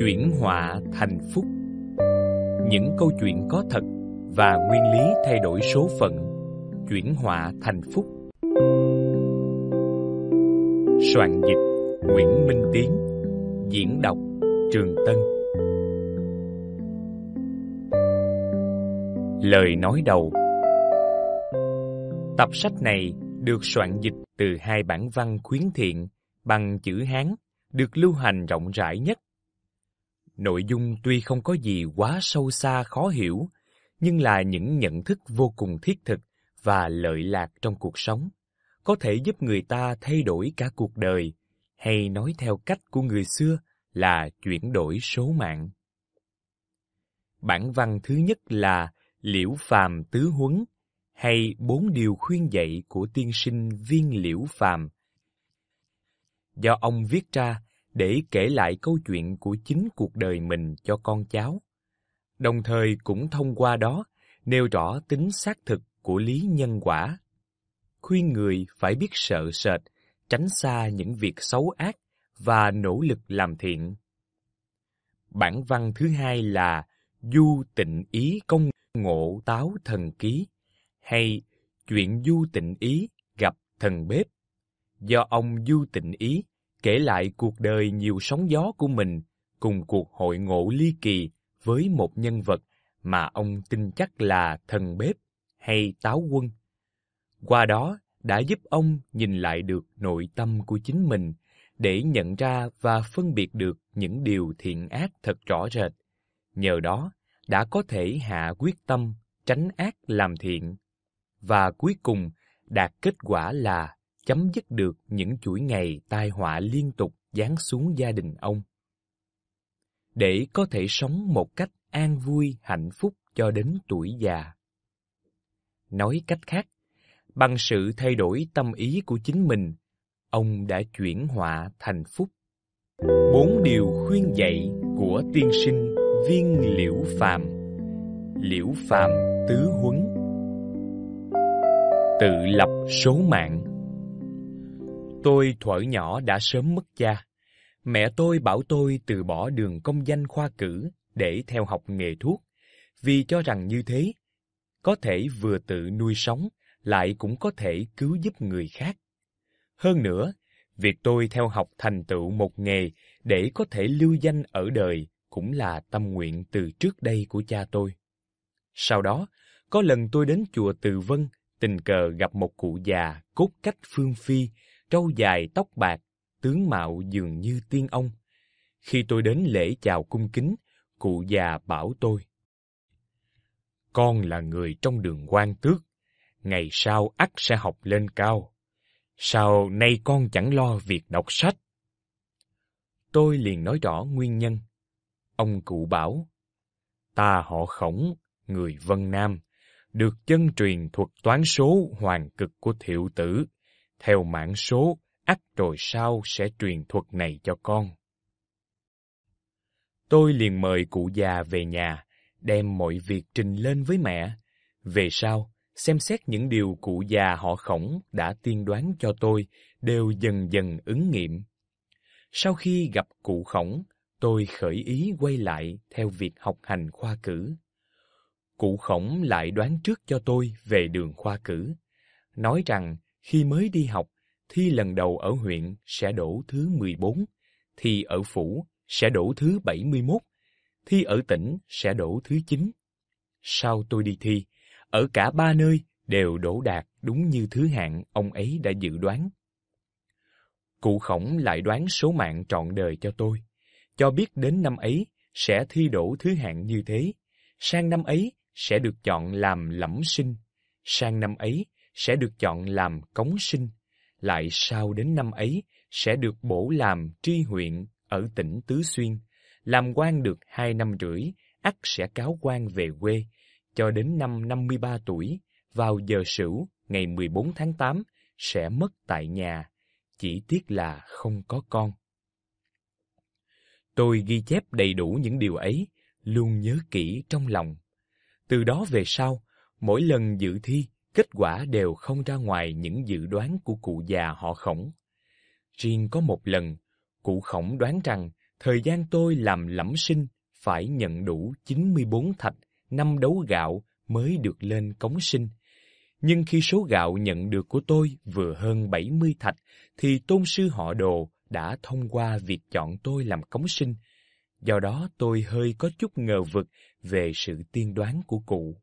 chuyển họa thành phúc. Những câu chuyện có thật và nguyên lý thay đổi số phận, chuyển họa thành phúc. Soạn dịch Nguyễn Minh Tiến, diễn đọc Trường Tân. Lời nói đầu Tập sách này được soạn dịch từ hai bản văn khuyến thiện bằng chữ Hán, được lưu hành rộng rãi nhất Nội dung tuy không có gì quá sâu xa khó hiểu, nhưng là những nhận thức vô cùng thiết thực và lợi lạc trong cuộc sống, có thể giúp người ta thay đổi cả cuộc đời, hay nói theo cách của người xưa là chuyển đổi số mạng. Bản văn thứ nhất là Liễu Phàm Tứ Huấn hay bốn điều khuyên dạy của tiên sinh Viên Liễu Phàm. Do ông viết ra để kể lại câu chuyện của chính cuộc đời mình cho con cháu. Đồng thời cũng thông qua đó nêu rõ tính xác thực của lý nhân quả. Khuyên người phải biết sợ sệt, tránh xa những việc xấu ác và nỗ lực làm thiện. Bản văn thứ hai là Du tịnh ý công ngộ táo thần ký hay Chuyện du tịnh ý gặp thần bếp do ông Du tịnh ý kể lại cuộc đời nhiều sóng gió của mình cùng cuộc hội ngộ ly kỳ với một nhân vật mà ông tin chắc là thần bếp hay táo quân. Qua đó đã giúp ông nhìn lại được nội tâm của chính mình để nhận ra và phân biệt được những điều thiện ác thật rõ rệt. Nhờ đó đã có thể hạ quyết tâm tránh ác làm thiện và cuối cùng đạt kết quả là chấm dứt được những chuỗi ngày tai họa liên tục giáng xuống gia đình ông. Để có thể sống một cách an vui, hạnh phúc cho đến tuổi già. Nói cách khác, bằng sự thay đổi tâm ý của chính mình, ông đã chuyển họa thành phúc. Bốn điều khuyên dạy của tiên sinh Viên Liễu Phàm. Liễu Phàm tứ huấn. Tự lập số mạng Tôi thuở nhỏ đã sớm mất cha. Mẹ tôi bảo tôi từ bỏ đường công danh khoa cử để theo học nghề thuốc, vì cho rằng như thế, có thể vừa tự nuôi sống, lại cũng có thể cứu giúp người khác. Hơn nữa, việc tôi theo học thành tựu một nghề để có thể lưu danh ở đời cũng là tâm nguyện từ trước đây của cha tôi. Sau đó, có lần tôi đến chùa Từ Vân, tình cờ gặp một cụ già cốt cách phương phi râu dài tóc bạc, tướng mạo dường như tiên ông. Khi tôi đến lễ chào cung kính, cụ già bảo tôi. Con là người trong đường quan tước, ngày sau ắt sẽ học lên cao. Sao nay con chẳng lo việc đọc sách? Tôi liền nói rõ nguyên nhân. Ông cụ bảo, ta họ khổng, người Vân Nam, được chân truyền thuật toán số hoàng cực của thiệu tử, theo mãn số, ắt rồi sau sẽ truyền thuật này cho con. Tôi liền mời cụ già về nhà, đem mọi việc trình lên với mẹ. Về sau, xem xét những điều cụ già họ khổng đã tiên đoán cho tôi đều dần dần ứng nghiệm. Sau khi gặp cụ khổng, tôi khởi ý quay lại theo việc học hành khoa cử. Cụ khổng lại đoán trước cho tôi về đường khoa cử, nói rằng khi mới đi học, thi lần đầu ở huyện sẽ đổ thứ 14, thi ở phủ sẽ đổ thứ 71, thi ở tỉnh sẽ đổ thứ 9. Sau tôi đi thi, ở cả ba nơi đều đổ đạt đúng như thứ hạng ông ấy đã dự đoán. Cụ khổng lại đoán số mạng trọn đời cho tôi, cho biết đến năm ấy sẽ thi đổ thứ hạng như thế, sang năm ấy sẽ được chọn làm lẫm sinh, sang năm ấy sẽ được chọn làm cống sinh, lại sau đến năm ấy sẽ được bổ làm tri huyện ở tỉnh Tứ Xuyên, làm quan được hai năm rưỡi, ắt sẽ cáo quan về quê, cho đến năm 53 tuổi, vào giờ Sửu, ngày 14 tháng 8, sẽ mất tại nhà, chỉ tiếc là không có con. Tôi ghi chép đầy đủ những điều ấy, luôn nhớ kỹ trong lòng. Từ đó về sau, mỗi lần dự thi, kết quả đều không ra ngoài những dự đoán của cụ già họ khổng. Riêng có một lần, cụ khổng đoán rằng thời gian tôi làm lẫm sinh phải nhận đủ 94 thạch, năm đấu gạo mới được lên cống sinh. Nhưng khi số gạo nhận được của tôi vừa hơn 70 thạch, thì tôn sư họ đồ đã thông qua việc chọn tôi làm cống sinh. Do đó tôi hơi có chút ngờ vực về sự tiên đoán của cụ.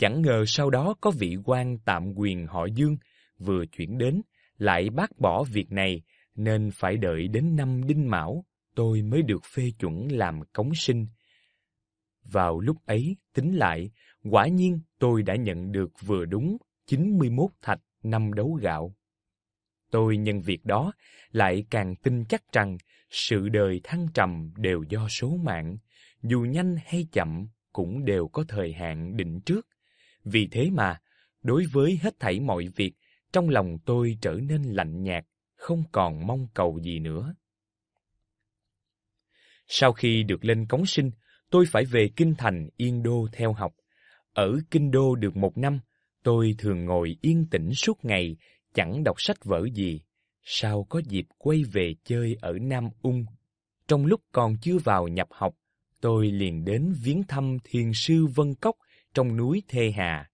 Chẳng ngờ sau đó có vị quan tạm quyền họ Dương vừa chuyển đến, lại bác bỏ việc này, nên phải đợi đến năm Đinh Mão, tôi mới được phê chuẩn làm cống sinh. Vào lúc ấy, tính lại, quả nhiên tôi đã nhận được vừa đúng 91 thạch năm đấu gạo. Tôi nhân việc đó lại càng tin chắc rằng sự đời thăng trầm đều do số mạng, dù nhanh hay chậm cũng đều có thời hạn định trước. Vì thế mà, đối với hết thảy mọi việc, trong lòng tôi trở nên lạnh nhạt, không còn mong cầu gì nữa. Sau khi được lên cống sinh, tôi phải về Kinh Thành Yên Đô theo học. Ở Kinh Đô được một năm, tôi thường ngồi yên tĩnh suốt ngày, chẳng đọc sách vở gì. Sao có dịp quay về chơi ở Nam Ung? Trong lúc còn chưa vào nhập học, tôi liền đến viếng thăm Thiền sư Vân Cốc trong núi Thê Hà.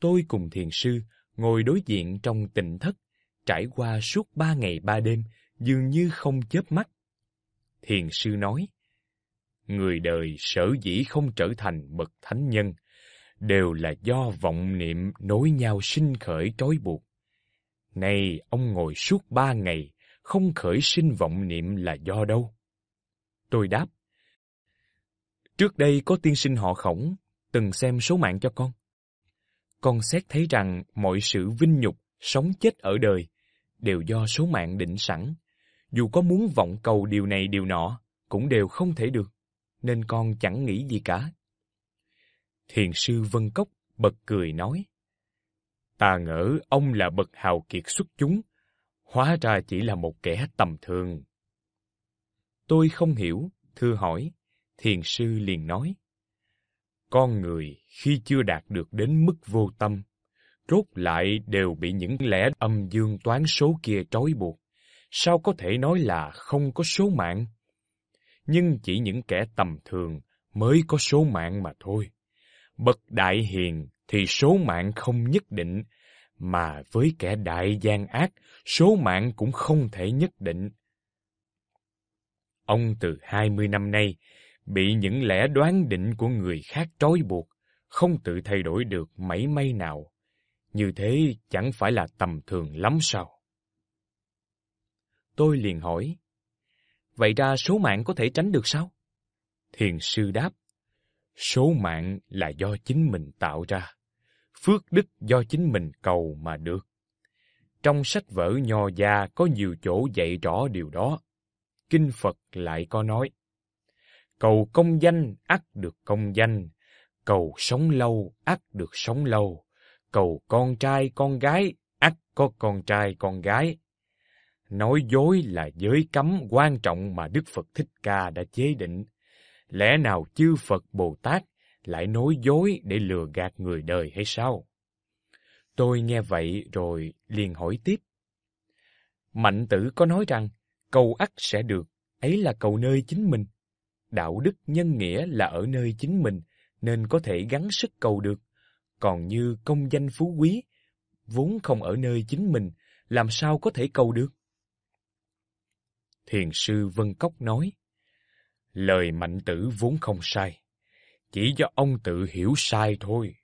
Tôi cùng thiền sư ngồi đối diện trong tịnh thất, trải qua suốt ba ngày ba đêm, dường như không chớp mắt. Thiền sư nói, Người đời sở dĩ không trở thành bậc thánh nhân, đều là do vọng niệm nối nhau sinh khởi trói buộc. Này, ông ngồi suốt ba ngày, không khởi sinh vọng niệm là do đâu? Tôi đáp, Trước đây có tiên sinh họ khổng, từng xem số mạng cho con. Con xét thấy rằng mọi sự vinh nhục, sống chết ở đời đều do số mạng định sẵn. Dù có muốn vọng cầu điều này điều nọ, cũng đều không thể được, nên con chẳng nghĩ gì cả. Thiền sư Vân Cốc bật cười nói, Ta ngỡ ông là bậc hào kiệt xuất chúng, hóa ra chỉ là một kẻ tầm thường. Tôi không hiểu, thưa hỏi, thiền sư liền nói con người khi chưa đạt được đến mức vô tâm rốt lại đều bị những lẽ âm dương toán số kia trói buộc sao có thể nói là không có số mạng nhưng chỉ những kẻ tầm thường mới có số mạng mà thôi bậc đại hiền thì số mạng không nhất định mà với kẻ đại gian ác số mạng cũng không thể nhất định ông từ hai mươi năm nay bị những lẽ đoán định của người khác trói buộc, không tự thay đổi được mảy may nào. Như thế chẳng phải là tầm thường lắm sao? Tôi liền hỏi, vậy ra số mạng có thể tránh được sao? Thiền sư đáp, số mạng là do chính mình tạo ra, phước đức do chính mình cầu mà được. Trong sách vở nho gia có nhiều chỗ dạy rõ điều đó. Kinh Phật lại có nói, cầu công danh ắt được công danh, cầu sống lâu ắt được sống lâu, cầu con trai con gái ắt có con trai con gái. Nói dối là giới cấm quan trọng mà Đức Phật Thích Ca đã chế định. Lẽ nào chư Phật Bồ Tát lại nói dối để lừa gạt người đời hay sao? Tôi nghe vậy rồi liền hỏi tiếp. Mạnh tử có nói rằng, cầu ắt sẽ được, ấy là cầu nơi chính mình đạo đức nhân nghĩa là ở nơi chính mình nên có thể gắng sức cầu được, còn như công danh phú quý vốn không ở nơi chính mình, làm sao có thể cầu được? Thiền sư Vân Cốc nói, lời mạnh tử vốn không sai, chỉ do ông tự hiểu sai thôi.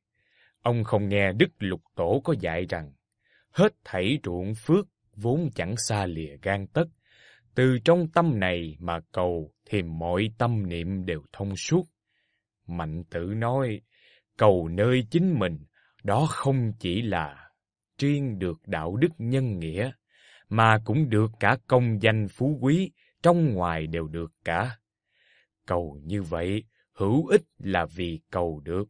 Ông không nghe Đức Lục Tổ có dạy rằng, hết thảy ruộng phước vốn chẳng xa lìa gan tất, từ trong tâm này mà cầu thì mọi tâm niệm đều thông suốt. Mạnh tử nói, cầu nơi chính mình, đó không chỉ là riêng được đạo đức nhân nghĩa, mà cũng được cả công danh phú quý, trong ngoài đều được cả. Cầu như vậy, hữu ích là vì cầu được.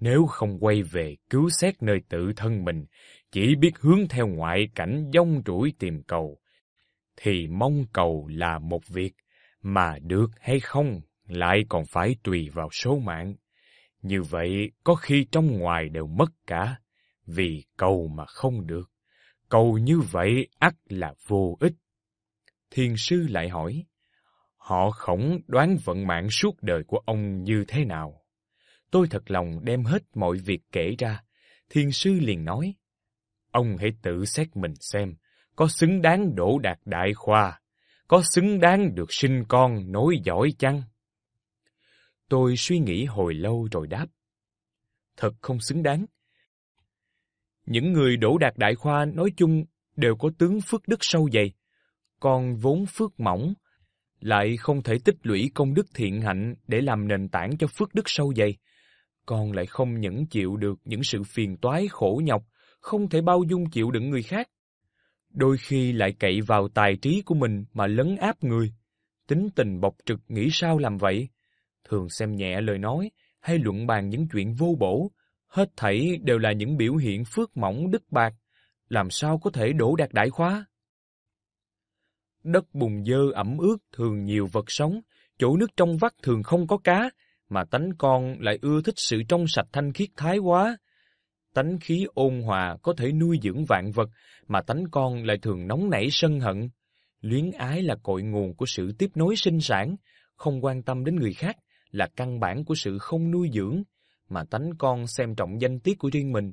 Nếu không quay về cứu xét nơi tự thân mình, chỉ biết hướng theo ngoại cảnh dông rủi tìm cầu, thì mong cầu là một việc, mà được hay không lại còn phải tùy vào số mạng. Như vậy có khi trong ngoài đều mất cả, vì cầu mà không được. Cầu như vậy ắt là vô ích. Thiền sư lại hỏi, họ khổng đoán vận mạng suốt đời của ông như thế nào? Tôi thật lòng đem hết mọi việc kể ra. Thiền sư liền nói, ông hãy tự xét mình xem, có xứng đáng đỗ đạt đại khoa, có xứng đáng được sinh con nối giỏi chăng? Tôi suy nghĩ hồi lâu rồi đáp. Thật không xứng đáng. Những người đỗ đạt đại khoa nói chung đều có tướng phước đức sâu dày, còn vốn phước mỏng, lại không thể tích lũy công đức thiện hạnh để làm nền tảng cho phước đức sâu dày, còn lại không những chịu được những sự phiền toái khổ nhọc, không thể bao dung chịu đựng người khác, đôi khi lại cậy vào tài trí của mình mà lấn áp người. Tính tình bộc trực nghĩ sao làm vậy? Thường xem nhẹ lời nói hay luận bàn những chuyện vô bổ, hết thảy đều là những biểu hiện phước mỏng đức bạc, làm sao có thể đổ đạt đại khóa? Đất bùn dơ ẩm ướt thường nhiều vật sống, chỗ nước trong vắt thường không có cá, mà tánh con lại ưa thích sự trong sạch thanh khiết thái quá, tánh khí ôn hòa có thể nuôi dưỡng vạn vật, mà tánh con lại thường nóng nảy sân hận. Luyến ái là cội nguồn của sự tiếp nối sinh sản, không quan tâm đến người khác là căn bản của sự không nuôi dưỡng, mà tánh con xem trọng danh tiết của riêng mình.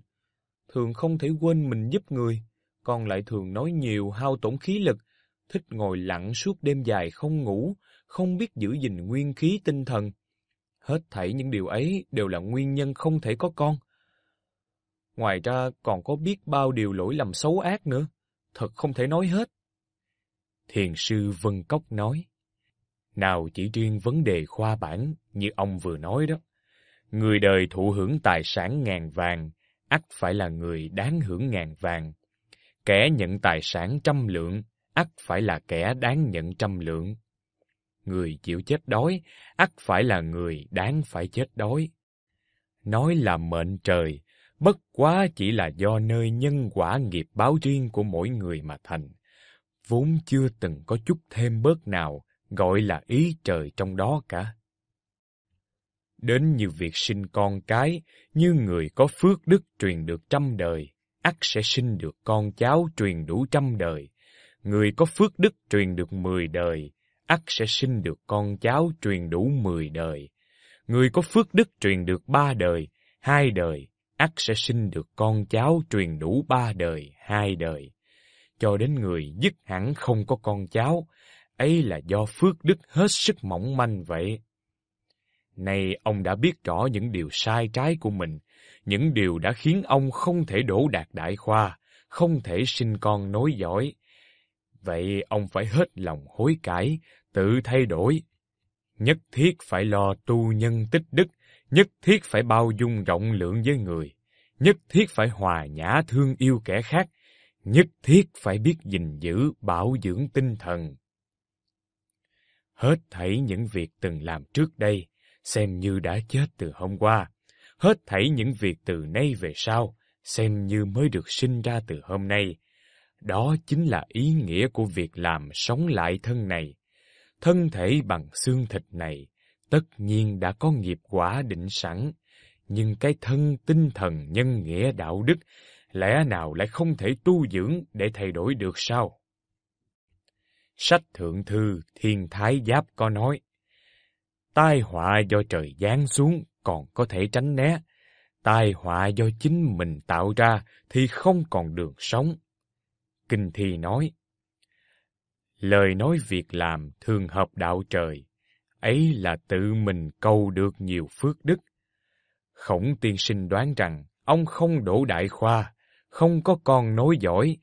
Thường không thể quên mình giúp người, con lại thường nói nhiều hao tổn khí lực, thích ngồi lặng suốt đêm dài không ngủ, không biết giữ gìn nguyên khí tinh thần. Hết thảy những điều ấy đều là nguyên nhân không thể có con. Ngoài ra còn có biết bao điều lỗi lầm xấu ác nữa, thật không thể nói hết. Thiền sư Vân Cốc nói, nào chỉ riêng vấn đề khoa bản như ông vừa nói đó, người đời thụ hưởng tài sản ngàn vàng, ắt phải là người đáng hưởng ngàn vàng. Kẻ nhận tài sản trăm lượng, ắt phải là kẻ đáng nhận trăm lượng. Người chịu chết đói, ắt phải là người đáng phải chết đói. Nói là mệnh trời, bất quá chỉ là do nơi nhân quả nghiệp báo riêng của mỗi người mà thành, vốn chưa từng có chút thêm bớt nào gọi là ý trời trong đó cả. Đến như việc sinh con cái, như người có phước đức truyền được trăm đời, ắt sẽ sinh được con cháu truyền đủ trăm đời. Người có phước đức truyền được mười đời, ắt sẽ sinh được con cháu truyền đủ mười đời. Người có phước đức truyền được ba đời, hai đời, ắt sẽ sinh được con cháu truyền đủ ba đời, hai đời, cho đến người dứt hẳn không có con cháu, ấy là do phước đức hết sức mỏng manh vậy. Nay ông đã biết rõ những điều sai trái của mình, những điều đã khiến ông không thể đổ đạt đại khoa, không thể sinh con nối dõi. Vậy ông phải hết lòng hối cải, tự thay đổi. Nhất thiết phải lo tu nhân tích đức, nhất thiết phải bao dung rộng lượng với người, nhất thiết phải hòa nhã thương yêu kẻ khác, nhất thiết phải biết gìn giữ bảo dưỡng tinh thần. Hết thảy những việc từng làm trước đây, xem như đã chết từ hôm qua. Hết thảy những việc từ nay về sau, xem như mới được sinh ra từ hôm nay. Đó chính là ý nghĩa của việc làm sống lại thân này. Thân thể bằng xương thịt này tất nhiên đã có nghiệp quả định sẵn, nhưng cái thân tinh thần nhân nghĩa đạo đức lẽ nào lại không thể tu dưỡng để thay đổi được sao? Sách Thượng Thư Thiên Thái Giáp có nói, tai họa do trời giáng xuống còn có thể tránh né, tai họa do chính mình tạo ra thì không còn đường sống. Kinh Thi nói, lời nói việc làm thường hợp đạo trời, ấy là tự mình câu được nhiều phước đức. Khổng tiên sinh đoán rằng ông không đổ đại khoa, không có con nối giỏi.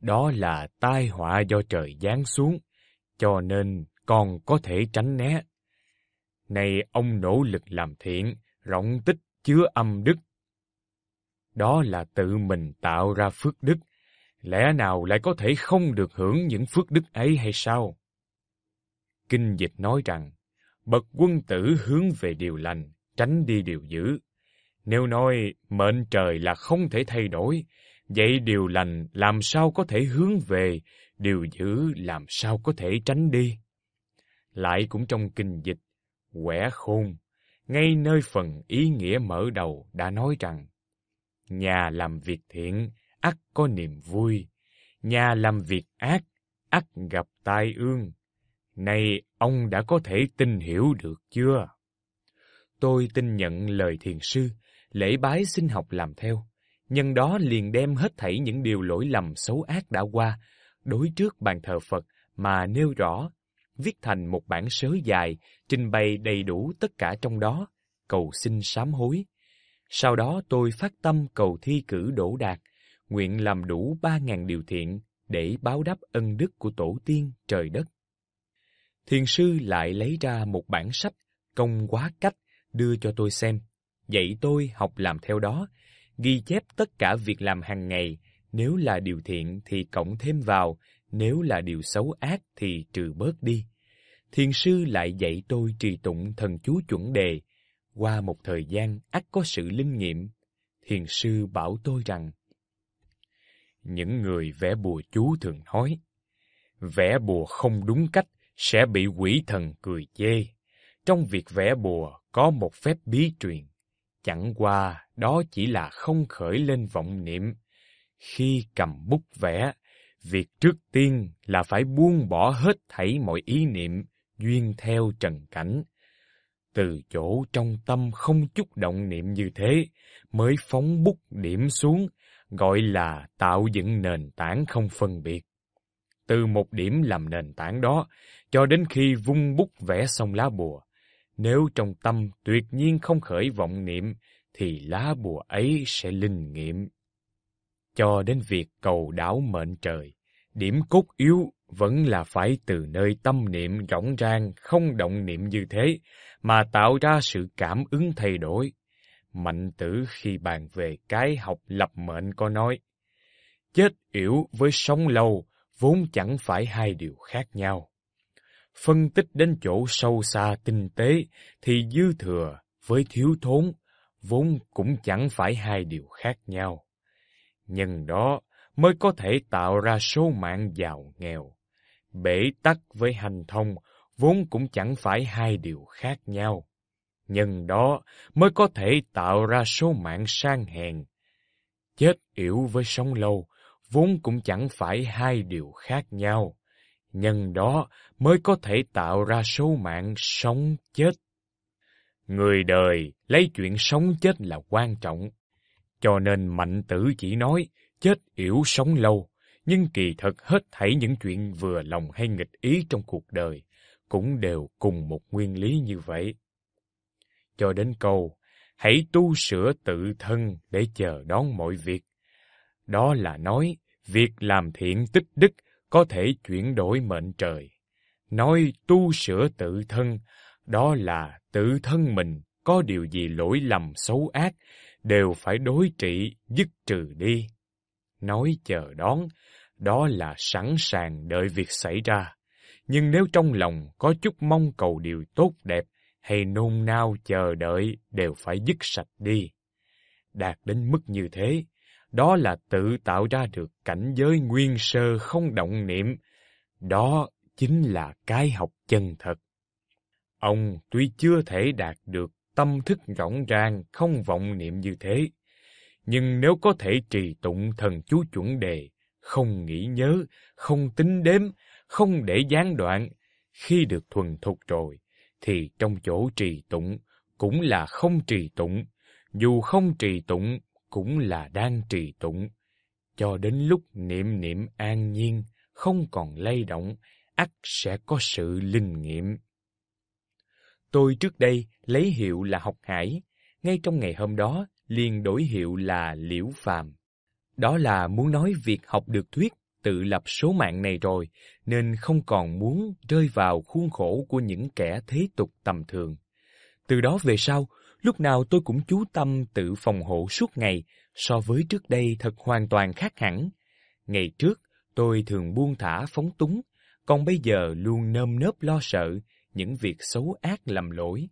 Đó là tai họa do trời giáng xuống, cho nên con có thể tránh né. Này ông nỗ lực làm thiện, rộng tích chứa âm đức. Đó là tự mình tạo ra phước đức, lẽ nào lại có thể không được hưởng những phước đức ấy hay sao? kinh dịch nói rằng, bậc quân tử hướng về điều lành, tránh đi điều dữ. Nếu nói mệnh trời là không thể thay đổi, vậy điều lành làm sao có thể hướng về, điều dữ làm sao có thể tránh đi. Lại cũng trong kinh dịch, quẻ khôn, ngay nơi phần ý nghĩa mở đầu đã nói rằng, nhà làm việc thiện, ắt có niềm vui, nhà làm việc ác, ắt gặp tai ương nay ông đã có thể tin hiểu được chưa? Tôi tin nhận lời thiền sư, lễ bái xin học làm theo. Nhân đó liền đem hết thảy những điều lỗi lầm xấu ác đã qua, đối trước bàn thờ Phật mà nêu rõ, viết thành một bản sớ dài, trình bày đầy đủ tất cả trong đó, cầu xin sám hối. Sau đó tôi phát tâm cầu thi cử đỗ đạt, nguyện làm đủ ba ngàn điều thiện để báo đáp ân đức của tổ tiên trời đất thiền sư lại lấy ra một bản sách công quá cách đưa cho tôi xem, dạy tôi học làm theo đó, ghi chép tất cả việc làm hàng ngày, nếu là điều thiện thì cộng thêm vào, nếu là điều xấu ác thì trừ bớt đi. Thiền sư lại dạy tôi trì tụng thần chú chuẩn đề. Qua một thời gian ắt có sự linh nghiệm, thiền sư bảo tôi rằng Những người vẽ bùa chú thường nói, vẽ bùa không đúng cách sẽ bị quỷ thần cười chê. Trong việc vẽ bùa có một phép bí truyền, chẳng qua đó chỉ là không khởi lên vọng niệm. Khi cầm bút vẽ, việc trước tiên là phải buông bỏ hết thảy mọi ý niệm duyên theo trần cảnh. Từ chỗ trong tâm không chút động niệm như thế, mới phóng bút điểm xuống, gọi là tạo dựng nền tảng không phân biệt từ một điểm làm nền tảng đó, cho đến khi vung bút vẽ xong lá bùa. Nếu trong tâm tuyệt nhiên không khởi vọng niệm, thì lá bùa ấy sẽ linh nghiệm. Cho đến việc cầu đảo mệnh trời, điểm cốt yếu vẫn là phải từ nơi tâm niệm rỗng rang không động niệm như thế, mà tạo ra sự cảm ứng thay đổi. Mạnh tử khi bàn về cái học lập mệnh có nói, chết yểu với sống lâu, vốn chẳng phải hai điều khác nhau. Phân tích đến chỗ sâu xa tinh tế thì dư thừa với thiếu thốn vốn cũng chẳng phải hai điều khác nhau. Nhân đó mới có thể tạo ra số mạng giàu nghèo. Bể tắc với hành thông vốn cũng chẳng phải hai điều khác nhau. Nhân đó mới có thể tạo ra số mạng sang hèn. Chết yểu với sống lâu vốn cũng chẳng phải hai điều khác nhau. Nhân đó mới có thể tạo ra số mạng sống chết. Người đời lấy chuyện sống chết là quan trọng. Cho nên mạnh tử chỉ nói chết yểu sống lâu, nhưng kỳ thật hết thảy những chuyện vừa lòng hay nghịch ý trong cuộc đời cũng đều cùng một nguyên lý như vậy. Cho đến câu, hãy tu sửa tự thân để chờ đón mọi việc, đó là nói, việc làm thiện tích đức có thể chuyển đổi mệnh trời. Nói tu sửa tự thân, đó là tự thân mình có điều gì lỗi lầm xấu ác, đều phải đối trị, dứt trừ đi. Nói chờ đón, đó là sẵn sàng đợi việc xảy ra. Nhưng nếu trong lòng có chút mong cầu điều tốt đẹp hay nôn nao chờ đợi đều phải dứt sạch đi. Đạt đến mức như thế, đó là tự tạo ra được cảnh giới nguyên sơ không động niệm, đó chính là cái học chân thật. Ông tuy chưa thể đạt được tâm thức rõng ràng không vọng niệm như thế, nhưng nếu có thể trì tụng thần chú chuẩn đề, không nghĩ nhớ, không tính đếm, không để gián đoạn, khi được thuần thục rồi, thì trong chỗ trì tụng cũng là không trì tụng, dù không trì tụng cũng là đang trì tụng, cho đến lúc niệm niệm an nhiên, không còn lay động, ắt sẽ có sự linh nghiệm. Tôi trước đây lấy hiệu là học hải, ngay trong ngày hôm đó liền đổi hiệu là liễu phàm. Đó là muốn nói việc học được thuyết tự lập số mạng này rồi, nên không còn muốn rơi vào khuôn khổ của những kẻ thế tục tầm thường. Từ đó về sau, Lúc nào tôi cũng chú tâm tự phòng hộ suốt ngày, so với trước đây thật hoàn toàn khác hẳn. Ngày trước, tôi thường buông thả phóng túng, còn bây giờ luôn nơm nớp lo sợ những việc xấu ác làm lỗi.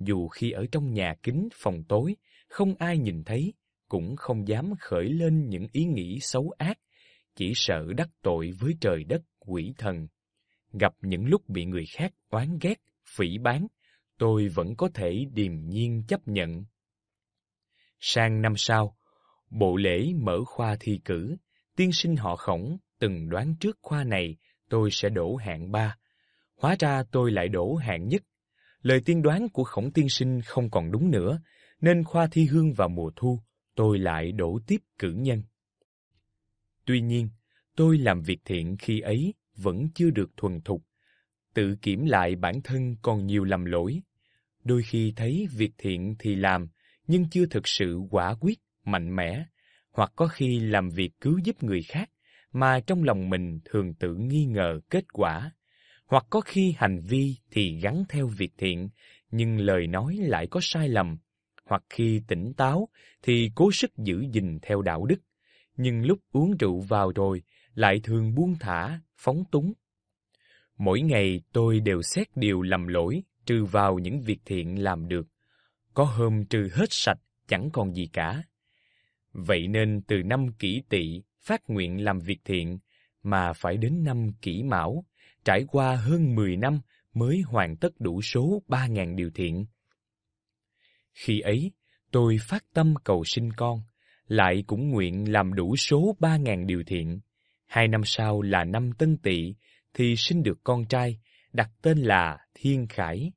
Dù khi ở trong nhà kính phòng tối, không ai nhìn thấy, cũng không dám khởi lên những ý nghĩ xấu ác, chỉ sợ đắc tội với trời đất quỷ thần. Gặp những lúc bị người khác oán ghét, phỉ báng, tôi vẫn có thể điềm nhiên chấp nhận. Sang năm sau, bộ lễ mở khoa thi cử, tiên sinh họ khổng từng đoán trước khoa này tôi sẽ đổ hạng ba. Hóa ra tôi lại đổ hạng nhất. Lời tiên đoán của khổng tiên sinh không còn đúng nữa, nên khoa thi hương vào mùa thu, tôi lại đổ tiếp cử nhân. Tuy nhiên, tôi làm việc thiện khi ấy vẫn chưa được thuần thục. Tự kiểm lại bản thân còn nhiều lầm lỗi đôi khi thấy việc thiện thì làm, nhưng chưa thực sự quả quyết, mạnh mẽ, hoặc có khi làm việc cứu giúp người khác mà trong lòng mình thường tự nghi ngờ kết quả, hoặc có khi hành vi thì gắn theo việc thiện nhưng lời nói lại có sai lầm, hoặc khi tỉnh táo thì cố sức giữ gìn theo đạo đức, nhưng lúc uống rượu vào rồi lại thường buông thả, phóng túng. Mỗi ngày tôi đều xét điều lầm lỗi trừ vào những việc thiện làm được, có hôm trừ hết sạch chẳng còn gì cả. Vậy nên từ năm kỷ tỵ phát nguyện làm việc thiện mà phải đến năm kỷ mão, trải qua hơn mười năm mới hoàn tất đủ số ba ngàn điều thiện. Khi ấy, tôi phát tâm cầu sinh con, lại cũng nguyện làm đủ số ba ngàn điều thiện. Hai năm sau là năm tân tỵ thì sinh được con trai đặt tên là Thiên Khải.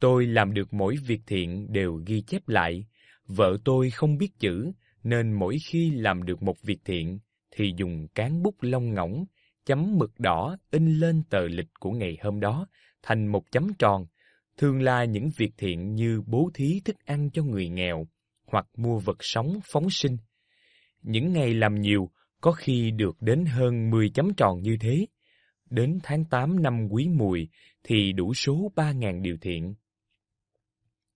Tôi làm được mỗi việc thiện đều ghi chép lại, vợ tôi không biết chữ nên mỗi khi làm được một việc thiện thì dùng cán bút lông ngỗng chấm mực đỏ in lên tờ lịch của ngày hôm đó thành một chấm tròn, thường là những việc thiện như bố thí thức ăn cho người nghèo hoặc mua vật sống phóng sinh. Những ngày làm nhiều, có khi được đến hơn 10 chấm tròn như thế, đến tháng 8 năm Quý Mùi thì đủ số 3.000 điều thiện.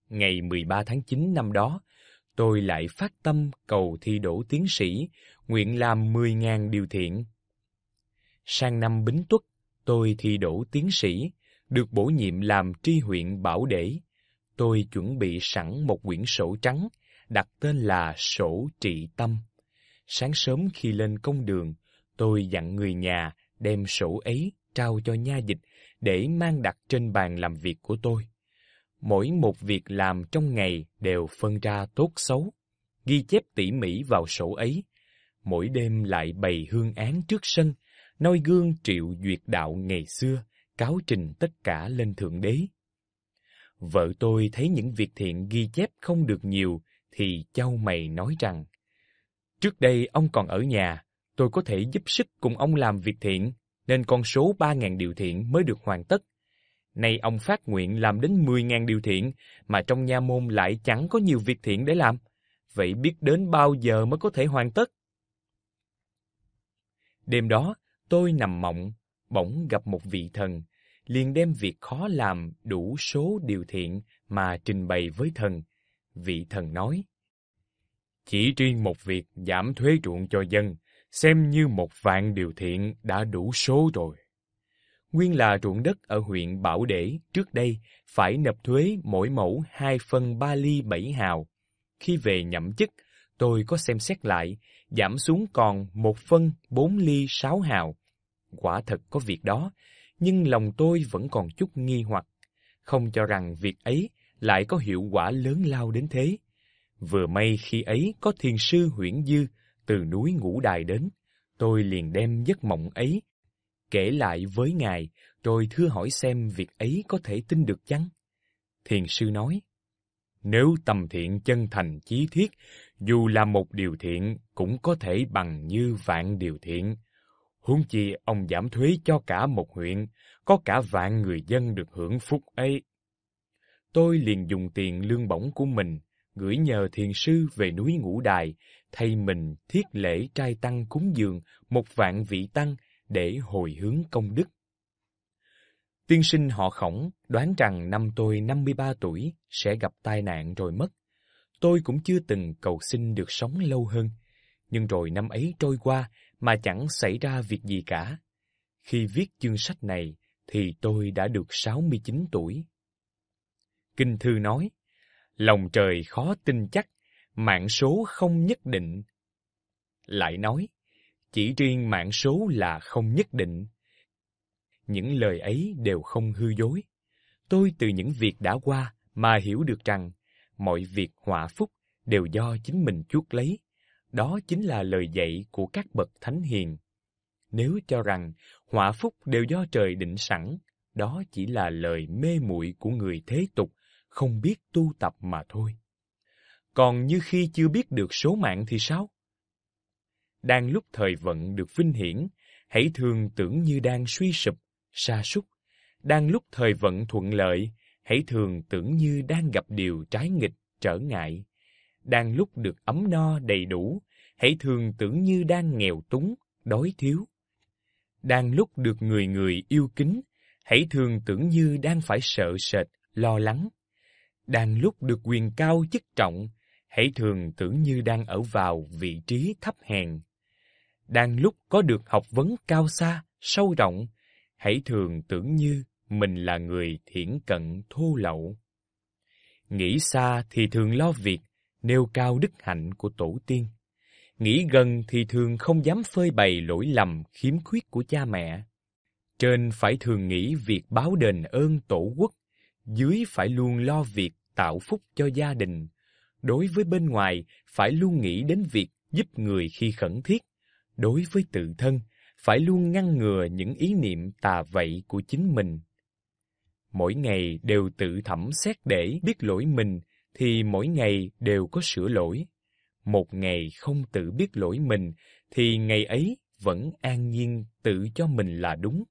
Ngày 13 tháng 9 năm đó, tôi lại phát tâm cầu thi đỗ tiến sĩ, nguyện làm 10.000 điều thiện. Sang năm Bính Tuất, tôi thi đỗ tiến sĩ, được bổ nhiệm làm tri huyện Bảo Để. Tôi chuẩn bị sẵn một quyển sổ trắng, đặt tên là Sổ Trị Tâm. Sáng sớm khi lên công đường, tôi dặn người nhà đem sổ ấy trao cho nha dịch để mang đặt trên bàn làm việc của tôi. Mỗi một việc làm trong ngày đều phân ra tốt xấu, ghi chép tỉ mỉ vào sổ ấy. Mỗi đêm lại bày hương án trước sân, noi gương triệu duyệt đạo ngày xưa, cáo trình tất cả lên Thượng Đế. Vợ tôi thấy những việc thiện ghi chép không được nhiều, thì châu mày nói rằng, Trước đây ông còn ở nhà, tôi có thể giúp sức cùng ông làm việc thiện, nên con số 3.000 điều thiện mới được hoàn tất. Nay ông phát nguyện làm đến 10.000 điều thiện, mà trong nha môn lại chẳng có nhiều việc thiện để làm. Vậy biết đến bao giờ mới có thể hoàn tất? Đêm đó, tôi nằm mộng, bỗng gặp một vị thần, liền đem việc khó làm đủ số điều thiện mà trình bày với thần. Vị thần nói, Chỉ riêng một việc giảm thuế ruộng cho dân xem như một vạn điều thiện đã đủ số rồi. Nguyên là ruộng đất ở huyện Bảo Để trước đây phải nộp thuế mỗi mẫu 2 phân 3 ly 7 hào. Khi về nhậm chức, tôi có xem xét lại, giảm xuống còn 1 phân 4 ly 6 hào. Quả thật có việc đó, nhưng lòng tôi vẫn còn chút nghi hoặc, không cho rằng việc ấy lại có hiệu quả lớn lao đến thế. Vừa may khi ấy có thiền sư Huyễn Dư từ núi ngũ đài đến, tôi liền đem giấc mộng ấy kể lại với ngài, rồi thưa hỏi xem việc ấy có thể tin được chăng? Thiền sư nói, nếu tâm thiện chân thành chí thiết, dù là một điều thiện cũng có thể bằng như vạn điều thiện. Huống chi ông giảm thuế cho cả một huyện, có cả vạn người dân được hưởng phúc ấy. Tôi liền dùng tiền lương bổng của mình, gửi nhờ thiền sư về núi Ngũ Đài, thay mình thiết lễ trai tăng cúng dường một vạn vị tăng để hồi hướng công đức. Tiên sinh họ khổng đoán rằng năm tôi 53 tuổi sẽ gặp tai nạn rồi mất. Tôi cũng chưa từng cầu xin được sống lâu hơn, nhưng rồi năm ấy trôi qua mà chẳng xảy ra việc gì cả. Khi viết chương sách này thì tôi đã được 69 tuổi. Kinh thư nói, lòng trời khó tin chắc mạng số không nhất định. Lại nói, chỉ riêng mạng số là không nhất định. Những lời ấy đều không hư dối. Tôi từ những việc đã qua mà hiểu được rằng mọi việc họa phúc đều do chính mình chuốc lấy. Đó chính là lời dạy của các bậc thánh hiền. Nếu cho rằng họa phúc đều do trời định sẵn, đó chỉ là lời mê muội của người thế tục không biết tu tập mà thôi. Còn như khi chưa biết được số mạng thì sao? Đang lúc thời vận được vinh hiển, hãy thường tưởng như đang suy sụp, sa sút. Đang lúc thời vận thuận lợi, hãy thường tưởng như đang gặp điều trái nghịch, trở ngại. Đang lúc được ấm no đầy đủ, hãy thường tưởng như đang nghèo túng, đói thiếu. Đang lúc được người người yêu kính, hãy thường tưởng như đang phải sợ sệt, lo lắng. Đang lúc được quyền cao chức trọng, hãy thường tưởng như đang ở vào vị trí thấp hèn. Đang lúc có được học vấn cao xa, sâu rộng, hãy thường tưởng như mình là người thiển cận thô lậu. Nghĩ xa thì thường lo việc, nêu cao đức hạnh của tổ tiên. Nghĩ gần thì thường không dám phơi bày lỗi lầm, khiếm khuyết của cha mẹ. Trên phải thường nghĩ việc báo đền ơn tổ quốc, dưới phải luôn lo việc tạo phúc cho gia đình, Đối với bên ngoài, phải luôn nghĩ đến việc giúp người khi khẩn thiết. Đối với tự thân, phải luôn ngăn ngừa những ý niệm tà vậy của chính mình. Mỗi ngày đều tự thẩm xét để biết lỗi mình, thì mỗi ngày đều có sửa lỗi. Một ngày không tự biết lỗi mình, thì ngày ấy vẫn an nhiên tự cho mình là đúng.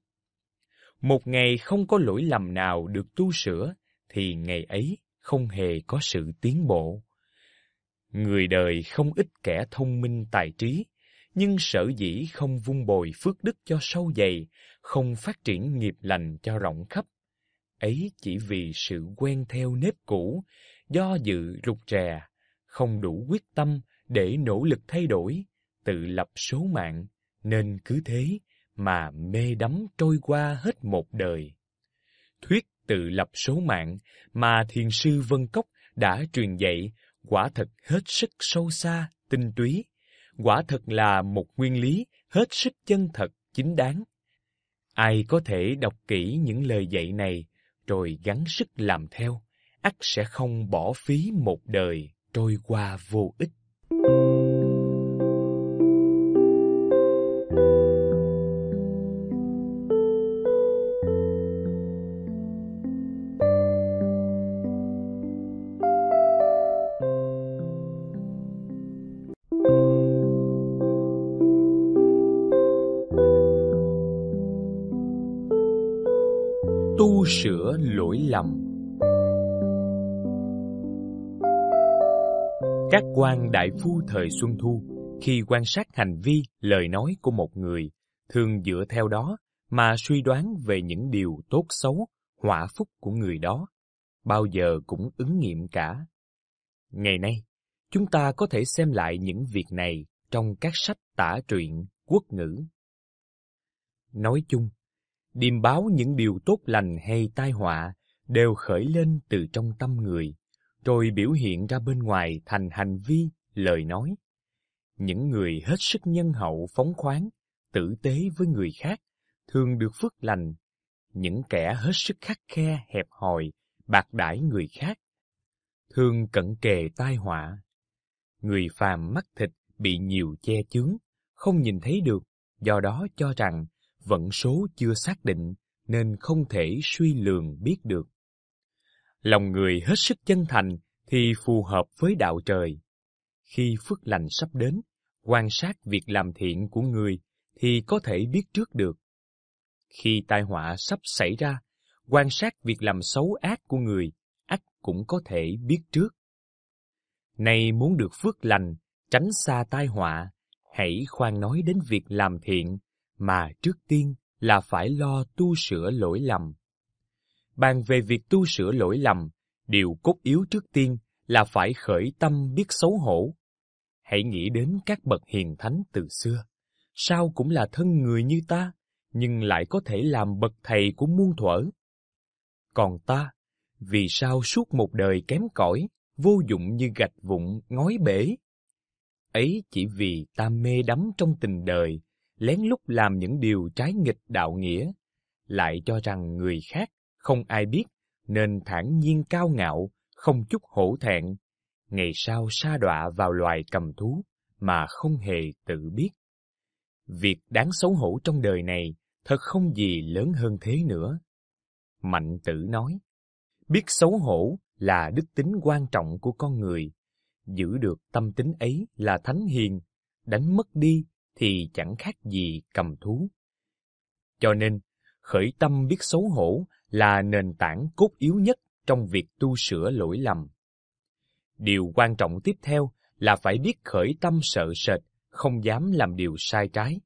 Một ngày không có lỗi lầm nào được tu sửa, thì ngày ấy không hề có sự tiến bộ. Người đời không ít kẻ thông minh tài trí, nhưng sở dĩ không vun bồi phước đức cho sâu dày, không phát triển nghiệp lành cho rộng khắp. Ấy chỉ vì sự quen theo nếp cũ, do dự rụt rè, không đủ quyết tâm để nỗ lực thay đổi, tự lập số mạng, nên cứ thế mà mê đắm trôi qua hết một đời. Thuyết tự lập số mạng mà Thiền sư Vân Cốc đã truyền dạy quả thật hết sức sâu xa, tinh túy, quả thật là một nguyên lý hết sức chân thật, chính đáng. Ai có thể đọc kỹ những lời dạy này rồi gắng sức làm theo, ắt sẽ không bỏ phí một đời trôi qua vô ích. Các quan đại phu thời Xuân Thu, khi quan sát hành vi, lời nói của một người, thường dựa theo đó mà suy đoán về những điều tốt xấu, họa phúc của người đó, bao giờ cũng ứng nghiệm cả. Ngày nay, chúng ta có thể xem lại những việc này trong các sách tả truyện, quốc ngữ. Nói chung, điềm báo những điều tốt lành hay tai họa đều khởi lên từ trong tâm người rồi biểu hiện ra bên ngoài thành hành vi, lời nói. Những người hết sức nhân hậu phóng khoáng, tử tế với người khác, thường được phước lành. Những kẻ hết sức khắc khe, hẹp hòi, bạc đãi người khác, thường cận kề tai họa. Người phàm mắt thịt bị nhiều che chướng, không nhìn thấy được, do đó cho rằng vận số chưa xác định nên không thể suy lường biết được lòng người hết sức chân thành thì phù hợp với đạo trời khi phước lành sắp đến quan sát việc làm thiện của người thì có thể biết trước được khi tai họa sắp xảy ra quan sát việc làm xấu ác của người ắt cũng có thể biết trước nay muốn được phước lành tránh xa tai họa hãy khoan nói đến việc làm thiện mà trước tiên là phải lo tu sửa lỗi lầm bàn về việc tu sửa lỗi lầm, điều cốt yếu trước tiên là phải khởi tâm biết xấu hổ. Hãy nghĩ đến các bậc hiền thánh từ xưa, sao cũng là thân người như ta, nhưng lại có thể làm bậc thầy của muôn thuở. Còn ta, vì sao suốt một đời kém cỏi, vô dụng như gạch vụn, ngói bể? Ấy chỉ vì ta mê đắm trong tình đời, lén lút làm những điều trái nghịch đạo nghĩa, lại cho rằng người khác không ai biết, nên thản nhiên cao ngạo, không chút hổ thẹn. Ngày sau sa đọa vào loài cầm thú mà không hề tự biết. Việc đáng xấu hổ trong đời này thật không gì lớn hơn thế nữa. Mạnh tử nói, biết xấu hổ là đức tính quan trọng của con người. Giữ được tâm tính ấy là thánh hiền, đánh mất đi thì chẳng khác gì cầm thú. Cho nên, khởi tâm biết xấu hổ là nền tảng cốt yếu nhất trong việc tu sửa lỗi lầm. Điều quan trọng tiếp theo là phải biết khởi tâm sợ sệt, không dám làm điều sai trái.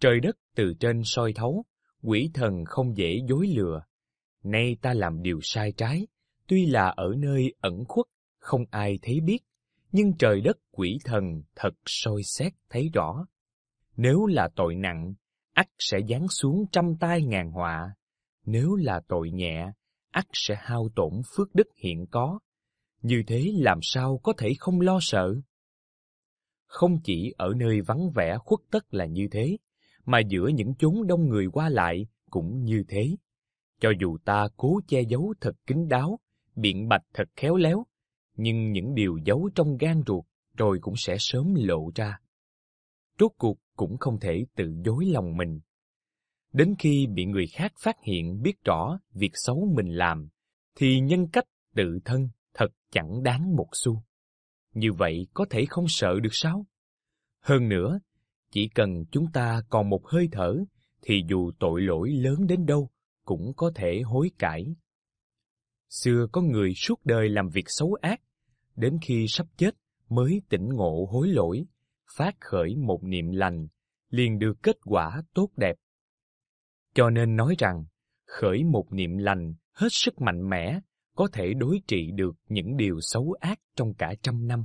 Trời đất từ trên soi thấu, quỷ thần không dễ dối lừa. Nay ta làm điều sai trái, tuy là ở nơi ẩn khuất, không ai thấy biết, nhưng trời đất quỷ thần thật soi xét thấy rõ. Nếu là tội nặng, ắt sẽ giáng xuống trăm tai ngàn họa. Nếu là tội nhẹ, ắt sẽ hao tổn phước đức hiện có. Như thế làm sao có thể không lo sợ? Không chỉ ở nơi vắng vẻ khuất tất là như thế, mà giữa những chốn đông người qua lại cũng như thế. Cho dù ta cố che giấu thật kín đáo, biện bạch thật khéo léo, nhưng những điều giấu trong gan ruột rồi cũng sẽ sớm lộ ra. Rốt cuộc cũng không thể tự dối lòng mình. Đến khi bị người khác phát hiện biết rõ việc xấu mình làm, thì nhân cách tự thân thật chẳng đáng một xu. Như vậy có thể không sợ được sao? Hơn nữa, chỉ cần chúng ta còn một hơi thở, thì dù tội lỗi lớn đến đâu cũng có thể hối cải. Xưa có người suốt đời làm việc xấu ác, đến khi sắp chết mới tỉnh ngộ hối lỗi, phát khởi một niệm lành, liền được kết quả tốt đẹp. Cho nên nói rằng, khởi một niệm lành hết sức mạnh mẽ có thể đối trị được những điều xấu ác trong cả trăm năm.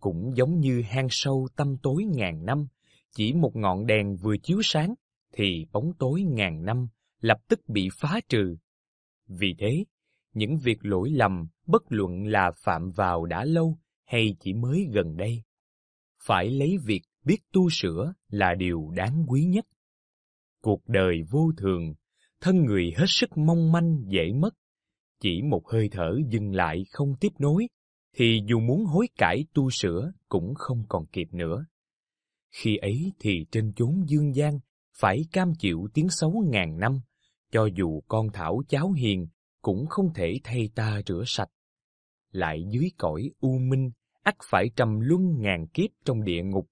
Cũng giống như hang sâu tâm tối ngàn năm, chỉ một ngọn đèn vừa chiếu sáng thì bóng tối ngàn năm lập tức bị phá trừ. Vì thế, những việc lỗi lầm bất luận là phạm vào đã lâu hay chỉ mới gần đây, phải lấy việc biết tu sửa là điều đáng quý nhất. Cuộc đời vô thường, thân người hết sức mong manh dễ mất. Chỉ một hơi thở dừng lại không tiếp nối, thì dù muốn hối cải tu sửa cũng không còn kịp nữa. Khi ấy thì trên chốn dương gian, phải cam chịu tiếng xấu ngàn năm, cho dù con thảo cháu hiền cũng không thể thay ta rửa sạch. Lại dưới cõi u minh, ắt phải trầm luân ngàn kiếp trong địa ngục,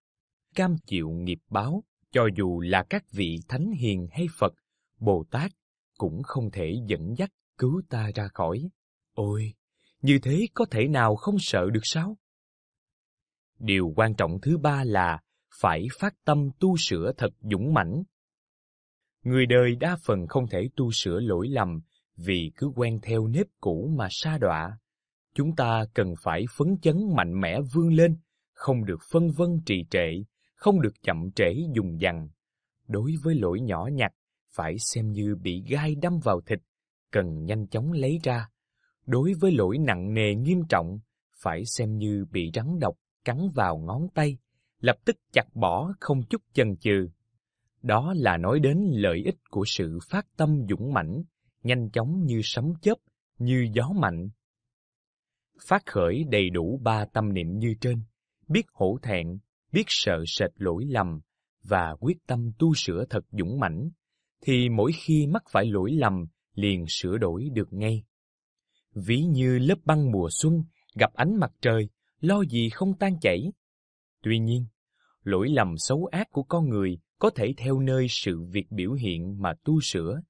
cam chịu nghiệp báo, cho dù là các vị thánh hiền hay Phật, Bồ Tát cũng không thể dẫn dắt cứu ta ra khỏi. Ôi, như thế có thể nào không sợ được sao? Điều quan trọng thứ ba là phải phát tâm tu sửa thật dũng mãnh. Người đời đa phần không thể tu sửa lỗi lầm vì cứ quen theo nếp cũ mà sa đọa. Chúng ta cần phải phấn chấn mạnh mẽ vươn lên, không được phân vân trì trệ, không được chậm trễ dùng dằn. Đối với lỗi nhỏ nhặt, phải xem như bị gai đâm vào thịt, cần nhanh chóng lấy ra. Đối với lỗi nặng nề nghiêm trọng, phải xem như bị rắn độc cắn vào ngón tay, lập tức chặt bỏ không chút chần chừ. Đó là nói đến lợi ích của sự phát tâm dũng mãnh, nhanh chóng như sấm chớp, như gió mạnh. Phát khởi đầy đủ ba tâm niệm như trên, biết hổ thẹn, biết sợ sệt lỗi lầm và quyết tâm tu sửa thật dũng mãnh, thì mỗi khi mắc phải lỗi lầm liền sửa đổi được ngay. Ví như lớp băng mùa xuân gặp ánh mặt trời, lo gì không tan chảy. Tuy nhiên, lỗi lầm xấu ác của con người có thể theo nơi sự việc biểu hiện mà tu sửa,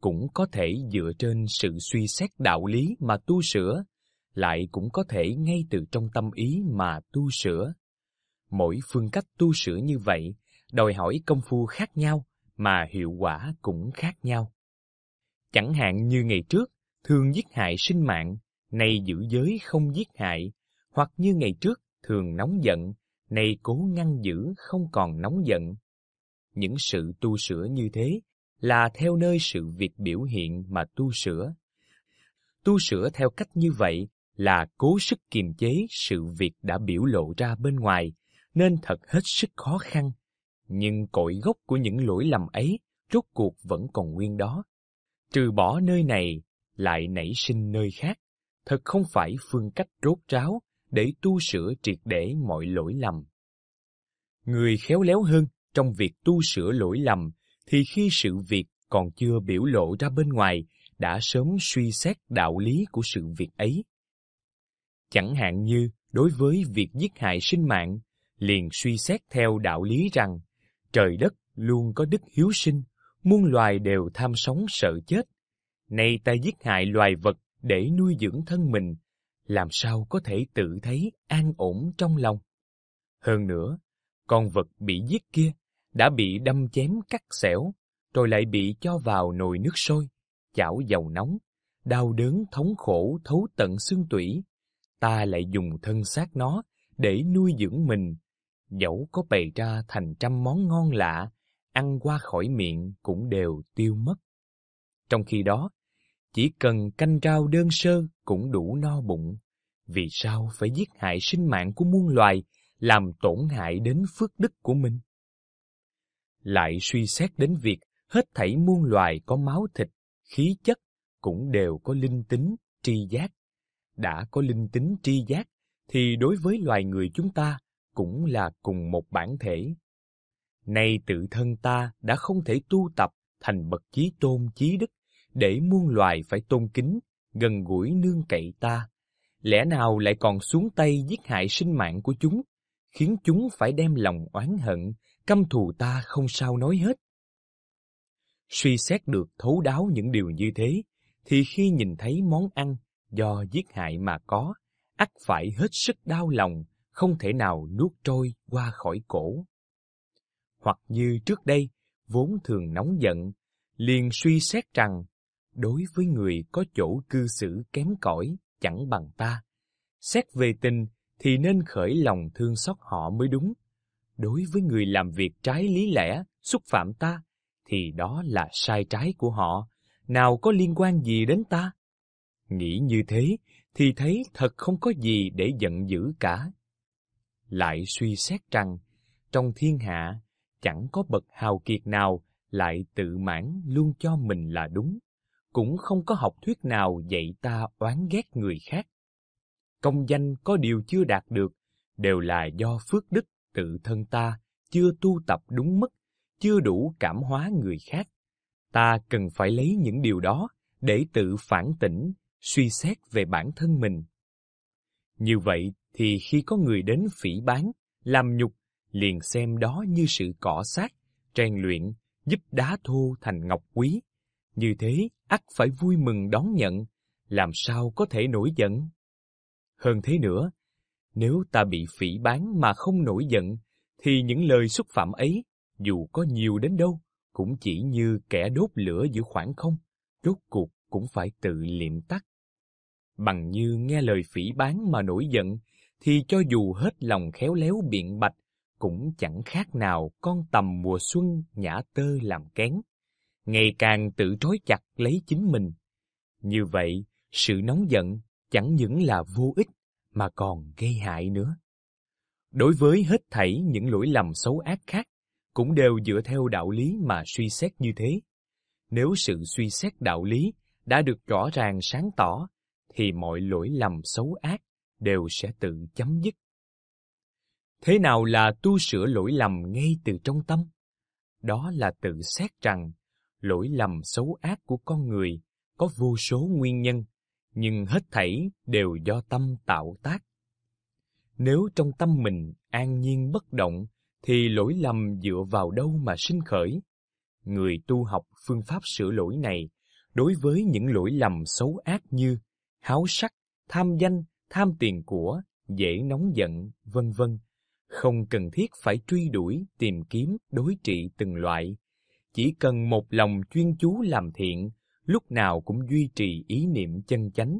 cũng có thể dựa trên sự suy xét đạo lý mà tu sửa, lại cũng có thể ngay từ trong tâm ý mà tu sửa mỗi phương cách tu sửa như vậy đòi hỏi công phu khác nhau mà hiệu quả cũng khác nhau. Chẳng hạn như ngày trước, thường giết hại sinh mạng, nay giữ giới không giết hại, hoặc như ngày trước thường nóng giận, nay cố ngăn giữ không còn nóng giận. Những sự tu sửa như thế là theo nơi sự việc biểu hiện mà tu sửa. Tu sửa theo cách như vậy là cố sức kiềm chế sự việc đã biểu lộ ra bên ngoài nên thật hết sức khó khăn. Nhưng cội gốc của những lỗi lầm ấy rốt cuộc vẫn còn nguyên đó. Trừ bỏ nơi này, lại nảy sinh nơi khác. Thật không phải phương cách rốt ráo để tu sửa triệt để mọi lỗi lầm. Người khéo léo hơn trong việc tu sửa lỗi lầm thì khi sự việc còn chưa biểu lộ ra bên ngoài đã sớm suy xét đạo lý của sự việc ấy. Chẳng hạn như đối với việc giết hại sinh mạng liền suy xét theo đạo lý rằng trời đất luôn có đức hiếu sinh, muôn loài đều tham sống sợ chết. Nay ta giết hại loài vật để nuôi dưỡng thân mình, làm sao có thể tự thấy an ổn trong lòng. Hơn nữa, con vật bị giết kia đã bị đâm chém cắt xẻo, rồi lại bị cho vào nồi nước sôi, chảo dầu nóng, đau đớn thống khổ thấu tận xương tủy. Ta lại dùng thân xác nó để nuôi dưỡng mình, dẫu có bày ra thành trăm món ngon lạ, ăn qua khỏi miệng cũng đều tiêu mất. Trong khi đó, chỉ cần canh rau đơn sơ cũng đủ no bụng. Vì sao phải giết hại sinh mạng của muôn loài, làm tổn hại đến phước đức của mình? Lại suy xét đến việc hết thảy muôn loài có máu thịt, khí chất, cũng đều có linh tính, tri giác. Đã có linh tính tri giác, thì đối với loài người chúng ta, cũng là cùng một bản thể. Nay tự thân ta đã không thể tu tập thành bậc chí tôn chí đức để muôn loài phải tôn kính, gần gũi nương cậy ta. Lẽ nào lại còn xuống tay giết hại sinh mạng của chúng, khiến chúng phải đem lòng oán hận, căm thù ta không sao nói hết. Suy xét được thấu đáo những điều như thế, thì khi nhìn thấy món ăn do giết hại mà có, ắt phải hết sức đau lòng, không thể nào nuốt trôi qua khỏi cổ. Hoặc như trước đây, vốn thường nóng giận, liền suy xét rằng, đối với người có chỗ cư xử kém cỏi chẳng bằng ta, xét về tình thì nên khởi lòng thương xót họ mới đúng. Đối với người làm việc trái lý lẽ, xúc phạm ta, thì đó là sai trái của họ, nào có liên quan gì đến ta? Nghĩ như thế, thì thấy thật không có gì để giận dữ cả lại suy xét rằng trong thiên hạ chẳng có bậc hào kiệt nào lại tự mãn luôn cho mình là đúng, cũng không có học thuyết nào dạy ta oán ghét người khác. Công danh có điều chưa đạt được đều là do phước đức tự thân ta chưa tu tập đúng mức, chưa đủ cảm hóa người khác. Ta cần phải lấy những điều đó để tự phản tỉnh, suy xét về bản thân mình. Như vậy thì khi có người đến phỉ bán, làm nhục, liền xem đó như sự cỏ sát, trang luyện, giúp đá thô thành ngọc quý. Như thế, ắt phải vui mừng đón nhận, làm sao có thể nổi giận. Hơn thế nữa, nếu ta bị phỉ bán mà không nổi giận, thì những lời xúc phạm ấy, dù có nhiều đến đâu, cũng chỉ như kẻ đốt lửa giữa khoảng không, rốt cuộc cũng phải tự liệm tắt. Bằng như nghe lời phỉ bán mà nổi giận, thì cho dù hết lòng khéo léo biện bạch, cũng chẳng khác nào con tầm mùa xuân nhã tơ làm kén, ngày càng tự trói chặt lấy chính mình. Như vậy, sự nóng giận chẳng những là vô ích mà còn gây hại nữa. Đối với hết thảy những lỗi lầm xấu ác khác, cũng đều dựa theo đạo lý mà suy xét như thế. Nếu sự suy xét đạo lý đã được rõ ràng sáng tỏ, thì mọi lỗi lầm xấu ác đều sẽ tự chấm dứt. Thế nào là tu sửa lỗi lầm ngay từ trong tâm? Đó là tự xét rằng lỗi lầm xấu ác của con người có vô số nguyên nhân, nhưng hết thảy đều do tâm tạo tác. Nếu trong tâm mình an nhiên bất động thì lỗi lầm dựa vào đâu mà sinh khởi? Người tu học phương pháp sửa lỗi này đối với những lỗi lầm xấu ác như háo sắc, tham danh, tham tiền của, dễ nóng giận, vân vân, không cần thiết phải truy đuổi, tìm kiếm, đối trị từng loại. Chỉ cần một lòng chuyên chú làm thiện, lúc nào cũng duy trì ý niệm chân chánh,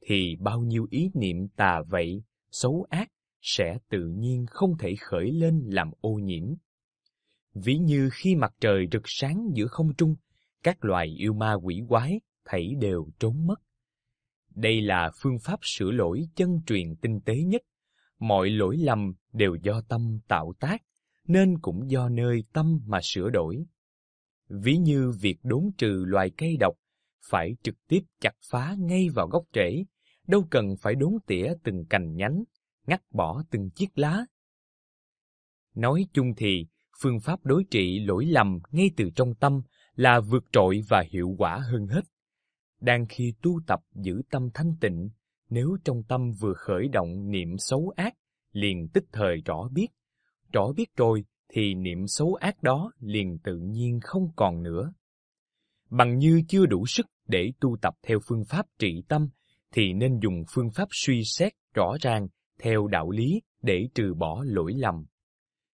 thì bao nhiêu ý niệm tà vậy, xấu ác sẽ tự nhiên không thể khởi lên làm ô nhiễm. Ví như khi mặt trời rực sáng giữa không trung, các loài yêu ma quỷ quái thảy đều trốn mất. Đây là phương pháp sửa lỗi chân truyền tinh tế nhất. Mọi lỗi lầm đều do tâm tạo tác, nên cũng do nơi tâm mà sửa đổi. Ví như việc đốn trừ loài cây độc, phải trực tiếp chặt phá ngay vào gốc rễ, đâu cần phải đốn tỉa từng cành nhánh, ngắt bỏ từng chiếc lá. Nói chung thì, phương pháp đối trị lỗi lầm ngay từ trong tâm là vượt trội và hiệu quả hơn hết đang khi tu tập giữ tâm thanh tịnh, nếu trong tâm vừa khởi động niệm xấu ác, liền tức thời rõ biết. Rõ biết rồi thì niệm xấu ác đó liền tự nhiên không còn nữa. Bằng như chưa đủ sức để tu tập theo phương pháp trị tâm, thì nên dùng phương pháp suy xét rõ ràng theo đạo lý để trừ bỏ lỗi lầm.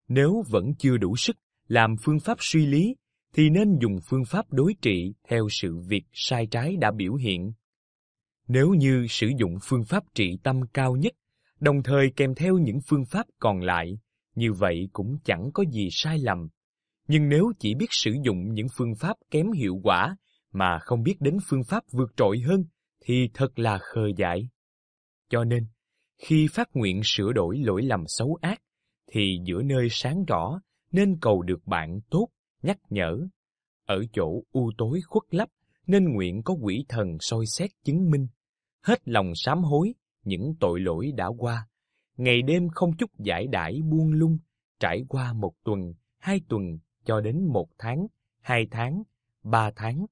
Nếu vẫn chưa đủ sức làm phương pháp suy lý thì nên dùng phương pháp đối trị theo sự việc sai trái đã biểu hiện. Nếu như sử dụng phương pháp trị tâm cao nhất, đồng thời kèm theo những phương pháp còn lại, như vậy cũng chẳng có gì sai lầm. Nhưng nếu chỉ biết sử dụng những phương pháp kém hiệu quả mà không biết đến phương pháp vượt trội hơn thì thật là khờ dại. Cho nên, khi phát nguyện sửa đổi lỗi lầm xấu ác thì giữa nơi sáng rõ nên cầu được bạn tốt nhắc nhở. Ở chỗ u tối khuất lấp nên nguyện có quỷ thần soi xét chứng minh, hết lòng sám hối những tội lỗi đã qua, ngày đêm không chút giải đãi buông lung, trải qua một tuần, hai tuần cho đến một tháng, hai tháng, ba tháng,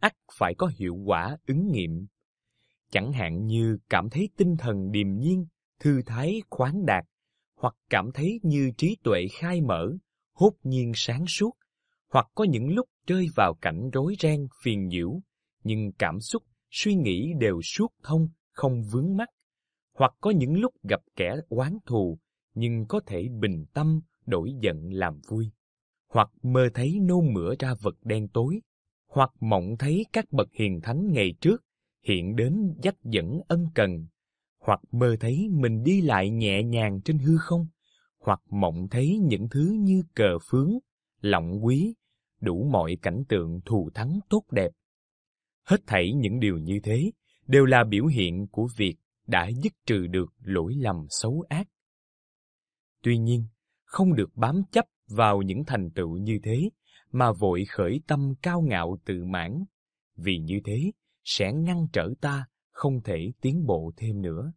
ắt phải có hiệu quả ứng nghiệm. Chẳng hạn như cảm thấy tinh thần điềm nhiên, thư thái khoáng đạt, hoặc cảm thấy như trí tuệ khai mở, hốt nhiên sáng suốt, hoặc có những lúc rơi vào cảnh rối ren phiền nhiễu, nhưng cảm xúc, suy nghĩ đều suốt thông, không vướng mắc, hoặc có những lúc gặp kẻ oán thù, nhưng có thể bình tâm đổi giận làm vui, hoặc mơ thấy nôn mửa ra vật đen tối, hoặc mộng thấy các bậc hiền thánh ngày trước hiện đến dắt dẫn ân cần, hoặc mơ thấy mình đi lại nhẹ nhàng trên hư không, hoặc mộng thấy những thứ như cờ phướng, lọng quý, đủ mọi cảnh tượng thù thắng tốt đẹp. Hết thảy những điều như thế đều là biểu hiện của việc đã dứt trừ được lỗi lầm xấu ác. Tuy nhiên, không được bám chấp vào những thành tựu như thế mà vội khởi tâm cao ngạo tự mãn, vì như thế sẽ ngăn trở ta không thể tiến bộ thêm nữa.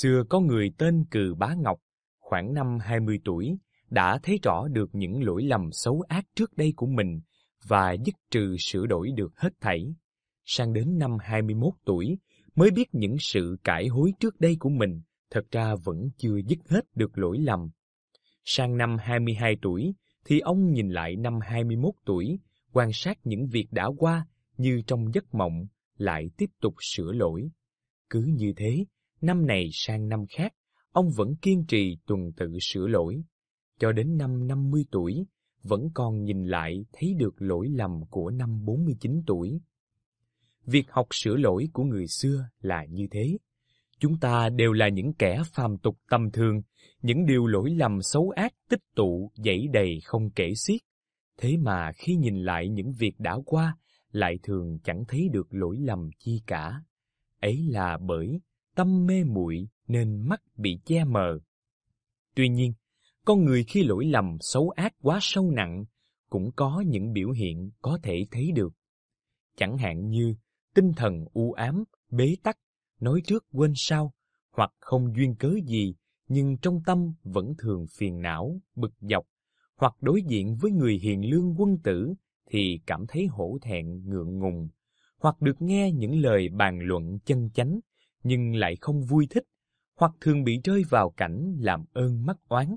Xưa có người tên Cừ Bá Ngọc, khoảng năm 20 tuổi, đã thấy rõ được những lỗi lầm xấu ác trước đây của mình và dứt trừ sửa đổi được hết thảy. Sang đến năm 21 tuổi mới biết những sự cải hối trước đây của mình thật ra vẫn chưa dứt hết được lỗi lầm. Sang năm 22 tuổi thì ông nhìn lại năm 21 tuổi, quan sát những việc đã qua như trong giấc mộng lại tiếp tục sửa lỗi. Cứ như thế, năm này sang năm khác, ông vẫn kiên trì tuần tự sửa lỗi cho đến năm 50 tuổi vẫn còn nhìn lại thấy được lỗi lầm của năm 49 tuổi. Việc học sửa lỗi của người xưa là như thế. Chúng ta đều là những kẻ phàm tục tầm thường, những điều lỗi lầm xấu ác tích tụ dẫy đầy không kể xiết. Thế mà khi nhìn lại những việc đã qua, lại thường chẳng thấy được lỗi lầm chi cả. Ấy là bởi tâm mê muội nên mắt bị che mờ. Tuy nhiên, con người khi lỗi lầm xấu ác quá sâu nặng cũng có những biểu hiện có thể thấy được chẳng hạn như tinh thần u ám bế tắc nói trước quên sau hoặc không duyên cớ gì nhưng trong tâm vẫn thường phiền não bực dọc hoặc đối diện với người hiền lương quân tử thì cảm thấy hổ thẹn ngượng ngùng hoặc được nghe những lời bàn luận chân chánh nhưng lại không vui thích hoặc thường bị rơi vào cảnh làm ơn mắc oán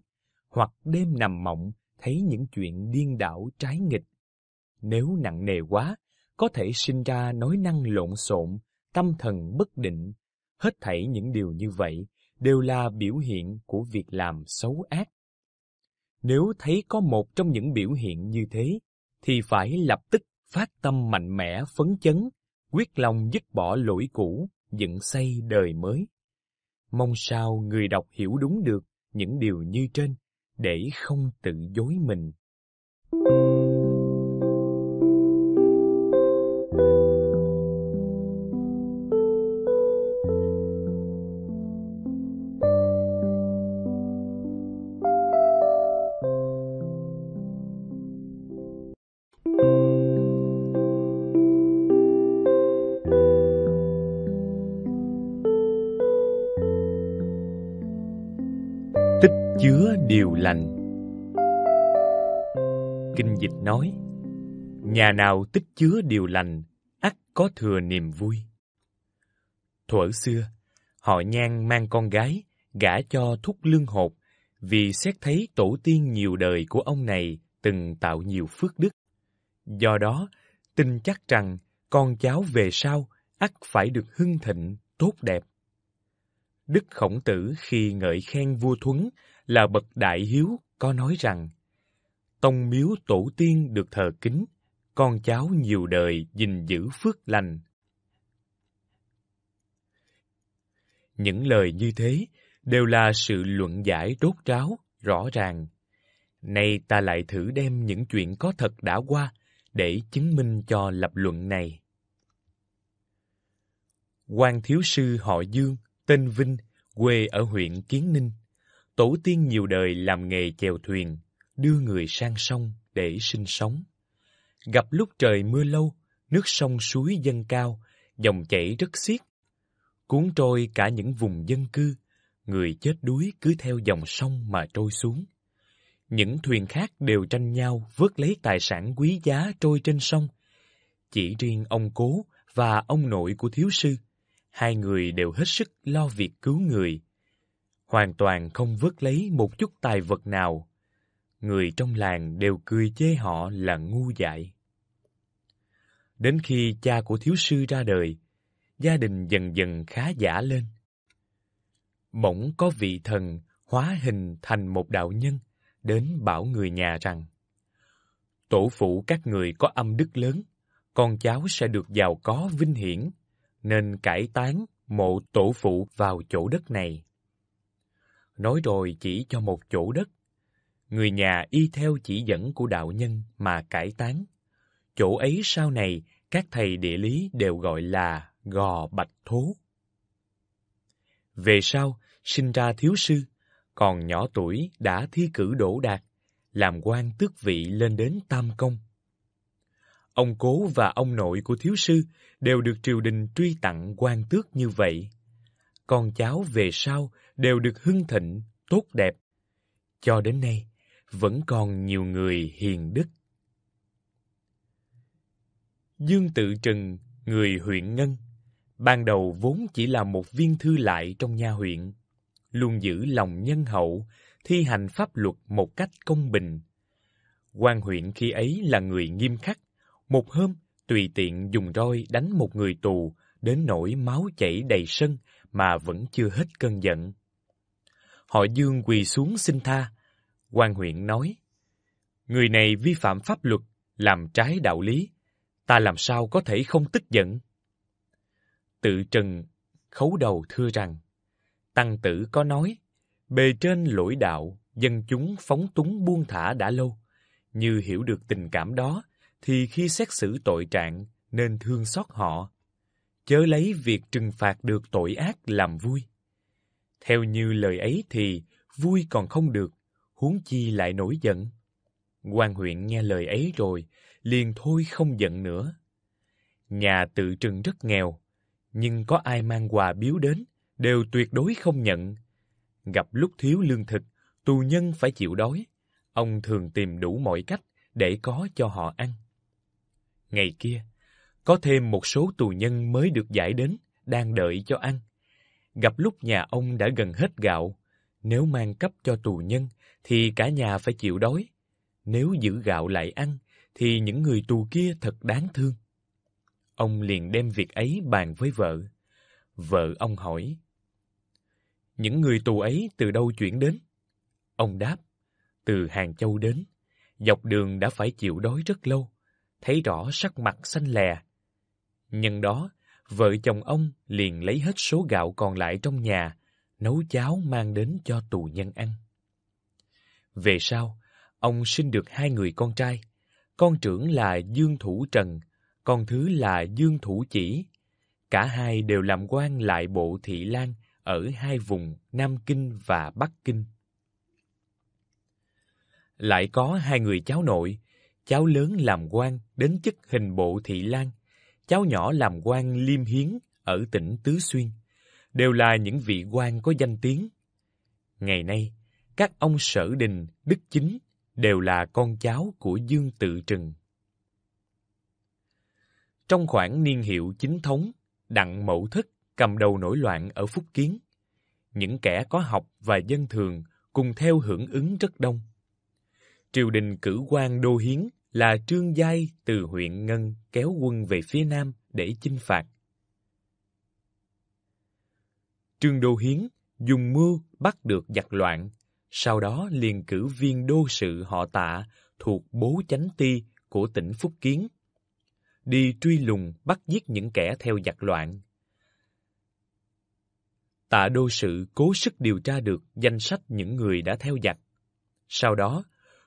hoặc đêm nằm mộng thấy những chuyện điên đảo trái nghịch. Nếu nặng nề quá, có thể sinh ra nói năng lộn xộn, tâm thần bất định. Hết thảy những điều như vậy đều là biểu hiện của việc làm xấu ác. Nếu thấy có một trong những biểu hiện như thế, thì phải lập tức phát tâm mạnh mẽ phấn chấn, quyết lòng dứt bỏ lỗi cũ, dựng xây đời mới. Mong sao người đọc hiểu đúng được những điều như trên để không tự dối mình. nói: Nhà nào tích chứa điều lành, ắt có thừa niềm vui. Thuở xưa, họ Nhan mang con gái gả cho Thúc Lương Hột vì xét thấy tổ tiên nhiều đời của ông này từng tạo nhiều phước đức. Do đó, tin chắc rằng con cháu về sau ắt phải được hưng thịnh, tốt đẹp. Đức Khổng Tử khi ngợi khen vua Thuấn là bậc đại hiếu có nói rằng tông miếu tổ tiên được thờ kính, con cháu nhiều đời gìn giữ phước lành. Những lời như thế đều là sự luận giải rốt ráo, rõ ràng. Nay ta lại thử đem những chuyện có thật đã qua để chứng minh cho lập luận này. Quan thiếu sư họ Dương, tên Vinh, quê ở huyện Kiến Ninh. Tổ tiên nhiều đời làm nghề chèo thuyền, đưa người sang sông để sinh sống. Gặp lúc trời mưa lâu, nước sông suối dâng cao, dòng chảy rất xiết. Cuốn trôi cả những vùng dân cư, người chết đuối cứ theo dòng sông mà trôi xuống. Những thuyền khác đều tranh nhau vớt lấy tài sản quý giá trôi trên sông. Chỉ riêng ông cố và ông nội của thiếu sư, hai người đều hết sức lo việc cứu người. Hoàn toàn không vớt lấy một chút tài vật nào người trong làng đều cười chê họ là ngu dại. Đến khi cha của thiếu sư ra đời, gia đình dần dần khá giả lên. Bỗng có vị thần hóa hình thành một đạo nhân, đến bảo người nhà rằng Tổ phụ các người có âm đức lớn, con cháu sẽ được giàu có vinh hiển, nên cải tán mộ tổ phụ vào chỗ đất này. Nói rồi chỉ cho một chỗ đất người nhà y theo chỉ dẫn của đạo nhân mà cải tán. Chỗ ấy sau này các thầy địa lý đều gọi là Gò Bạch Thố. Về sau, sinh ra thiếu sư, còn nhỏ tuổi đã thi cử đỗ đạt, làm quan tước vị lên đến tam công. Ông cố và ông nội của thiếu sư đều được triều đình truy tặng quan tước như vậy. Con cháu về sau đều được hưng thịnh, tốt đẹp. Cho đến nay, vẫn còn nhiều người hiền đức. Dương Tự Trừng, người huyện Ngân, ban đầu vốn chỉ là một viên thư lại trong nha huyện, luôn giữ lòng nhân hậu, thi hành pháp luật một cách công bình. Quan huyện khi ấy là người nghiêm khắc, một hôm tùy tiện dùng roi đánh một người tù đến nỗi máu chảy đầy sân mà vẫn chưa hết cơn giận. Họ Dương quỳ xuống xin tha, quan huyện nói, Người này vi phạm pháp luật, làm trái đạo lý, ta làm sao có thể không tức giận? Tự trần khấu đầu thưa rằng, Tăng tử có nói, bề trên lỗi đạo, dân chúng phóng túng buông thả đã lâu. Như hiểu được tình cảm đó, thì khi xét xử tội trạng, nên thương xót họ. Chớ lấy việc trừng phạt được tội ác làm vui. Theo như lời ấy thì, vui còn không được, huống chi lại nổi giận. Quan huyện nghe lời ấy rồi, liền thôi không giận nữa. Nhà tự trừng rất nghèo, nhưng có ai mang quà biếu đến, đều tuyệt đối không nhận. Gặp lúc thiếu lương thực, tù nhân phải chịu đói, ông thường tìm đủ mọi cách để có cho họ ăn. Ngày kia, có thêm một số tù nhân mới được giải đến, đang đợi cho ăn. Gặp lúc nhà ông đã gần hết gạo, nếu mang cấp cho tù nhân thì cả nhà phải chịu đói. Nếu giữ gạo lại ăn, thì những người tù kia thật đáng thương. Ông liền đem việc ấy bàn với vợ. Vợ ông hỏi, Những người tù ấy từ đâu chuyển đến? Ông đáp, từ Hàng Châu đến. Dọc đường đã phải chịu đói rất lâu, thấy rõ sắc mặt xanh lè. Nhân đó, vợ chồng ông liền lấy hết số gạo còn lại trong nhà, nấu cháo mang đến cho tù nhân ăn. Về sau, ông sinh được hai người con trai. Con trưởng là Dương Thủ Trần, con thứ là Dương Thủ Chỉ. Cả hai đều làm quan lại bộ thị lan ở hai vùng Nam Kinh và Bắc Kinh. Lại có hai người cháu nội, cháu lớn làm quan đến chức hình bộ thị lan, cháu nhỏ làm quan liêm hiến ở tỉnh Tứ Xuyên, đều là những vị quan có danh tiếng. Ngày nay, các ông Sở Đình, Đức Chính đều là con cháu của Dương Tự Trừng. Trong khoảng niên hiệu chính thống, Đặng Mậu thất cầm đầu nổi loạn ở Phúc Kiến. Những kẻ có học và dân thường cùng theo hưởng ứng rất đông. Triều đình cử quan Đô Hiến là Trương Giai từ huyện Ngân kéo quân về phía Nam để chinh phạt. Trương Đô Hiến dùng mưu bắt được giặc loạn sau đó liền cử viên đô sự họ tạ thuộc bố chánh ti của tỉnh Phúc Kiến, đi truy lùng bắt giết những kẻ theo giặc loạn. Tạ đô sự cố sức điều tra được danh sách những người đã theo giặc. Sau đó,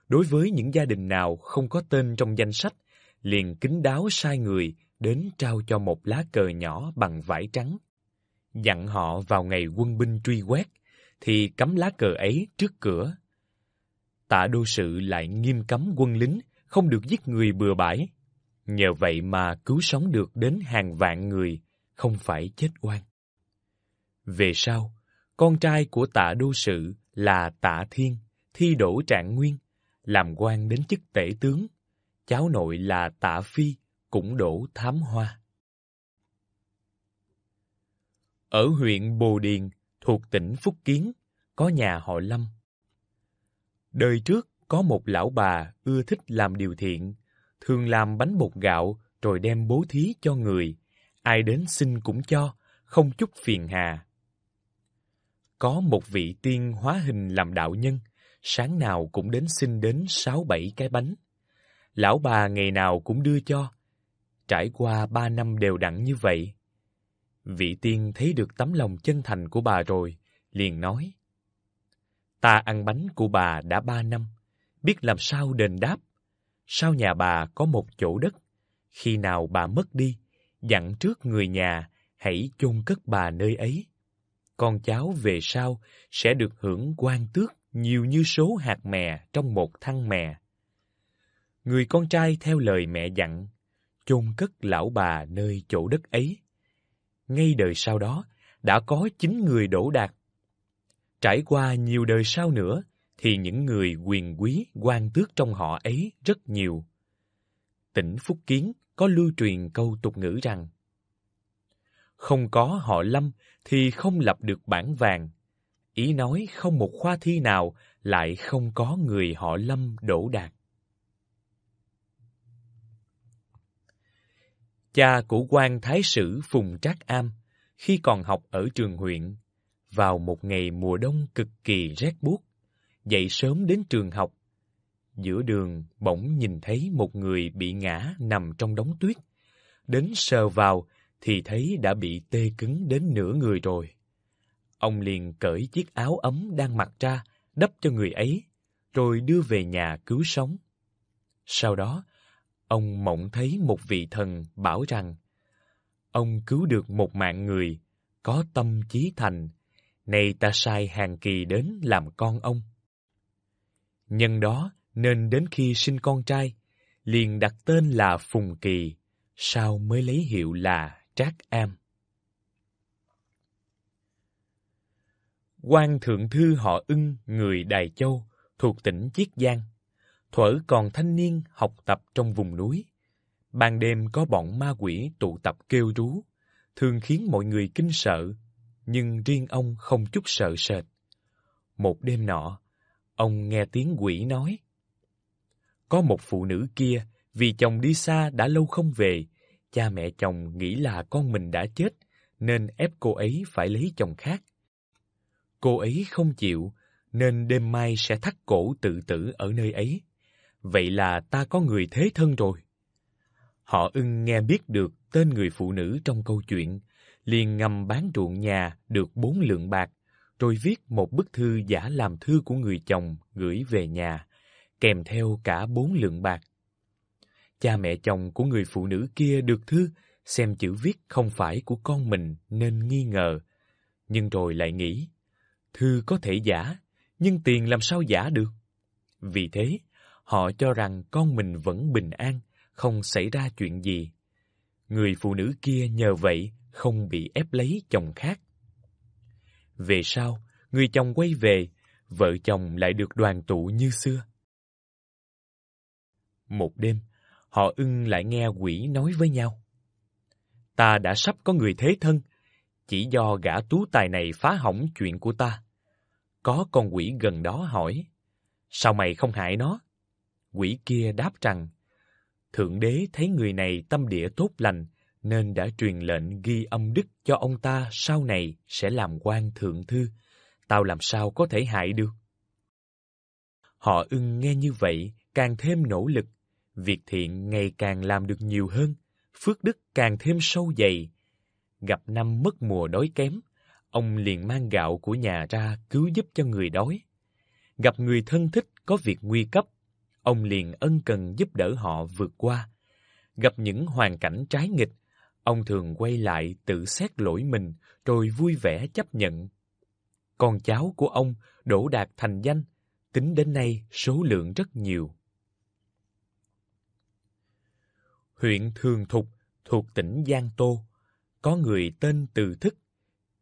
đối với những gia đình nào không có tên trong danh sách, liền kính đáo sai người đến trao cho một lá cờ nhỏ bằng vải trắng. Dặn họ vào ngày quân binh truy quét, thì cắm lá cờ ấy trước cửa. Tạ đô sự lại nghiêm cấm quân lính không được giết người bừa bãi. Nhờ vậy mà cứu sống được đến hàng vạn người, không phải chết oan. Về sau, con trai của tạ đô sự là tạ thiên, thi đỗ trạng nguyên, làm quan đến chức tể tướng. Cháu nội là tạ phi, cũng đổ thám hoa. Ở huyện Bồ Điền, thuộc tỉnh Phúc Kiến, có nhà họ Lâm. Đời trước có một lão bà ưa thích làm điều thiện, thường làm bánh bột gạo rồi đem bố thí cho người, ai đến xin cũng cho, không chút phiền hà. Có một vị tiên hóa hình làm đạo nhân, sáng nào cũng đến xin đến sáu bảy cái bánh. Lão bà ngày nào cũng đưa cho. Trải qua ba năm đều đặn như vậy, Vị tiên thấy được tấm lòng chân thành của bà rồi, liền nói. Ta ăn bánh của bà đã ba năm, biết làm sao đền đáp. Sau nhà bà có một chỗ đất, khi nào bà mất đi, dặn trước người nhà hãy chôn cất bà nơi ấy. Con cháu về sau sẽ được hưởng quan tước nhiều như số hạt mè trong một thăng mè. Người con trai theo lời mẹ dặn, chôn cất lão bà nơi chỗ đất ấy ngay đời sau đó, đã có chín người đổ đạt. Trải qua nhiều đời sau nữa, thì những người quyền quý quan tước trong họ ấy rất nhiều. Tỉnh Phúc Kiến có lưu truyền câu tục ngữ rằng Không có họ lâm thì không lập được bản vàng. Ý nói không một khoa thi nào lại không có người họ lâm đổ đạt. cha của quan thái sử Phùng Trác Am, khi còn học ở trường huyện, vào một ngày mùa đông cực kỳ rét buốt, dậy sớm đến trường học. Giữa đường bỗng nhìn thấy một người bị ngã nằm trong đống tuyết. Đến sờ vào thì thấy đã bị tê cứng đến nửa người rồi. Ông liền cởi chiếc áo ấm đang mặc ra, đắp cho người ấy, rồi đưa về nhà cứu sống. Sau đó, ông mộng thấy một vị thần bảo rằng ông cứu được một mạng người có tâm chí thành, nay ta sai hàng kỳ đến làm con ông. Nhân đó nên đến khi sinh con trai, liền đặt tên là Phùng Kỳ, sau mới lấy hiệu là Trác Am. quan thượng thư họ ưng người Đài Châu, thuộc tỉnh Chiết Giang thuở còn thanh niên học tập trong vùng núi. Ban đêm có bọn ma quỷ tụ tập kêu rú, thường khiến mọi người kinh sợ, nhưng riêng ông không chút sợ sệt. Một đêm nọ, ông nghe tiếng quỷ nói. Có một phụ nữ kia, vì chồng đi xa đã lâu không về, cha mẹ chồng nghĩ là con mình đã chết, nên ép cô ấy phải lấy chồng khác. Cô ấy không chịu, nên đêm mai sẽ thắt cổ tự tử ở nơi ấy vậy là ta có người thế thân rồi. Họ ưng nghe biết được tên người phụ nữ trong câu chuyện, liền ngầm bán ruộng nhà được bốn lượng bạc, rồi viết một bức thư giả làm thư của người chồng gửi về nhà, kèm theo cả bốn lượng bạc. Cha mẹ chồng của người phụ nữ kia được thư, xem chữ viết không phải của con mình nên nghi ngờ, nhưng rồi lại nghĩ, thư có thể giả, nhưng tiền làm sao giả được? Vì thế, Họ cho rằng con mình vẫn bình an, không xảy ra chuyện gì. Người phụ nữ kia nhờ vậy không bị ép lấy chồng khác. Về sau, người chồng quay về, vợ chồng lại được đoàn tụ như xưa. Một đêm, họ ưng lại nghe quỷ nói với nhau. Ta đã sắp có người thế thân, chỉ do gã tú tài này phá hỏng chuyện của ta. Có con quỷ gần đó hỏi, sao mày không hại nó? quỷ kia đáp rằng, Thượng đế thấy người này tâm địa tốt lành, nên đã truyền lệnh ghi âm đức cho ông ta sau này sẽ làm quan thượng thư. Tao làm sao có thể hại được? Họ ưng nghe như vậy, càng thêm nỗ lực. Việc thiện ngày càng làm được nhiều hơn, phước đức càng thêm sâu dày. Gặp năm mất mùa đói kém, ông liền mang gạo của nhà ra cứu giúp cho người đói. Gặp người thân thích có việc nguy cấp ông liền ân cần giúp đỡ họ vượt qua. Gặp những hoàn cảnh trái nghịch, ông thường quay lại tự xét lỗi mình rồi vui vẻ chấp nhận. Con cháu của ông đỗ đạt thành danh, tính đến nay số lượng rất nhiều. Huyện Thường Thục thuộc tỉnh Giang Tô, có người tên Từ Thức,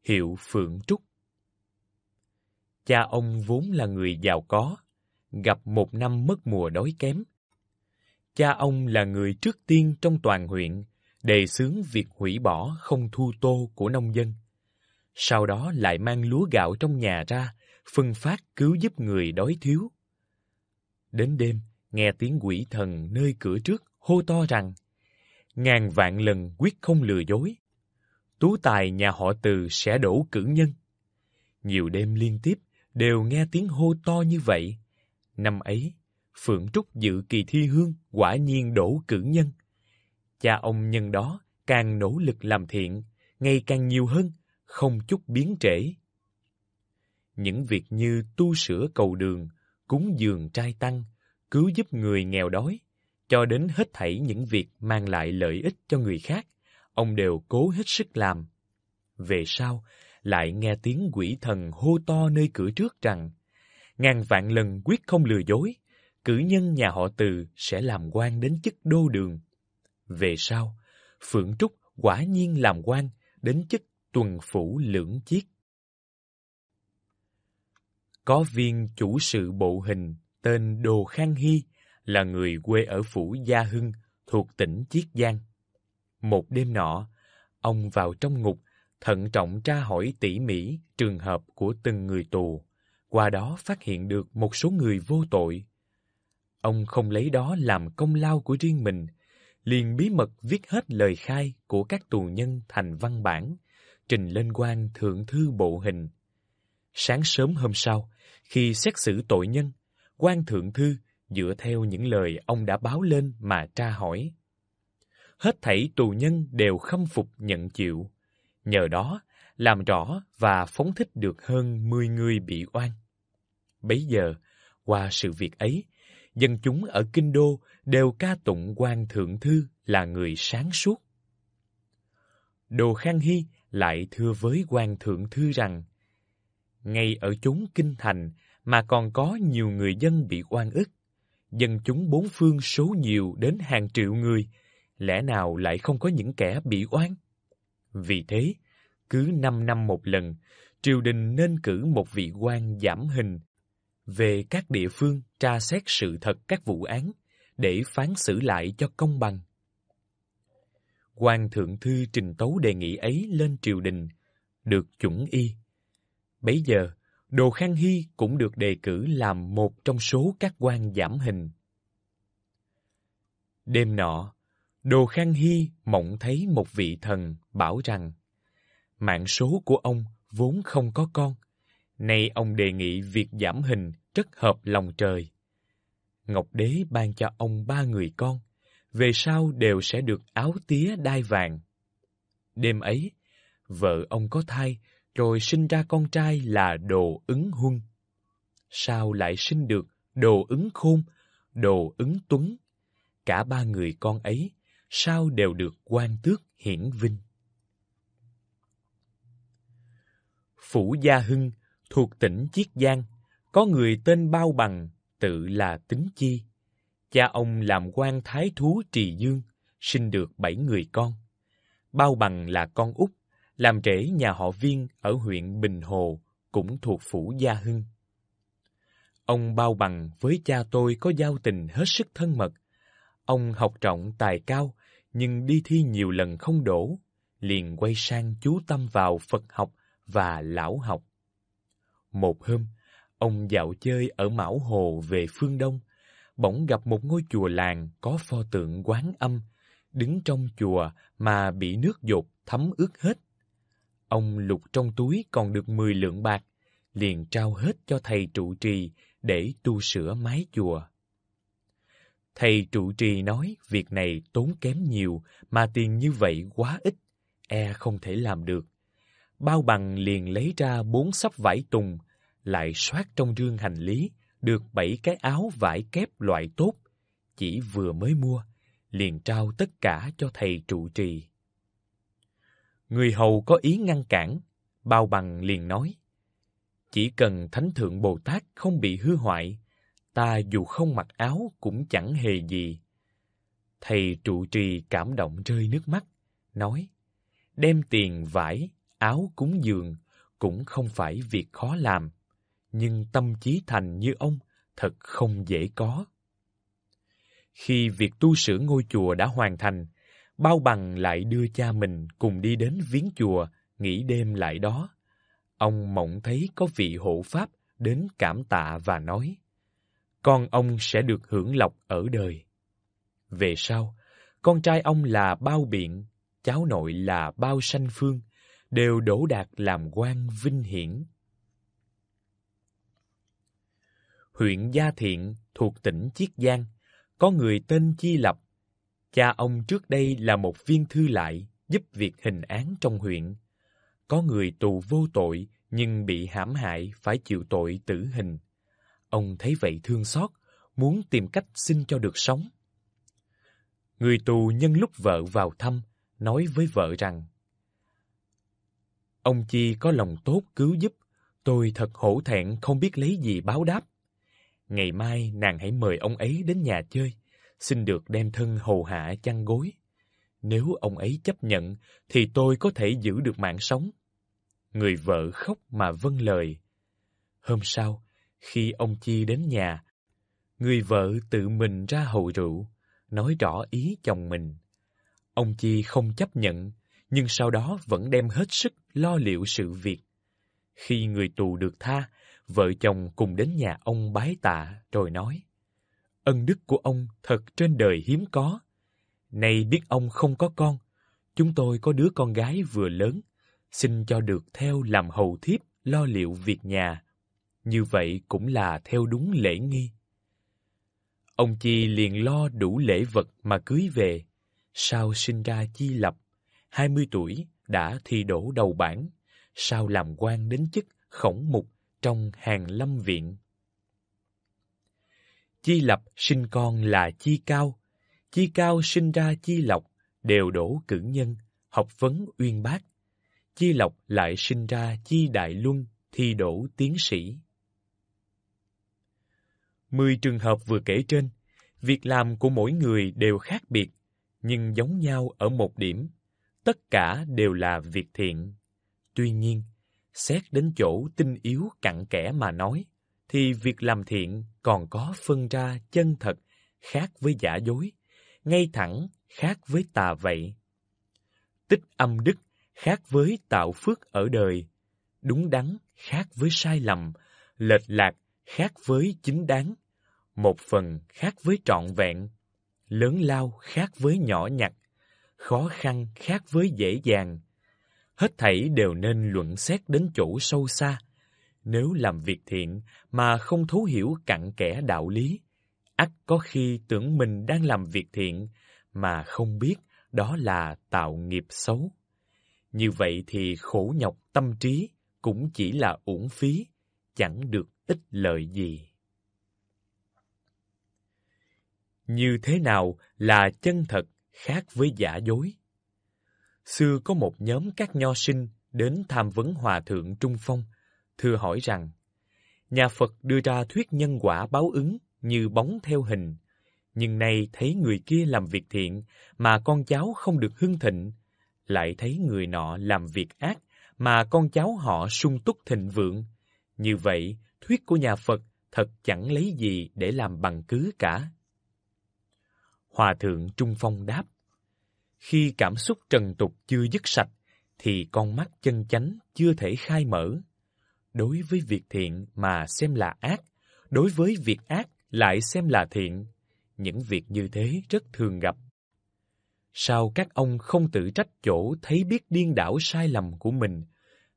hiệu Phượng Trúc. Cha ông vốn là người giàu có, gặp một năm mất mùa đói kém. Cha ông là người trước tiên trong toàn huyện đề xướng việc hủy bỏ không thu tô của nông dân. Sau đó lại mang lúa gạo trong nhà ra, phân phát cứu giúp người đói thiếu. Đến đêm, nghe tiếng quỷ thần nơi cửa trước hô to rằng ngàn vạn lần quyết không lừa dối. Tú tài nhà họ từ sẽ đổ cử nhân. Nhiều đêm liên tiếp đều nghe tiếng hô to như vậy, Năm ấy, Phượng Trúc dự kỳ thi hương quả nhiên đổ cử nhân. Cha ông nhân đó càng nỗ lực làm thiện, ngày càng nhiều hơn, không chút biến trễ. Những việc như tu sửa cầu đường, cúng dường trai tăng, cứu giúp người nghèo đói, cho đến hết thảy những việc mang lại lợi ích cho người khác, ông đều cố hết sức làm. Về sau, lại nghe tiếng quỷ thần hô to nơi cửa trước rằng ngàn vạn lần quyết không lừa dối, cử nhân nhà họ Từ sẽ làm quan đến chức đô đường. Về sau, Phượng Trúc quả nhiên làm quan đến chức tuần phủ lưỡng chiết Có viên chủ sự bộ hình tên Đồ Khang Hy là người quê ở phủ Gia Hưng thuộc tỉnh Chiết Giang. Một đêm nọ, ông vào trong ngục, thận trọng tra hỏi tỉ mỉ trường hợp của từng người tù qua đó phát hiện được một số người vô tội. Ông không lấy đó làm công lao của riêng mình, liền bí mật viết hết lời khai của các tù nhân thành văn bản, trình lên quan thượng thư bộ hình. Sáng sớm hôm sau, khi xét xử tội nhân, quan thượng thư dựa theo những lời ông đã báo lên mà tra hỏi. Hết thảy tù nhân đều khâm phục nhận chịu. Nhờ đó, làm rõ và phóng thích được hơn 10 người bị oan. Bấy giờ, qua sự việc ấy, dân chúng ở Kinh Đô đều ca tụng quan Thượng Thư là người sáng suốt. Đồ Khang Hy lại thưa với quan Thượng Thư rằng, ngay ở chúng Kinh Thành mà còn có nhiều người dân bị oan ức, dân chúng bốn phương số nhiều đến hàng triệu người, lẽ nào lại không có những kẻ bị oan? Vì thế, cứ 5 năm một lần, triều đình nên cử một vị quan giảm hình về các địa phương tra xét sự thật các vụ án để phán xử lại cho công bằng. Quan thượng thư trình tấu đề nghị ấy lên triều đình, được chuẩn y. Bấy giờ, Đồ Khang Hy cũng được đề cử làm một trong số các quan giảm hình. Đêm nọ, Đồ Khang Hy mộng thấy một vị thần bảo rằng Mạng số của ông vốn không có con. Nay ông đề nghị việc giảm hình rất hợp lòng trời. Ngọc Đế ban cho ông ba người con, về sau đều sẽ được áo tía đai vàng. Đêm ấy, vợ ông có thai, rồi sinh ra con trai là Đồ Ứng Huân. Sao lại sinh được Đồ Ứng Khôn, Đồ Ứng Tuấn? Cả ba người con ấy, sao đều được quan tước hiển vinh? Phủ Gia Hưng thuộc tỉnh Chiết Giang, có người tên Bao Bằng, tự là Tính Chi. Cha ông làm quan thái thú Trì Dương, sinh được bảy người con. Bao Bằng là con út, làm rể nhà họ Viên ở huyện Bình Hồ, cũng thuộc Phủ Gia Hưng. Ông Bao Bằng với cha tôi có giao tình hết sức thân mật. Ông học trọng tài cao, nhưng đi thi nhiều lần không đổ, liền quay sang chú tâm vào Phật học và lão học. Một hôm, ông dạo chơi ở Mão Hồ về phương Đông, bỗng gặp một ngôi chùa làng có pho tượng quán âm, đứng trong chùa mà bị nước dột thấm ướt hết. Ông lục trong túi còn được 10 lượng bạc, liền trao hết cho thầy trụ trì để tu sửa mái chùa. Thầy trụ trì nói việc này tốn kém nhiều mà tiền như vậy quá ít, e không thể làm được. Bao bằng liền lấy ra bốn sắp vải tùng, lại soát trong rương hành lý, được bảy cái áo vải kép loại tốt, chỉ vừa mới mua, liền trao tất cả cho thầy trụ trì. Người hầu có ý ngăn cản, bao bằng liền nói, chỉ cần Thánh Thượng Bồ Tát không bị hư hoại, ta dù không mặc áo cũng chẳng hề gì. Thầy trụ trì cảm động rơi nước mắt, nói, đem tiền vải, áo cúng dường cũng không phải việc khó làm, nhưng tâm trí thành như ông thật không dễ có. Khi việc tu sửa ngôi chùa đã hoàn thành, Bao Bằng lại đưa cha mình cùng đi đến viếng chùa, nghỉ đêm lại đó. Ông mộng thấy có vị hộ pháp đến cảm tạ và nói, con ông sẽ được hưởng lộc ở đời. Về sau, con trai ông là Bao Biện, cháu nội là Bao Sanh Phương, đều đổ đạt làm quan vinh hiển. Huyện Gia Thiện thuộc tỉnh Chiết Giang, có người tên Chi Lập. Cha ông trước đây là một viên thư lại giúp việc hình án trong huyện. Có người tù vô tội nhưng bị hãm hại phải chịu tội tử hình. Ông thấy vậy thương xót, muốn tìm cách xin cho được sống. Người tù nhân lúc vợ vào thăm, nói với vợ rằng Ông Chi có lòng tốt cứu giúp, tôi thật hổ thẹn không biết lấy gì báo đáp. Ngày mai nàng hãy mời ông ấy đến nhà chơi, xin được đem thân hầu hạ chăn gối. Nếu ông ấy chấp nhận thì tôi có thể giữ được mạng sống. Người vợ khóc mà vâng lời. Hôm sau, khi ông Chi đến nhà, người vợ tự mình ra hầu rượu, nói rõ ý chồng mình. Ông Chi không chấp nhận, nhưng sau đó vẫn đem hết sức lo liệu sự việc. Khi người tù được tha, vợ chồng cùng đến nhà ông bái tạ rồi nói: "Ân đức của ông thật trên đời hiếm có. Nay biết ông không có con, chúng tôi có đứa con gái vừa lớn, xin cho được theo làm hầu thiếp lo liệu việc nhà. Như vậy cũng là theo đúng lễ nghi." Ông Chi liền lo đủ lễ vật mà cưới về. Sau sinh ra Chi Lập, 20 tuổi, đã thi đổ đầu bảng, sau làm quan đến chức khổng mục trong hàng lâm viện. Chi lập sinh con là chi cao, chi cao sinh ra chi lộc, đều đổ cử nhân, học vấn uyên bác. Chi lộc lại sinh ra chi đại luân, thi đổ tiến sĩ. Mười trường hợp vừa kể trên, việc làm của mỗi người đều khác biệt, nhưng giống nhau ở một điểm tất cả đều là việc thiện. Tuy nhiên, xét đến chỗ tinh yếu cặn kẽ mà nói, thì việc làm thiện còn có phân ra chân thật, khác với giả dối, ngay thẳng, khác với tà vậy. Tích âm đức, khác với tạo phước ở đời, đúng đắn, khác với sai lầm, lệch lạc, khác với chính đáng, một phần khác với trọn vẹn, lớn lao khác với nhỏ nhặt, khó khăn khác với dễ dàng. Hết thảy đều nên luận xét đến chỗ sâu xa. Nếu làm việc thiện mà không thấu hiểu cặn kẽ đạo lý, ắt có khi tưởng mình đang làm việc thiện mà không biết đó là tạo nghiệp xấu. Như vậy thì khổ nhọc tâm trí cũng chỉ là uổng phí, chẳng được ích lợi gì. Như thế nào là chân thật khác với giả dối. Xưa có một nhóm các nho sinh đến tham vấn Hòa Thượng Trung Phong, thưa hỏi rằng, nhà Phật đưa ra thuyết nhân quả báo ứng như bóng theo hình, nhưng nay thấy người kia làm việc thiện mà con cháu không được hưng thịnh, lại thấy người nọ làm việc ác mà con cháu họ sung túc thịnh vượng. Như vậy, thuyết của nhà Phật thật chẳng lấy gì để làm bằng cứ cả. Hòa thượng Trung Phong đáp. Khi cảm xúc trần tục chưa dứt sạch, thì con mắt chân chánh chưa thể khai mở. Đối với việc thiện mà xem là ác, đối với việc ác lại xem là thiện. Những việc như thế rất thường gặp. Sao các ông không tự trách chỗ thấy biết điên đảo sai lầm của mình,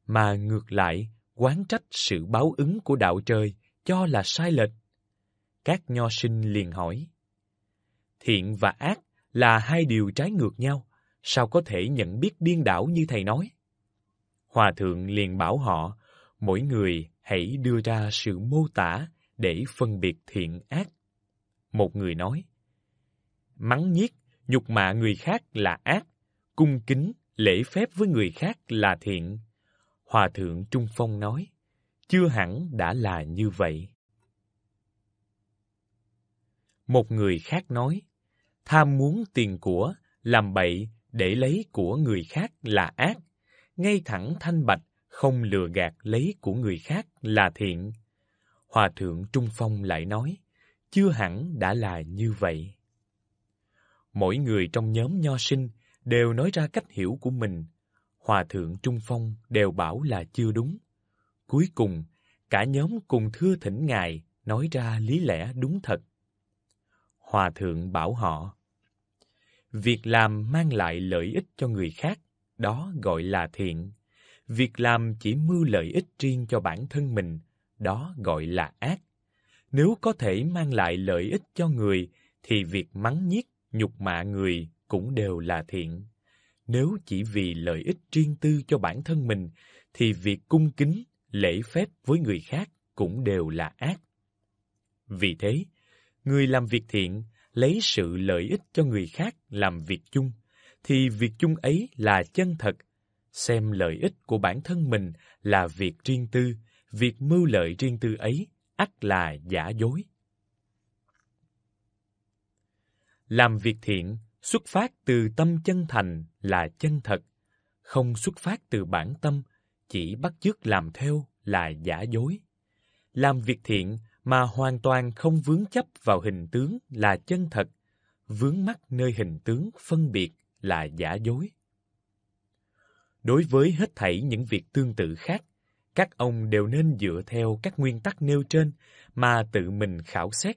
mà ngược lại quán trách sự báo ứng của đạo trời cho là sai lệch? Các nho sinh liền hỏi. Thiện và ác là hai điều trái ngược nhau, sao có thể nhận biết điên đảo như thầy nói? Hòa thượng liền bảo họ, mỗi người hãy đưa ra sự mô tả để phân biệt thiện ác. Một người nói, mắng nhiếc, nhục mạ người khác là ác, cung kính, lễ phép với người khác là thiện. Hòa thượng Trung Phong nói, chưa hẳn đã là như vậy. Một người khác nói, Tham muốn tiền của, làm bậy để lấy của người khác là ác, ngay thẳng thanh bạch, không lừa gạt lấy của người khác là thiện. Hòa thượng Trung Phong lại nói, chưa hẳn đã là như vậy. Mỗi người trong nhóm nho sinh đều nói ra cách hiểu của mình, Hòa thượng Trung Phong đều bảo là chưa đúng. Cuối cùng, cả nhóm cùng thưa thỉnh Ngài nói ra lý lẽ đúng thật hòa thượng bảo họ việc làm mang lại lợi ích cho người khác đó gọi là thiện việc làm chỉ mưu lợi ích riêng cho bản thân mình đó gọi là ác nếu có thể mang lại lợi ích cho người thì việc mắng nhiếc nhục mạ người cũng đều là thiện nếu chỉ vì lợi ích riêng tư cho bản thân mình thì việc cung kính lễ phép với người khác cũng đều là ác vì thế Người làm việc thiện, lấy sự lợi ích cho người khác làm việc chung, thì việc chung ấy là chân thật. Xem lợi ích của bản thân mình là việc riêng tư, việc mưu lợi riêng tư ấy ắt là giả dối. Làm việc thiện xuất phát từ tâm chân thành là chân thật, không xuất phát từ bản tâm, chỉ bắt chước làm theo là giả dối. Làm việc thiện mà hoàn toàn không vướng chấp vào hình tướng là chân thật, vướng mắc nơi hình tướng phân biệt là giả dối. Đối với hết thảy những việc tương tự khác, các ông đều nên dựa theo các nguyên tắc nêu trên mà tự mình khảo xét,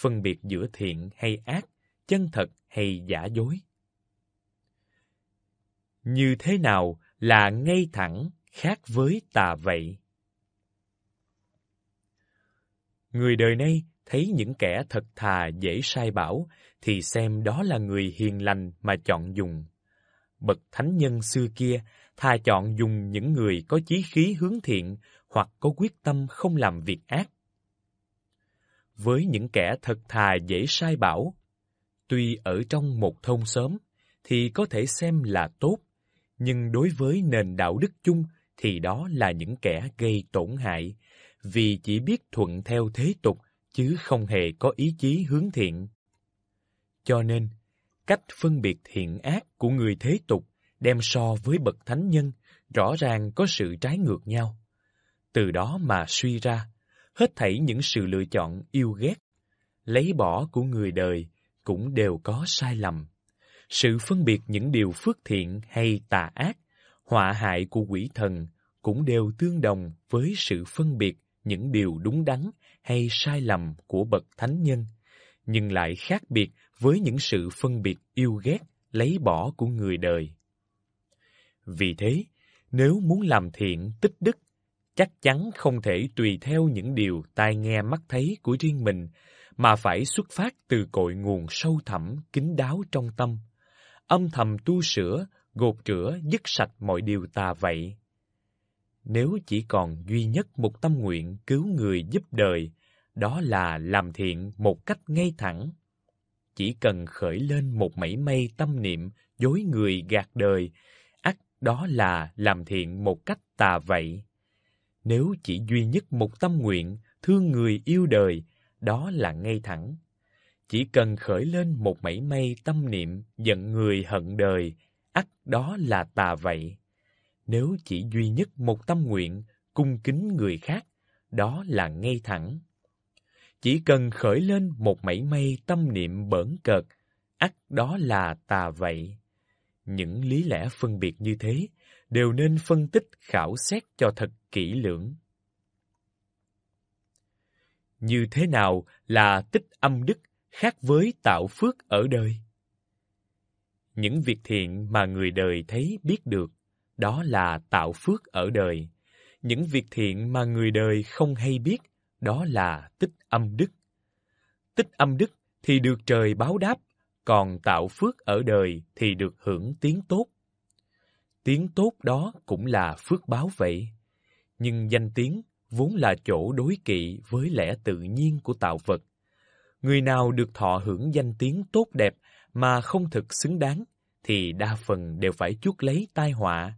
phân biệt giữa thiện hay ác, chân thật hay giả dối. Như thế nào là ngay thẳng khác với tà vậy? Người đời nay thấy những kẻ thật thà dễ sai bảo thì xem đó là người hiền lành mà chọn dùng. Bậc thánh nhân xưa kia thà chọn dùng những người có chí khí hướng thiện hoặc có quyết tâm không làm việc ác. Với những kẻ thật thà dễ sai bảo, tuy ở trong một thôn xóm thì có thể xem là tốt, nhưng đối với nền đạo đức chung thì đó là những kẻ gây tổn hại, vì chỉ biết thuận theo thế tục chứ không hề có ý chí hướng thiện. Cho nên, cách phân biệt thiện ác của người thế tục đem so với bậc thánh nhân rõ ràng có sự trái ngược nhau. Từ đó mà suy ra, hết thảy những sự lựa chọn yêu ghét, lấy bỏ của người đời cũng đều có sai lầm. Sự phân biệt những điều phước thiện hay tà ác, họa hại của quỷ thần cũng đều tương đồng với sự phân biệt những điều đúng đắn hay sai lầm của bậc thánh nhân, nhưng lại khác biệt với những sự phân biệt yêu ghét, lấy bỏ của người đời. Vì thế, nếu muốn làm thiện tích đức, chắc chắn không thể tùy theo những điều tai nghe mắt thấy của riêng mình, mà phải xuất phát từ cội nguồn sâu thẳm, kín đáo trong tâm. Âm thầm tu sửa, gột rửa, dứt sạch mọi điều tà vậy nếu chỉ còn duy nhất một tâm nguyện cứu người giúp đời, đó là làm thiện một cách ngay thẳng. Chỉ cần khởi lên một mảy may tâm niệm dối người gạt đời, ắt đó là làm thiện một cách tà vậy. Nếu chỉ duy nhất một tâm nguyện thương người yêu đời, đó là ngay thẳng. Chỉ cần khởi lên một mảy may tâm niệm giận người hận đời, ắt đó là tà vậy. Nếu chỉ duy nhất một tâm nguyện, cung kính người khác, đó là ngay thẳng. Chỉ cần khởi lên một mảy may tâm niệm bẩn cợt, ắt đó là tà vậy. Những lý lẽ phân biệt như thế đều nên phân tích khảo xét cho thật kỹ lưỡng. Như thế nào là tích âm đức khác với tạo phước ở đời? Những việc thiện mà người đời thấy biết được đó là tạo phước ở đời. Những việc thiện mà người đời không hay biết, đó là tích âm đức. Tích âm đức thì được trời báo đáp, còn tạo phước ở đời thì được hưởng tiếng tốt. Tiếng tốt đó cũng là phước báo vậy. Nhưng danh tiếng vốn là chỗ đối kỵ với lẽ tự nhiên của tạo vật. Người nào được thọ hưởng danh tiếng tốt đẹp mà không thực xứng đáng thì đa phần đều phải chuốc lấy tai họa,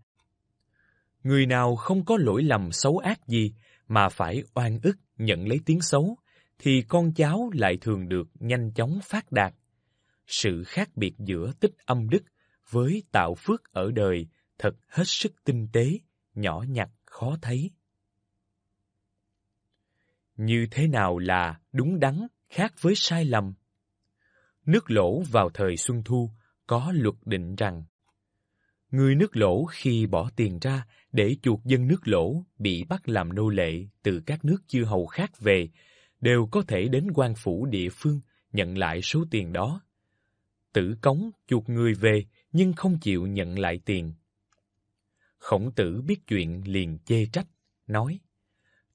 Người nào không có lỗi lầm xấu ác gì mà phải oan ức nhận lấy tiếng xấu, thì con cháu lại thường được nhanh chóng phát đạt. Sự khác biệt giữa tích âm đức với tạo phước ở đời thật hết sức tinh tế, nhỏ nhặt khó thấy. Như thế nào là đúng đắn khác với sai lầm? Nước lỗ vào thời Xuân Thu có luật định rằng Người nước lỗ khi bỏ tiền ra để chuộc dân nước lỗ bị bắt làm nô lệ từ các nước chư hầu khác về, đều có thể đến quan phủ địa phương nhận lại số tiền đó. Tử cống chuộc người về nhưng không chịu nhận lại tiền. Khổng tử biết chuyện liền chê trách, nói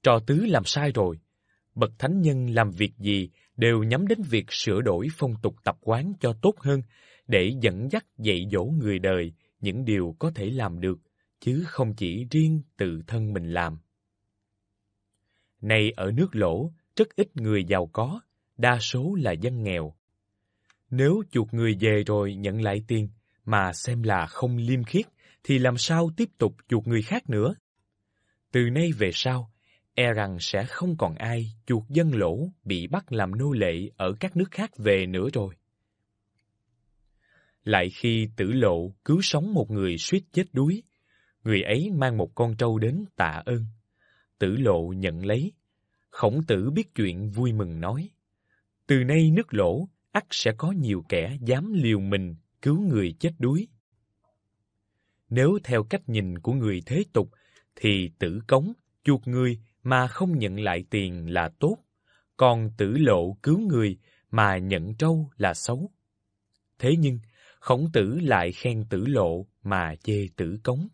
Trò tứ làm sai rồi, bậc thánh nhân làm việc gì đều nhắm đến việc sửa đổi phong tục tập quán cho tốt hơn để dẫn dắt dạy dỗ người đời, những điều có thể làm được, chứ không chỉ riêng tự thân mình làm. Nay ở nước lỗ, rất ít người giàu có, đa số là dân nghèo. Nếu chuột người về rồi nhận lại tiền, mà xem là không liêm khiết, thì làm sao tiếp tục chuột người khác nữa? Từ nay về sau, e rằng sẽ không còn ai chuột dân lỗ bị bắt làm nô lệ ở các nước khác về nữa rồi. Lại khi tử lộ cứu sống một người suýt chết đuối, người ấy mang một con trâu đến tạ ơn. Tử lộ nhận lấy. Khổng tử biết chuyện vui mừng nói. Từ nay nước lỗ, ắt sẽ có nhiều kẻ dám liều mình cứu người chết đuối. Nếu theo cách nhìn của người thế tục, thì tử cống, chuột người mà không nhận lại tiền là tốt, còn tử lộ cứu người mà nhận trâu là xấu. Thế nhưng, Khổng tử lại khen tử lộ mà chê tử cống.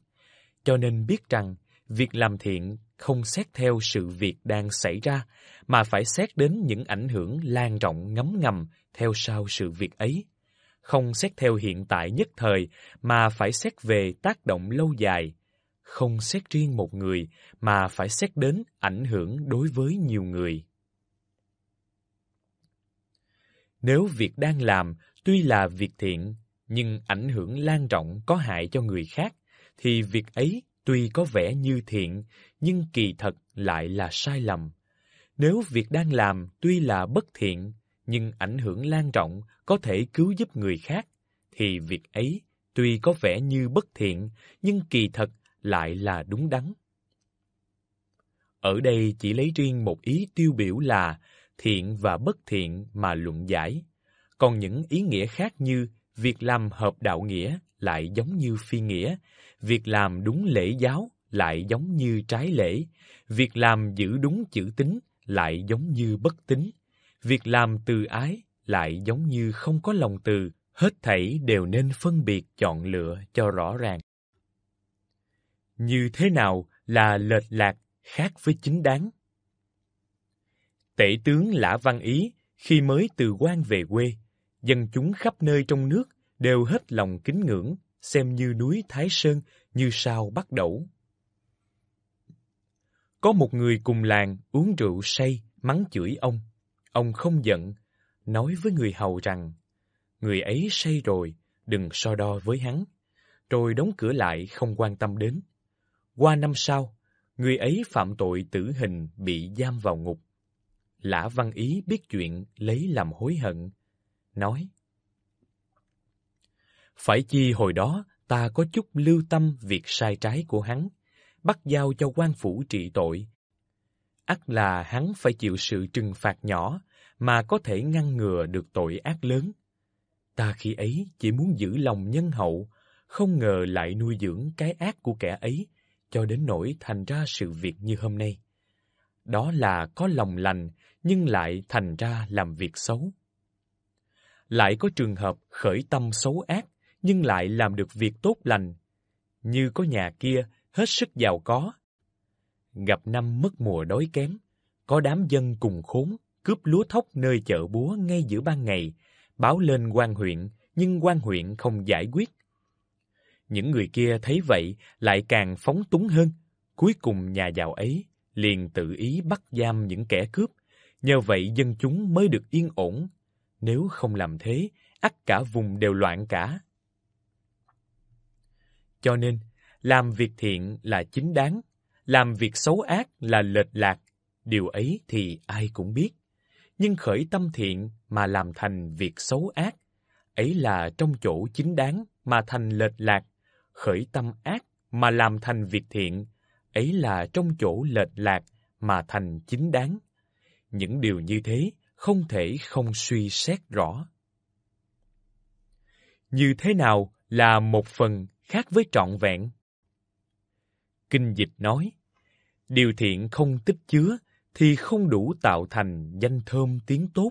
Cho nên biết rằng, việc làm thiện không xét theo sự việc đang xảy ra, mà phải xét đến những ảnh hưởng lan rộng ngấm ngầm theo sau sự việc ấy. Không xét theo hiện tại nhất thời, mà phải xét về tác động lâu dài. Không xét riêng một người, mà phải xét đến ảnh hưởng đối với nhiều người. Nếu việc đang làm tuy là việc thiện nhưng ảnh hưởng lan rộng có hại cho người khác, thì việc ấy tuy có vẻ như thiện, nhưng kỳ thật lại là sai lầm. Nếu việc đang làm tuy là bất thiện, nhưng ảnh hưởng lan rộng có thể cứu giúp người khác, thì việc ấy tuy có vẻ như bất thiện, nhưng kỳ thật lại là đúng đắn. Ở đây chỉ lấy riêng một ý tiêu biểu là thiện và bất thiện mà luận giải, còn những ý nghĩa khác như việc làm hợp đạo nghĩa lại giống như phi nghĩa, việc làm đúng lễ giáo lại giống như trái lễ, việc làm giữ đúng chữ tính lại giống như bất tính, việc làm từ ái lại giống như không có lòng từ, hết thảy đều nên phân biệt chọn lựa cho rõ ràng. Như thế nào là lệch lạc khác với chính đáng? Tể tướng Lã Văn Ý khi mới từ quan về quê, dân chúng khắp nơi trong nước đều hết lòng kính ngưỡng, xem như núi Thái Sơn, như sao bắt đẩu. Có một người cùng làng uống rượu say, mắng chửi ông. Ông không giận, nói với người hầu rằng, người ấy say rồi, đừng so đo với hắn, rồi đóng cửa lại không quan tâm đến. Qua năm sau, người ấy phạm tội tử hình bị giam vào ngục. Lã Văn Ý biết chuyện lấy làm hối hận, nói Phải chi hồi đó ta có chút lưu tâm việc sai trái của hắn, bắt giao cho quan phủ trị tội. ắt là hắn phải chịu sự trừng phạt nhỏ mà có thể ngăn ngừa được tội ác lớn. Ta khi ấy chỉ muốn giữ lòng nhân hậu, không ngờ lại nuôi dưỡng cái ác của kẻ ấy cho đến nỗi thành ra sự việc như hôm nay. Đó là có lòng lành nhưng lại thành ra làm việc xấu. Lại có trường hợp khởi tâm xấu ác nhưng lại làm được việc tốt lành, như có nhà kia hết sức giàu có. Gặp năm mất mùa đói kém, có đám dân cùng khốn cướp lúa thóc nơi chợ búa ngay giữa ban ngày, báo lên quan huyện nhưng quan huyện không giải quyết. Những người kia thấy vậy lại càng phóng túng hơn, cuối cùng nhà giàu ấy liền tự ý bắt giam những kẻ cướp, nhờ vậy dân chúng mới được yên ổn nếu không làm thế, ắt cả vùng đều loạn cả. Cho nên, làm việc thiện là chính đáng, làm việc xấu ác là lệch lạc, điều ấy thì ai cũng biết. Nhưng khởi tâm thiện mà làm thành việc xấu ác, ấy là trong chỗ chính đáng mà thành lệch lạc, khởi tâm ác mà làm thành việc thiện, ấy là trong chỗ lệch lạc mà thành chính đáng. Những điều như thế không thể không suy xét rõ. Như thế nào là một phần khác với trọn vẹn? Kinh dịch nói, điều thiện không tích chứa thì không đủ tạo thành danh thơm tiếng tốt.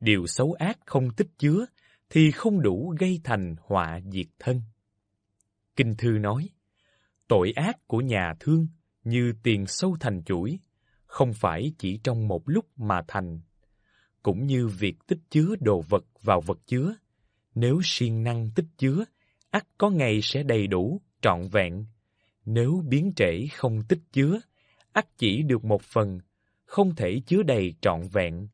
Điều xấu ác không tích chứa thì không đủ gây thành họa diệt thân. Kinh thư nói, tội ác của nhà thương như tiền sâu thành chuỗi, không phải chỉ trong một lúc mà thành cũng như việc tích chứa đồ vật vào vật chứa. Nếu siêng năng tích chứa, ắt có ngày sẽ đầy đủ, trọn vẹn. Nếu biến trễ không tích chứa, ắt chỉ được một phần, không thể chứa đầy trọn vẹn.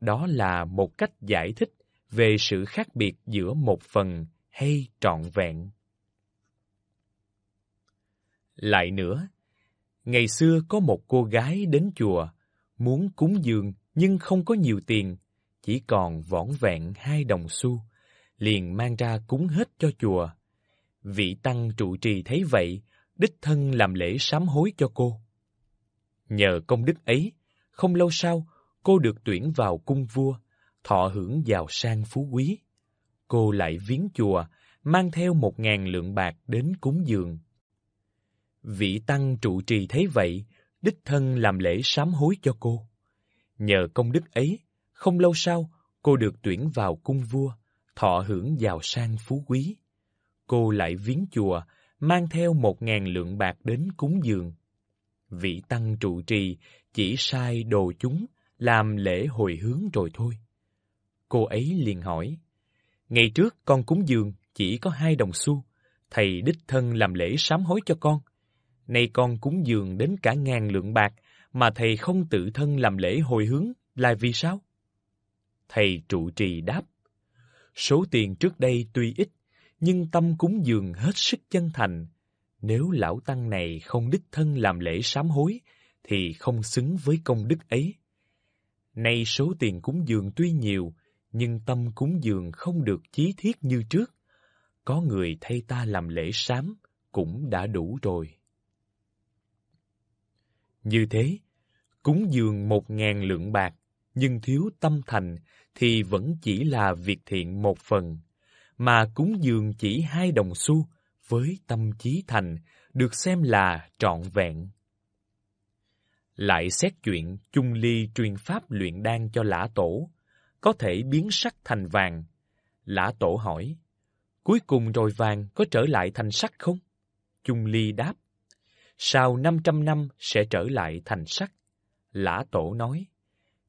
Đó là một cách giải thích về sự khác biệt giữa một phần hay trọn vẹn. Lại nữa, ngày xưa có một cô gái đến chùa, muốn cúng dường nhưng không có nhiều tiền, chỉ còn vỏn vẹn hai đồng xu, liền mang ra cúng hết cho chùa. Vị tăng trụ trì thấy vậy, đích thân làm lễ sám hối cho cô. Nhờ công đức ấy, không lâu sau, cô được tuyển vào cung vua, thọ hưởng giàu sang phú quý. Cô lại viếng chùa, mang theo một ngàn lượng bạc đến cúng dường. Vị tăng trụ trì thấy vậy, đích thân làm lễ sám hối cho cô. Nhờ công đức ấy, không lâu sau, cô được tuyển vào cung vua, thọ hưởng giàu sang phú quý. Cô lại viếng chùa, mang theo một ngàn lượng bạc đến cúng dường. Vị tăng trụ trì chỉ sai đồ chúng làm lễ hồi hướng rồi thôi. Cô ấy liền hỏi, Ngày trước con cúng dường chỉ có hai đồng xu, thầy đích thân làm lễ sám hối cho con. Nay con cúng dường đến cả ngàn lượng bạc, mà thầy không tự thân làm lễ hồi hướng là vì sao? Thầy trụ trì đáp, số tiền trước đây tuy ít, nhưng tâm cúng dường hết sức chân thành. Nếu lão tăng này không đích thân làm lễ sám hối, thì không xứng với công đức ấy. Nay số tiền cúng dường tuy nhiều, nhưng tâm cúng dường không được chí thiết như trước. Có người thay ta làm lễ sám cũng đã đủ rồi. Như thế, cúng dường một ngàn lượng bạc, nhưng thiếu tâm thành thì vẫn chỉ là việc thiện một phần, mà cúng dường chỉ hai đồng xu với tâm trí thành được xem là trọn vẹn. Lại xét chuyện chung ly truyền pháp luyện đan cho lã tổ, có thể biến sắc thành vàng. Lã tổ hỏi, cuối cùng rồi vàng có trở lại thành sắc không? Chung ly đáp, sau 500 năm sẽ trở lại thành sắc. Lã Tổ nói,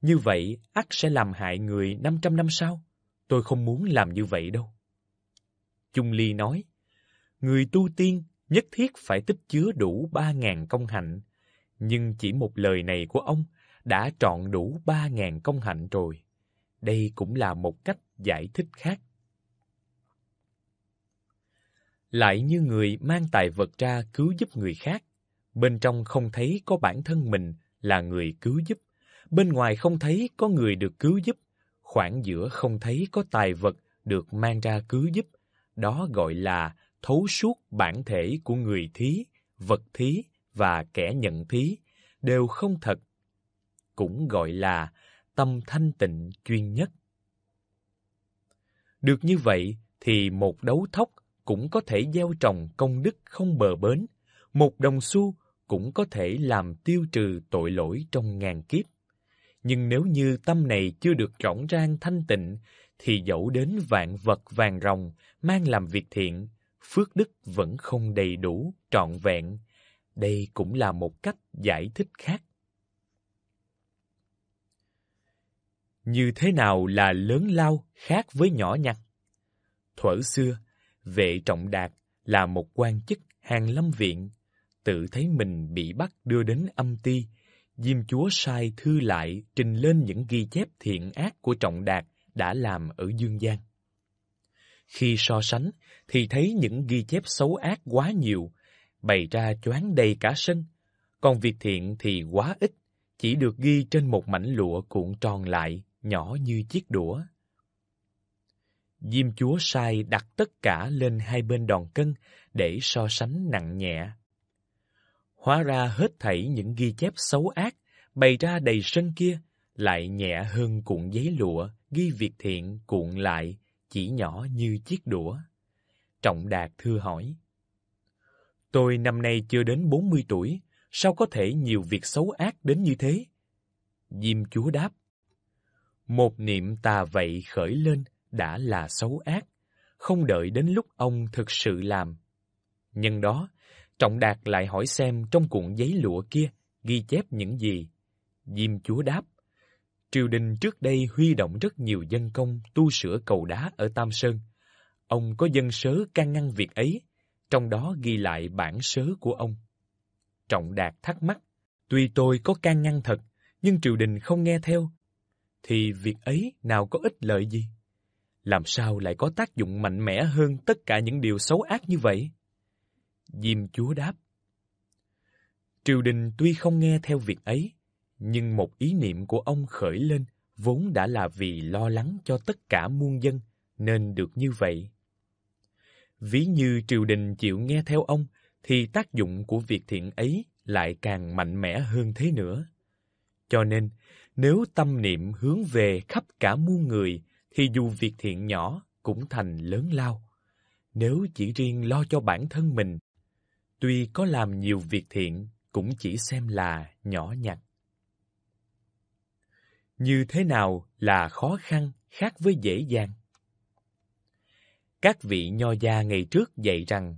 như vậy ắt sẽ làm hại người 500 năm sau. Tôi không muốn làm như vậy đâu. Chung Ly nói, người tu tiên nhất thiết phải tích chứa đủ 3.000 công hạnh, nhưng chỉ một lời này của ông đã trọn đủ 3.000 công hạnh rồi. Đây cũng là một cách giải thích khác. Lại như người mang tài vật ra cứu giúp người khác, bên trong không thấy có bản thân mình là người cứu giúp, bên ngoài không thấy có người được cứu giúp, khoảng giữa không thấy có tài vật được mang ra cứu giúp, đó gọi là thấu suốt bản thể của người thí, vật thí và kẻ nhận thí đều không thật, cũng gọi là tâm thanh tịnh chuyên nhất. Được như vậy thì một đấu thóc cũng có thể gieo trồng công đức không bờ bến, một đồng xu cũng có thể làm tiêu trừ tội lỗi trong ngàn kiếp. Nhưng nếu như tâm này chưa được rỗng rang thanh tịnh, thì dẫu đến vạn vật vàng rồng mang làm việc thiện, phước đức vẫn không đầy đủ, trọn vẹn. Đây cũng là một cách giải thích khác. Như thế nào là lớn lao khác với nhỏ nhặt? Thuở xưa, vệ trọng đạt là một quan chức hàng lâm viện, tự thấy mình bị bắt đưa đến âm ti, Diêm Chúa sai thư lại trình lên những ghi chép thiện ác của Trọng Đạt đã làm ở Dương gian. Khi so sánh thì thấy những ghi chép xấu ác quá nhiều, bày ra choáng đầy cả sân, còn việc thiện thì quá ít, chỉ được ghi trên một mảnh lụa cuộn tròn lại, nhỏ như chiếc đũa. Diêm Chúa sai đặt tất cả lên hai bên đòn cân để so sánh nặng nhẹ Hóa ra hết thảy những ghi chép xấu ác bày ra đầy sân kia lại nhẹ hơn cuộn giấy lụa ghi việc thiện cuộn lại chỉ nhỏ như chiếc đũa. Trọng Đạt thưa hỏi. Tôi năm nay chưa đến bốn mươi tuổi, sao có thể nhiều việc xấu ác đến như thế? Diêm Chúa đáp. Một niệm tà vậy khởi lên đã là xấu ác, không đợi đến lúc ông thực sự làm. Nhân đó, Trọng Đạt lại hỏi xem trong cuộn giấy lụa kia ghi chép những gì. Diêm Chúa đáp, triều đình trước đây huy động rất nhiều dân công tu sửa cầu đá ở Tam Sơn. Ông có dân sớ can ngăn việc ấy, trong đó ghi lại bản sớ của ông. Trọng Đạt thắc mắc, tuy tôi có can ngăn thật, nhưng triều đình không nghe theo, thì việc ấy nào có ích lợi gì? Làm sao lại có tác dụng mạnh mẽ hơn tất cả những điều xấu ác như vậy? Diêm chúa đáp. Triều đình tuy không nghe theo việc ấy, nhưng một ý niệm của ông khởi lên vốn đã là vì lo lắng cho tất cả muôn dân nên được như vậy. Ví như triều đình chịu nghe theo ông thì tác dụng của việc thiện ấy lại càng mạnh mẽ hơn thế nữa. Cho nên, nếu tâm niệm hướng về khắp cả muôn người thì dù việc thiện nhỏ cũng thành lớn lao. Nếu chỉ riêng lo cho bản thân mình tuy có làm nhiều việc thiện cũng chỉ xem là nhỏ nhặt. Như thế nào là khó khăn khác với dễ dàng? Các vị nho gia ngày trước dạy rằng,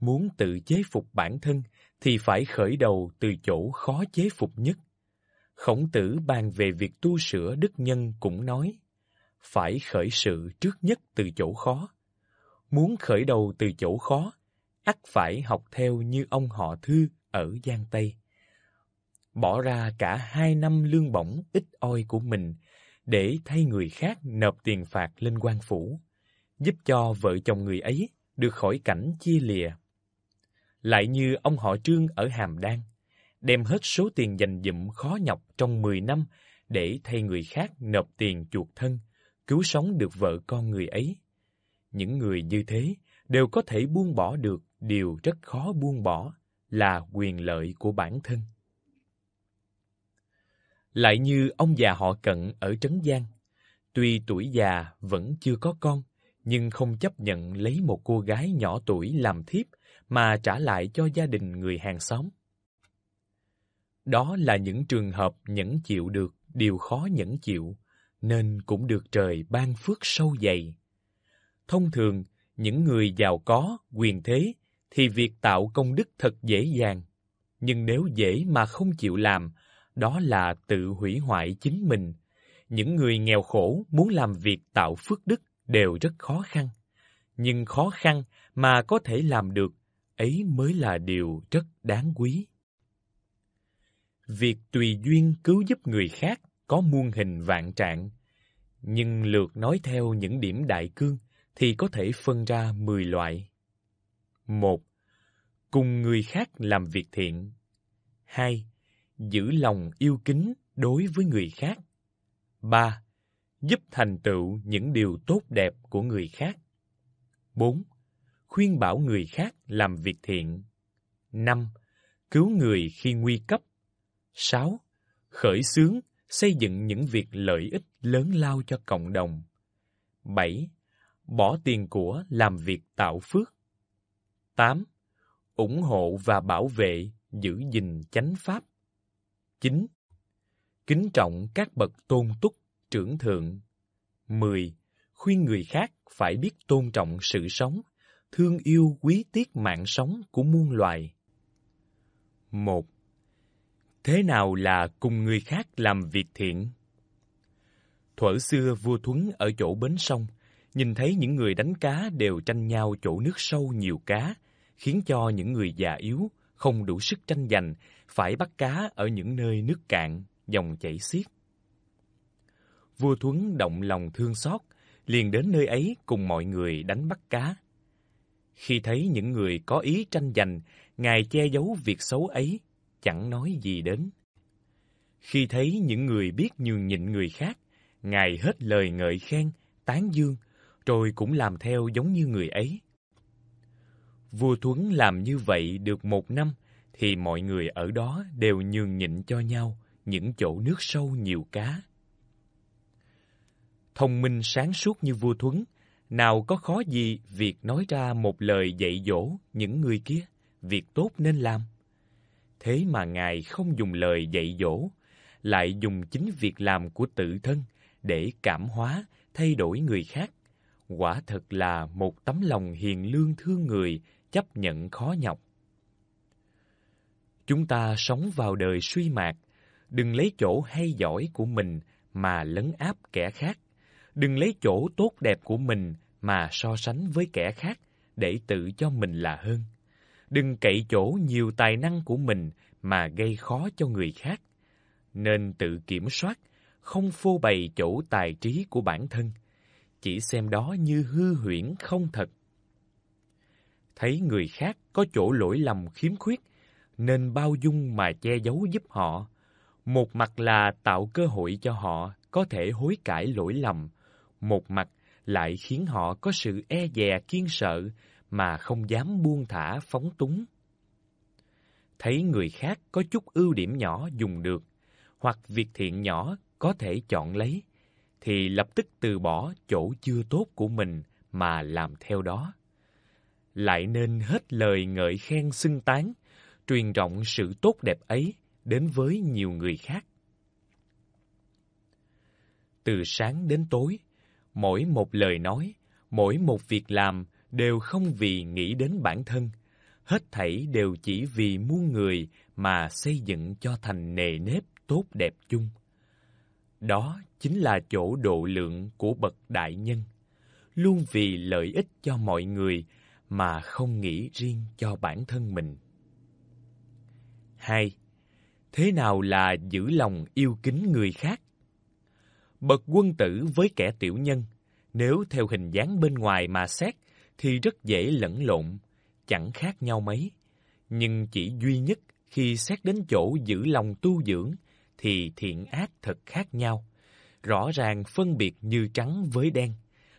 muốn tự chế phục bản thân thì phải khởi đầu từ chỗ khó chế phục nhất. Khổng tử bàn về việc tu sửa đức nhân cũng nói, phải khởi sự trước nhất từ chỗ khó. Muốn khởi đầu từ chỗ khó ắt phải học theo như ông họ Thư ở Giang Tây. Bỏ ra cả hai năm lương bổng ít oi của mình để thay người khác nộp tiền phạt lên quan phủ, giúp cho vợ chồng người ấy được khỏi cảnh chia lìa. Lại như ông họ Trương ở Hàm Đan, đem hết số tiền dành dụm khó nhọc trong 10 năm để thay người khác nộp tiền chuộc thân, cứu sống được vợ con người ấy. Những người như thế đều có thể buông bỏ được điều rất khó buông bỏ là quyền lợi của bản thân. Lại như ông già họ cận ở Trấn Giang, tuy tuổi già vẫn chưa có con, nhưng không chấp nhận lấy một cô gái nhỏ tuổi làm thiếp mà trả lại cho gia đình người hàng xóm. Đó là những trường hợp nhẫn chịu được điều khó nhẫn chịu, nên cũng được trời ban phước sâu dày. Thông thường, những người giàu có, quyền thế thì việc tạo công đức thật dễ dàng, nhưng nếu dễ mà không chịu làm, đó là tự hủy hoại chính mình. Những người nghèo khổ muốn làm việc tạo phước đức đều rất khó khăn, nhưng khó khăn mà có thể làm được ấy mới là điều rất đáng quý. Việc tùy duyên cứu giúp người khác có muôn hình vạn trạng, nhưng lượt nói theo những điểm đại cương thì có thể phân ra 10 loại. 1. Cùng người khác làm việc thiện. 2. Giữ lòng yêu kính đối với người khác. 3. Giúp thành tựu những điều tốt đẹp của người khác. 4. Khuyên bảo người khác làm việc thiện. 5. Cứu người khi nguy cấp. 6. Khởi xướng, xây dựng những việc lợi ích lớn lao cho cộng đồng. 7. Bỏ tiền của làm việc tạo phước. 8. Ủng hộ và bảo vệ, giữ gìn chánh pháp. 9. Kính trọng các bậc tôn túc, trưởng thượng. 10. Khuyên người khác phải biết tôn trọng sự sống, thương yêu quý tiết mạng sống của muôn loài. 1. Thế nào là cùng người khác làm việc thiện? Thuở xưa vua Thuấn ở chỗ bến sông, nhìn thấy những người đánh cá đều tranh nhau chỗ nước sâu nhiều cá, khiến cho những người già yếu không đủ sức tranh giành, phải bắt cá ở những nơi nước cạn, dòng chảy xiết. Vua Thuấn động lòng thương xót, liền đến nơi ấy cùng mọi người đánh bắt cá. Khi thấy những người có ý tranh giành, Ngài che giấu việc xấu ấy, chẳng nói gì đến. Khi thấy những người biết nhường nhịn người khác, Ngài hết lời ngợi khen, tán dương, rồi cũng làm theo giống như người ấy. Vua Thuấn làm như vậy được một năm, thì mọi người ở đó đều nhường nhịn cho nhau những chỗ nước sâu nhiều cá. Thông minh sáng suốt như vua Thuấn, nào có khó gì việc nói ra một lời dạy dỗ những người kia, việc tốt nên làm. Thế mà Ngài không dùng lời dạy dỗ, lại dùng chính việc làm của tự thân để cảm hóa, thay đổi người khác. Quả thật là một tấm lòng hiền lương thương người chấp nhận khó nhọc. Chúng ta sống vào đời suy mạc, đừng lấy chỗ hay giỏi của mình mà lấn áp kẻ khác, đừng lấy chỗ tốt đẹp của mình mà so sánh với kẻ khác để tự cho mình là hơn. Đừng cậy chỗ nhiều tài năng của mình mà gây khó cho người khác. Nên tự kiểm soát, không phô bày chỗ tài trí của bản thân, chỉ xem đó như hư huyễn không thật thấy người khác có chỗ lỗi lầm khiếm khuyết nên bao dung mà che giấu giúp họ. Một mặt là tạo cơ hội cho họ có thể hối cải lỗi lầm, một mặt lại khiến họ có sự e dè kiên sợ mà không dám buông thả phóng túng. Thấy người khác có chút ưu điểm nhỏ dùng được, hoặc việc thiện nhỏ có thể chọn lấy, thì lập tức từ bỏ chỗ chưa tốt của mình mà làm theo đó lại nên hết lời ngợi khen xưng tán, truyền rộng sự tốt đẹp ấy đến với nhiều người khác. Từ sáng đến tối, mỗi một lời nói, mỗi một việc làm đều không vì nghĩ đến bản thân, hết thảy đều chỉ vì muôn người mà xây dựng cho thành nề nếp tốt đẹp chung. Đó chính là chỗ độ lượng của bậc đại nhân, luôn vì lợi ích cho mọi người mà không nghĩ riêng cho bản thân mình. 2. Thế nào là giữ lòng yêu kính người khác? Bậc quân tử với kẻ tiểu nhân, nếu theo hình dáng bên ngoài mà xét thì rất dễ lẫn lộn, chẳng khác nhau mấy, nhưng chỉ duy nhất khi xét đến chỗ giữ lòng tu dưỡng thì thiện ác thật khác nhau, rõ ràng phân biệt như trắng với đen,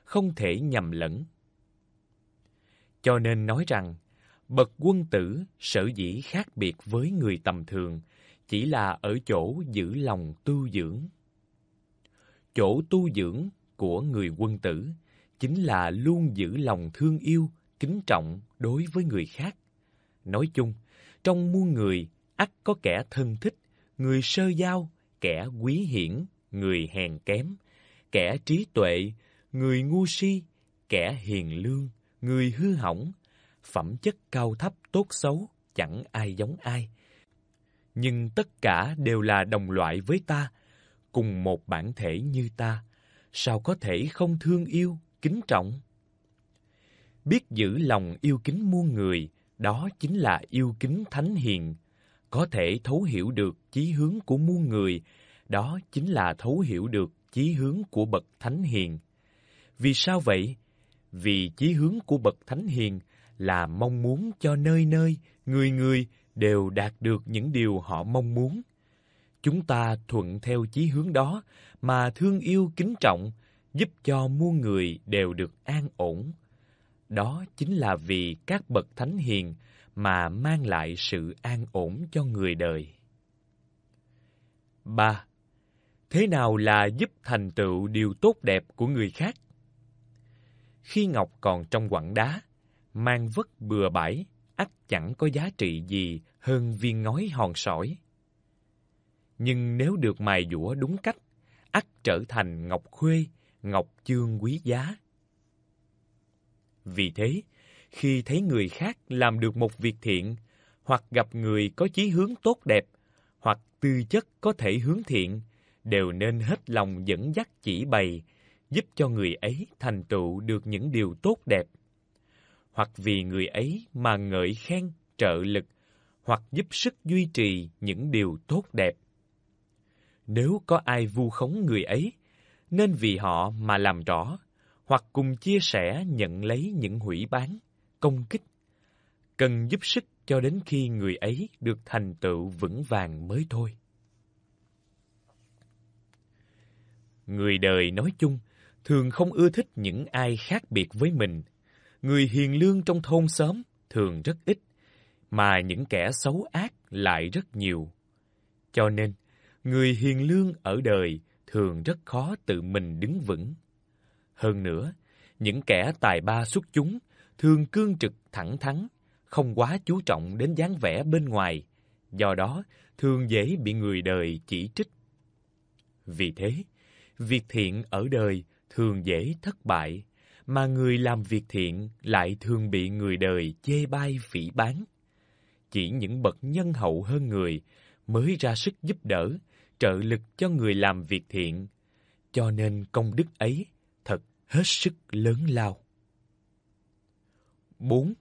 không thể nhầm lẫn cho nên nói rằng, bậc quân tử sở dĩ khác biệt với người tầm thường chỉ là ở chỗ giữ lòng tu dưỡng. Chỗ tu dưỡng của người quân tử chính là luôn giữ lòng thương yêu, kính trọng đối với người khác. Nói chung, trong muôn người, ắt có kẻ thân thích, người sơ giao, kẻ quý hiển, người hèn kém, kẻ trí tuệ, người ngu si, kẻ hiền lương, người hư hỏng, phẩm chất cao thấp tốt xấu chẳng ai giống ai. Nhưng tất cả đều là đồng loại với ta, cùng một bản thể như ta, sao có thể không thương yêu, kính trọng? Biết giữ lòng yêu kính muôn người, đó chính là yêu kính thánh hiền, có thể thấu hiểu được chí hướng của muôn người, đó chính là thấu hiểu được chí hướng của bậc thánh hiền. Vì sao vậy? vì chí hướng của bậc thánh hiền là mong muốn cho nơi nơi, người người đều đạt được những điều họ mong muốn. Chúng ta thuận theo chí hướng đó mà thương yêu kính trọng, giúp cho muôn người đều được an ổn. Đó chính là vì các bậc thánh hiền mà mang lại sự an ổn cho người đời. 3. Thế nào là giúp thành tựu điều tốt đẹp của người khác? khi ngọc còn trong quặng đá, mang vất bừa bãi, ắt chẳng có giá trị gì hơn viên ngói hòn sỏi. Nhưng nếu được mài dũa đúng cách, ắt trở thành ngọc khuê, ngọc chương quý giá. Vì thế, khi thấy người khác làm được một việc thiện, hoặc gặp người có chí hướng tốt đẹp, hoặc tư chất có thể hướng thiện, đều nên hết lòng dẫn dắt chỉ bày, giúp cho người ấy thành tựu được những điều tốt đẹp, hoặc vì người ấy mà ngợi khen, trợ lực, hoặc giúp sức duy trì những điều tốt đẹp. Nếu có ai vu khống người ấy, nên vì họ mà làm rõ, hoặc cùng chia sẻ nhận lấy những hủy bán, công kích, cần giúp sức cho đến khi người ấy được thành tựu vững vàng mới thôi. Người đời nói chung thường không ưa thích những ai khác biệt với mình. Người hiền lương trong thôn xóm thường rất ít, mà những kẻ xấu ác lại rất nhiều. Cho nên, người hiền lương ở đời thường rất khó tự mình đứng vững. Hơn nữa, những kẻ tài ba xuất chúng thường cương trực thẳng thắn, không quá chú trọng đến dáng vẻ bên ngoài, do đó thường dễ bị người đời chỉ trích. Vì thế, việc thiện ở đời thường dễ thất bại, mà người làm việc thiện lại thường bị người đời chê bai phỉ báng. Chỉ những bậc nhân hậu hơn người mới ra sức giúp đỡ, trợ lực cho người làm việc thiện, cho nên công đức ấy thật hết sức lớn lao. 4.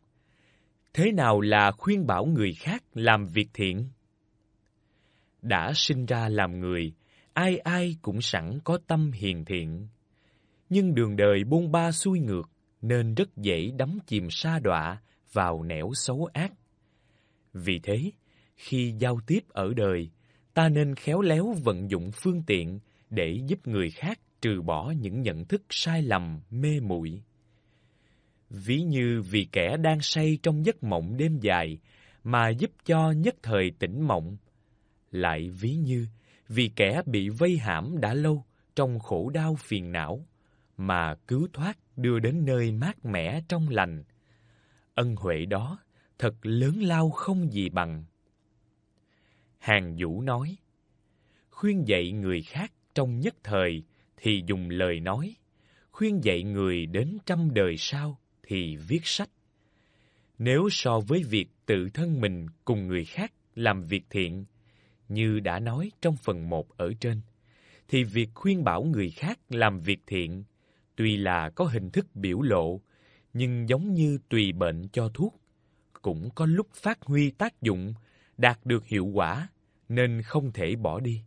Thế nào là khuyên bảo người khác làm việc thiện? Đã sinh ra làm người, ai ai cũng sẵn có tâm hiền thiện nhưng đường đời buông ba xuôi ngược nên rất dễ đắm chìm sa đọa vào nẻo xấu ác. Vì thế, khi giao tiếp ở đời, ta nên khéo léo vận dụng phương tiện để giúp người khác trừ bỏ những nhận thức sai lầm, mê muội. Ví như vì kẻ đang say trong giấc mộng đêm dài mà giúp cho nhất thời tỉnh mộng, lại ví như vì kẻ bị vây hãm đã lâu trong khổ đau phiền não mà cứu thoát đưa đến nơi mát mẻ trong lành. Ân huệ đó thật lớn lao không gì bằng. Hàng Vũ nói, khuyên dạy người khác trong nhất thời thì dùng lời nói, khuyên dạy người đến trăm đời sau thì viết sách. Nếu so với việc tự thân mình cùng người khác làm việc thiện, như đã nói trong phần 1 ở trên, thì việc khuyên bảo người khác làm việc thiện tuy là có hình thức biểu lộ, nhưng giống như tùy bệnh cho thuốc, cũng có lúc phát huy tác dụng, đạt được hiệu quả, nên không thể bỏ đi.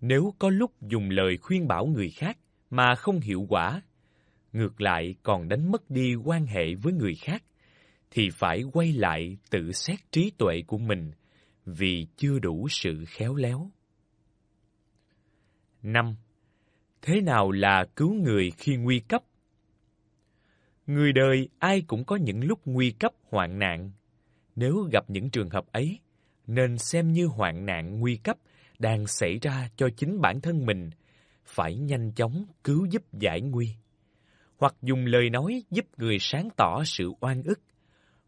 Nếu có lúc dùng lời khuyên bảo người khác mà không hiệu quả, ngược lại còn đánh mất đi quan hệ với người khác, thì phải quay lại tự xét trí tuệ của mình vì chưa đủ sự khéo léo. 5 thế nào là cứu người khi nguy cấp. Người đời ai cũng có những lúc nguy cấp hoạn nạn. Nếu gặp những trường hợp ấy, nên xem như hoạn nạn nguy cấp đang xảy ra cho chính bản thân mình, phải nhanh chóng cứu giúp giải nguy. Hoặc dùng lời nói giúp người sáng tỏ sự oan ức,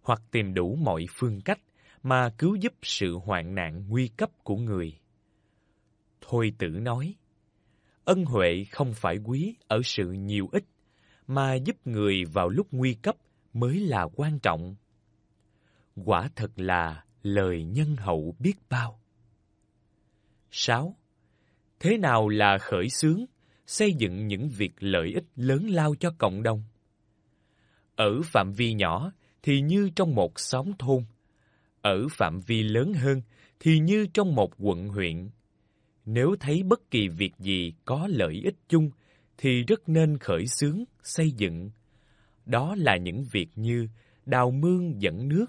hoặc tìm đủ mọi phương cách mà cứu giúp sự hoạn nạn nguy cấp của người. Thôi tử nói, Ân huệ không phải quý ở sự nhiều ít, mà giúp người vào lúc nguy cấp mới là quan trọng. Quả thật là lời nhân hậu biết bao. Sáu, Thế nào là khởi xướng, xây dựng những việc lợi ích lớn lao cho cộng đồng? Ở phạm vi nhỏ thì như trong một xóm thôn, ở phạm vi lớn hơn thì như trong một quận huyện nếu thấy bất kỳ việc gì có lợi ích chung thì rất nên khởi xướng, xây dựng. Đó là những việc như đào mương dẫn nước,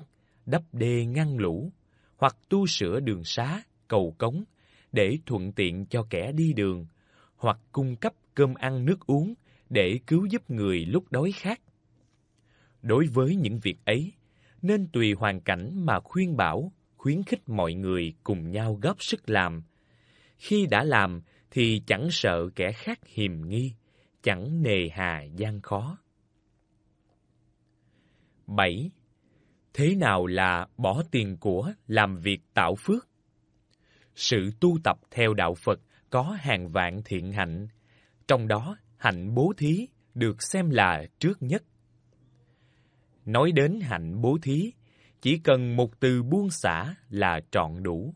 đắp đê ngăn lũ, hoặc tu sửa đường xá, cầu cống để thuận tiện cho kẻ đi đường, hoặc cung cấp cơm ăn nước uống để cứu giúp người lúc đói khát. Đối với những việc ấy, nên tùy hoàn cảnh mà khuyên bảo, khuyến khích mọi người cùng nhau góp sức làm khi đã làm thì chẳng sợ kẻ khác hiềm nghi, chẳng nề hà gian khó. 7. Thế nào là bỏ tiền của làm việc tạo phước? Sự tu tập theo đạo Phật có hàng vạn thiện hạnh, trong đó hạnh bố thí được xem là trước nhất. Nói đến hạnh bố thí, chỉ cần một từ buông xả là trọn đủ.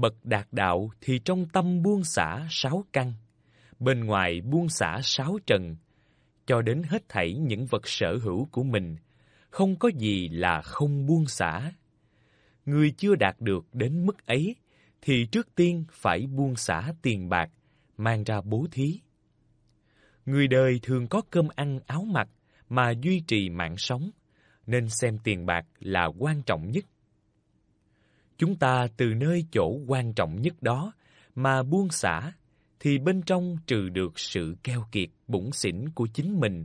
Bậc đạt đạo thì trong tâm buông xả sáu căn, bên ngoài buông xả sáu trần, cho đến hết thảy những vật sở hữu của mình, không có gì là không buông xả. Người chưa đạt được đến mức ấy thì trước tiên phải buông xả tiền bạc, mang ra bố thí. Người đời thường có cơm ăn áo mặc mà duy trì mạng sống, nên xem tiền bạc là quan trọng nhất chúng ta từ nơi chỗ quan trọng nhất đó mà buông xả thì bên trong trừ được sự keo kiệt bủn xỉn của chính mình,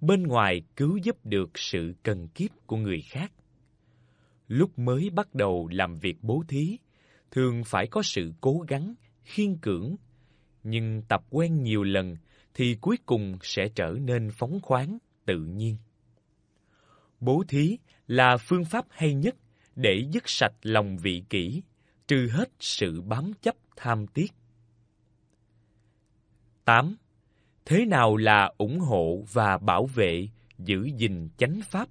bên ngoài cứu giúp được sự cần kiếp của người khác. Lúc mới bắt đầu làm việc bố thí, thường phải có sự cố gắng, khiên cưỡng, nhưng tập quen nhiều lần thì cuối cùng sẽ trở nên phóng khoáng, tự nhiên. Bố thí là phương pháp hay nhất để dứt sạch lòng vị kỷ, trừ hết sự bám chấp tham tiếc. 8. Thế nào là ủng hộ và bảo vệ, giữ gìn chánh pháp?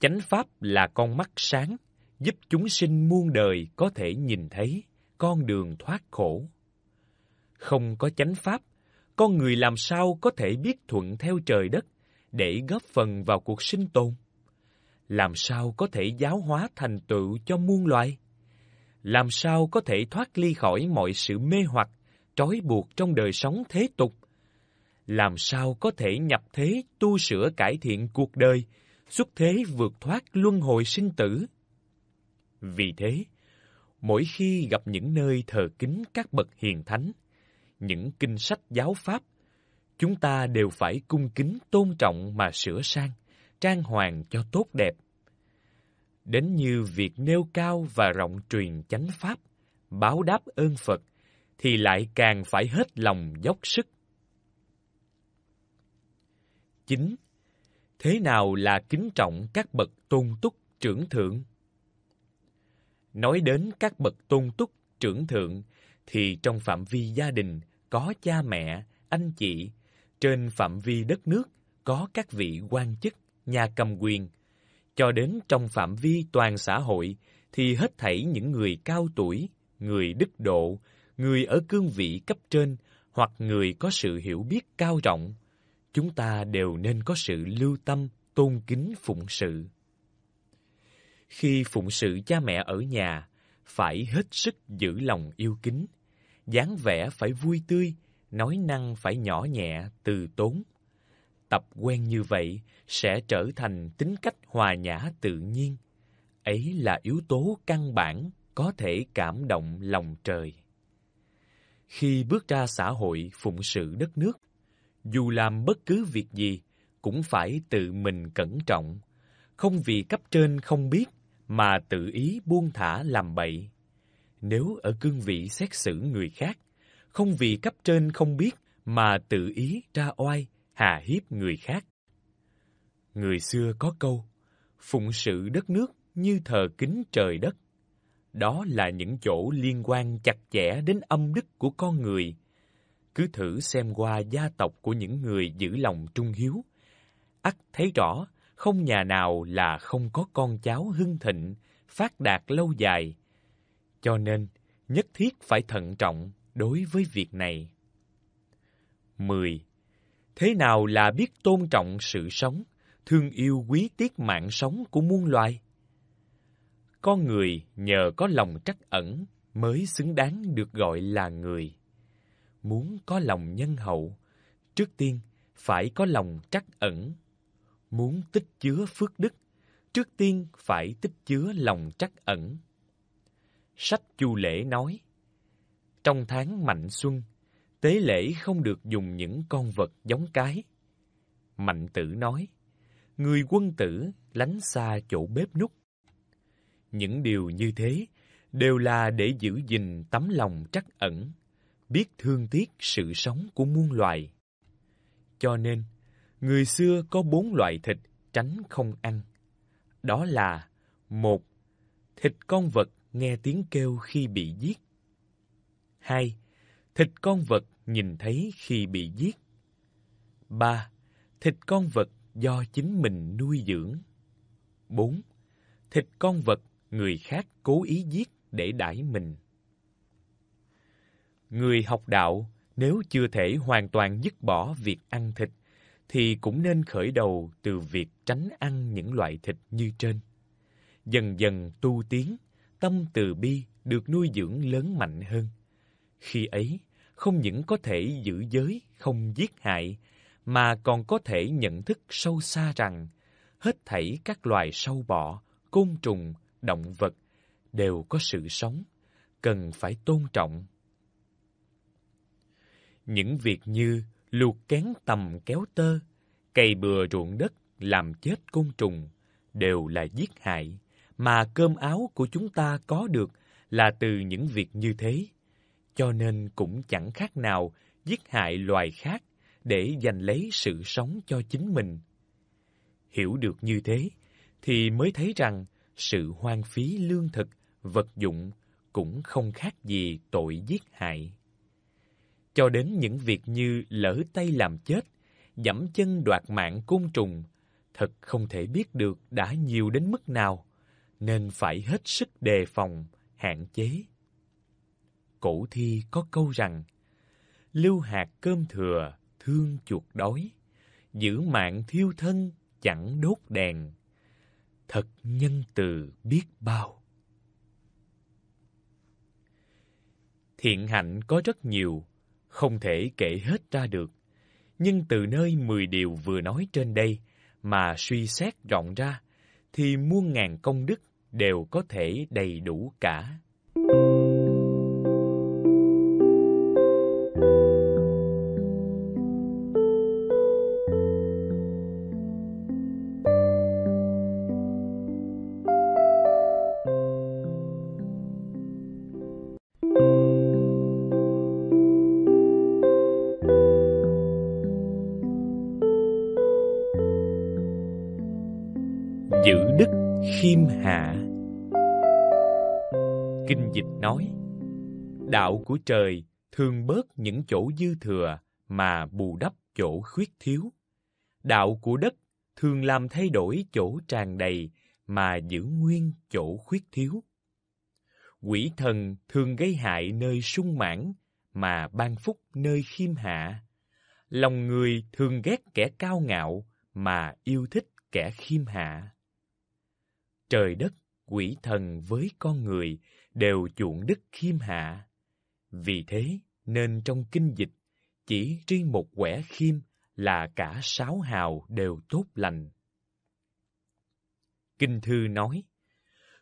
Chánh pháp là con mắt sáng, giúp chúng sinh muôn đời có thể nhìn thấy con đường thoát khổ. Không có chánh pháp, con người làm sao có thể biết thuận theo trời đất để góp phần vào cuộc sinh tồn? làm sao có thể giáo hóa thành tựu cho muôn loài? Làm sao có thể thoát ly khỏi mọi sự mê hoặc, trói buộc trong đời sống thế tục? Làm sao có thể nhập thế tu sửa cải thiện cuộc đời, xuất thế vượt thoát luân hồi sinh tử? Vì thế, mỗi khi gặp những nơi thờ kính các bậc hiền thánh, những kinh sách giáo pháp, chúng ta đều phải cung kính tôn trọng mà sửa sang trang hoàng cho tốt đẹp. Đến như việc nêu cao và rộng truyền chánh pháp, báo đáp ơn Phật, thì lại càng phải hết lòng dốc sức. 9. Thế nào là kính trọng các bậc tôn túc trưởng thượng? Nói đến các bậc tôn túc trưởng thượng thì trong phạm vi gia đình có cha mẹ, anh chị, trên phạm vi đất nước có các vị quan chức nhà cầm quyền, cho đến trong phạm vi toàn xã hội thì hết thảy những người cao tuổi, người đức độ, người ở cương vị cấp trên hoặc người có sự hiểu biết cao rộng, chúng ta đều nên có sự lưu tâm, tôn kính phụng sự. Khi phụng sự cha mẹ ở nhà, phải hết sức giữ lòng yêu kính, dáng vẻ phải vui tươi, nói năng phải nhỏ nhẹ, từ tốn tập quen như vậy sẽ trở thành tính cách hòa nhã tự nhiên. Ấy là yếu tố căn bản có thể cảm động lòng trời. Khi bước ra xã hội phụng sự đất nước, dù làm bất cứ việc gì cũng phải tự mình cẩn trọng, không vì cấp trên không biết mà tự ý buông thả làm bậy. Nếu ở cương vị xét xử người khác, không vì cấp trên không biết mà tự ý ra oai hà hiếp người khác. Người xưa có câu, phụng sự đất nước như thờ kính trời đất. Đó là những chỗ liên quan chặt chẽ đến âm đức của con người. Cứ thử xem qua gia tộc của những người giữ lòng trung hiếu. ắt thấy rõ, không nhà nào là không có con cháu hưng thịnh, phát đạt lâu dài. Cho nên, nhất thiết phải thận trọng đối với việc này. 10. Thế nào là biết tôn trọng sự sống, thương yêu quý tiếc mạng sống của muôn loài? Con người nhờ có lòng trắc ẩn mới xứng đáng được gọi là người. Muốn có lòng nhân hậu, trước tiên phải có lòng trắc ẩn. Muốn tích chứa phước đức, trước tiên phải tích chứa lòng trắc ẩn. Sách Chu Lễ nói: Trong tháng mạnh xuân, Tế lễ không được dùng những con vật giống cái. Mạnh tử nói, người quân tử lánh xa chỗ bếp nút. Những điều như thế đều là để giữ gìn tấm lòng trắc ẩn, biết thương tiếc sự sống của muôn loài. Cho nên, người xưa có bốn loại thịt tránh không ăn. Đó là một Thịt con vật nghe tiếng kêu khi bị giết. 2. Thịt con vật nhìn thấy khi bị giết. 3. Thịt con vật do chính mình nuôi dưỡng. 4. Thịt con vật người khác cố ý giết để đãi mình. Người học đạo nếu chưa thể hoàn toàn dứt bỏ việc ăn thịt thì cũng nên khởi đầu từ việc tránh ăn những loại thịt như trên. Dần dần tu tiến, tâm từ bi được nuôi dưỡng lớn mạnh hơn. Khi ấy, không những có thể giữ giới, không giết hại, mà còn có thể nhận thức sâu xa rằng hết thảy các loài sâu bọ, côn trùng, động vật đều có sự sống, cần phải tôn trọng. Những việc như luộc kén tầm kéo tơ, cày bừa ruộng đất làm chết côn trùng đều là giết hại, mà cơm áo của chúng ta có được là từ những việc như thế cho nên cũng chẳng khác nào giết hại loài khác để giành lấy sự sống cho chính mình. Hiểu được như thế, thì mới thấy rằng sự hoang phí lương thực, vật dụng cũng không khác gì tội giết hại. Cho đến những việc như lỡ tay làm chết, dẫm chân đoạt mạng côn trùng, thật không thể biết được đã nhiều đến mức nào, nên phải hết sức đề phòng, hạn chế cổ thi có câu rằng Lưu hạt cơm thừa, thương chuột đói, giữ mạng thiêu thân, chẳng đốt đèn. Thật nhân từ biết bao. Thiện hạnh có rất nhiều, không thể kể hết ra được. Nhưng từ nơi 10 điều vừa nói trên đây mà suy xét rộng ra, thì muôn ngàn công đức đều có thể đầy đủ cả. Đạo của trời thường bớt những chỗ dư thừa mà bù đắp chỗ khuyết thiếu. Đạo của đất thường làm thay đổi chỗ tràn đầy mà giữ nguyên chỗ khuyết thiếu. Quỷ thần thường gây hại nơi sung mãn mà ban phúc nơi khiêm hạ. Lòng người thường ghét kẻ cao ngạo mà yêu thích kẻ khiêm hạ. Trời đất, quỷ thần với con người đều chuộng đức khiêm hạ. Vì thế nên trong kinh dịch, chỉ riêng một quẻ khiêm là cả sáu hào đều tốt lành. Kinh thư nói,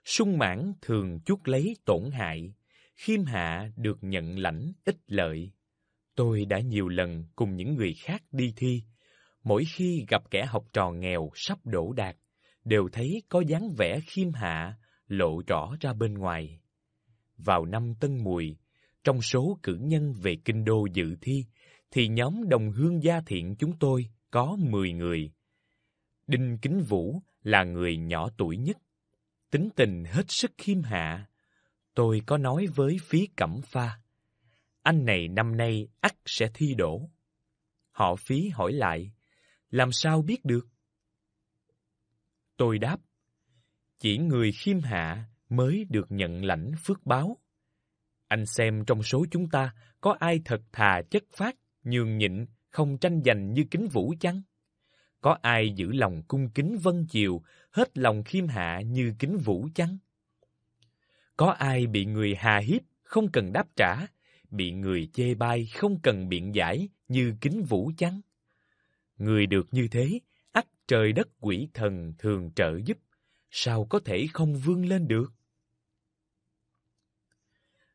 sung mãn thường chuốc lấy tổn hại, khiêm hạ được nhận lãnh ít lợi. Tôi đã nhiều lần cùng những người khác đi thi, mỗi khi gặp kẻ học trò nghèo sắp đổ đạt, đều thấy có dáng vẻ khiêm hạ lộ rõ ra bên ngoài. Vào năm Tân Mùi, trong số cử nhân về kinh đô dự thi, thì nhóm đồng hương gia thiện chúng tôi có 10 người. Đinh Kính Vũ là người nhỏ tuổi nhất, tính tình hết sức khiêm hạ. Tôi có nói với phí cẩm pha, anh này năm nay ắt sẽ thi đổ. Họ phí hỏi lại, làm sao biết được? Tôi đáp, chỉ người khiêm hạ mới được nhận lãnh phước báo. Anh xem trong số chúng ta có ai thật thà chất phát, nhường nhịn, không tranh giành như kính vũ chăng? Có ai giữ lòng cung kính vân chiều, hết lòng khiêm hạ như kính vũ chăng? Có ai bị người hà hiếp, không cần đáp trả, bị người chê bai, không cần biện giải như kính vũ chăng? Người được như thế, ắt trời đất quỷ thần thường trợ giúp, sao có thể không vươn lên được?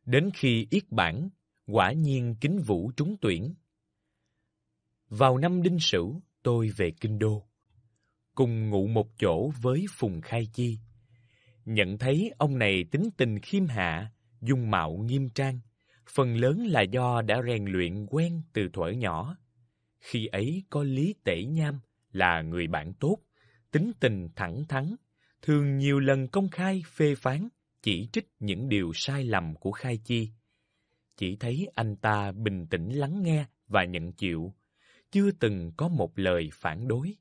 Đến khi yết bản, quả nhiên kính vũ trúng tuyển. Vào năm đinh sửu, tôi về kinh đô, cùng ngủ một chỗ với Phùng Khai Chi. Nhận thấy ông này tính tình khiêm hạ, dung mạo nghiêm trang, phần lớn là do đã rèn luyện quen từ thuở nhỏ. Khi ấy có Lý Tể Nham là người bạn tốt, tính tình thẳng thắn, thường nhiều lần công khai phê phán, chỉ trích những điều sai lầm của Khai Chi. Chỉ thấy anh ta bình tĩnh lắng nghe và nhận chịu, chưa từng có một lời phản đối.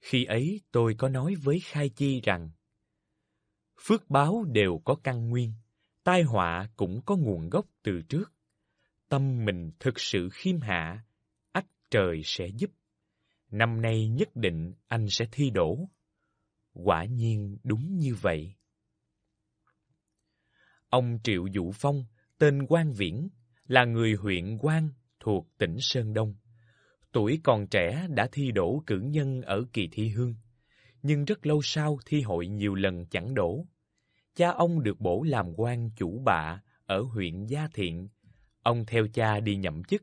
Khi ấy tôi có nói với Khai Chi rằng, Phước báo đều có căn nguyên, tai họa cũng có nguồn gốc từ trước. Tâm mình thực sự khiêm hạ, ắt trời sẽ giúp. Năm nay nhất định anh sẽ thi đổ. Quả nhiên đúng như vậy. Ông Triệu Dụ Phong, tên Quang Viễn, là người huyện Quang thuộc tỉnh Sơn Đông. Tuổi còn trẻ đã thi đỗ cử nhân ở kỳ thi hương, nhưng rất lâu sau thi hội nhiều lần chẳng đổ. Cha ông được bổ làm quan chủ bạ ở huyện Gia Thiện. Ông theo cha đi nhậm chức.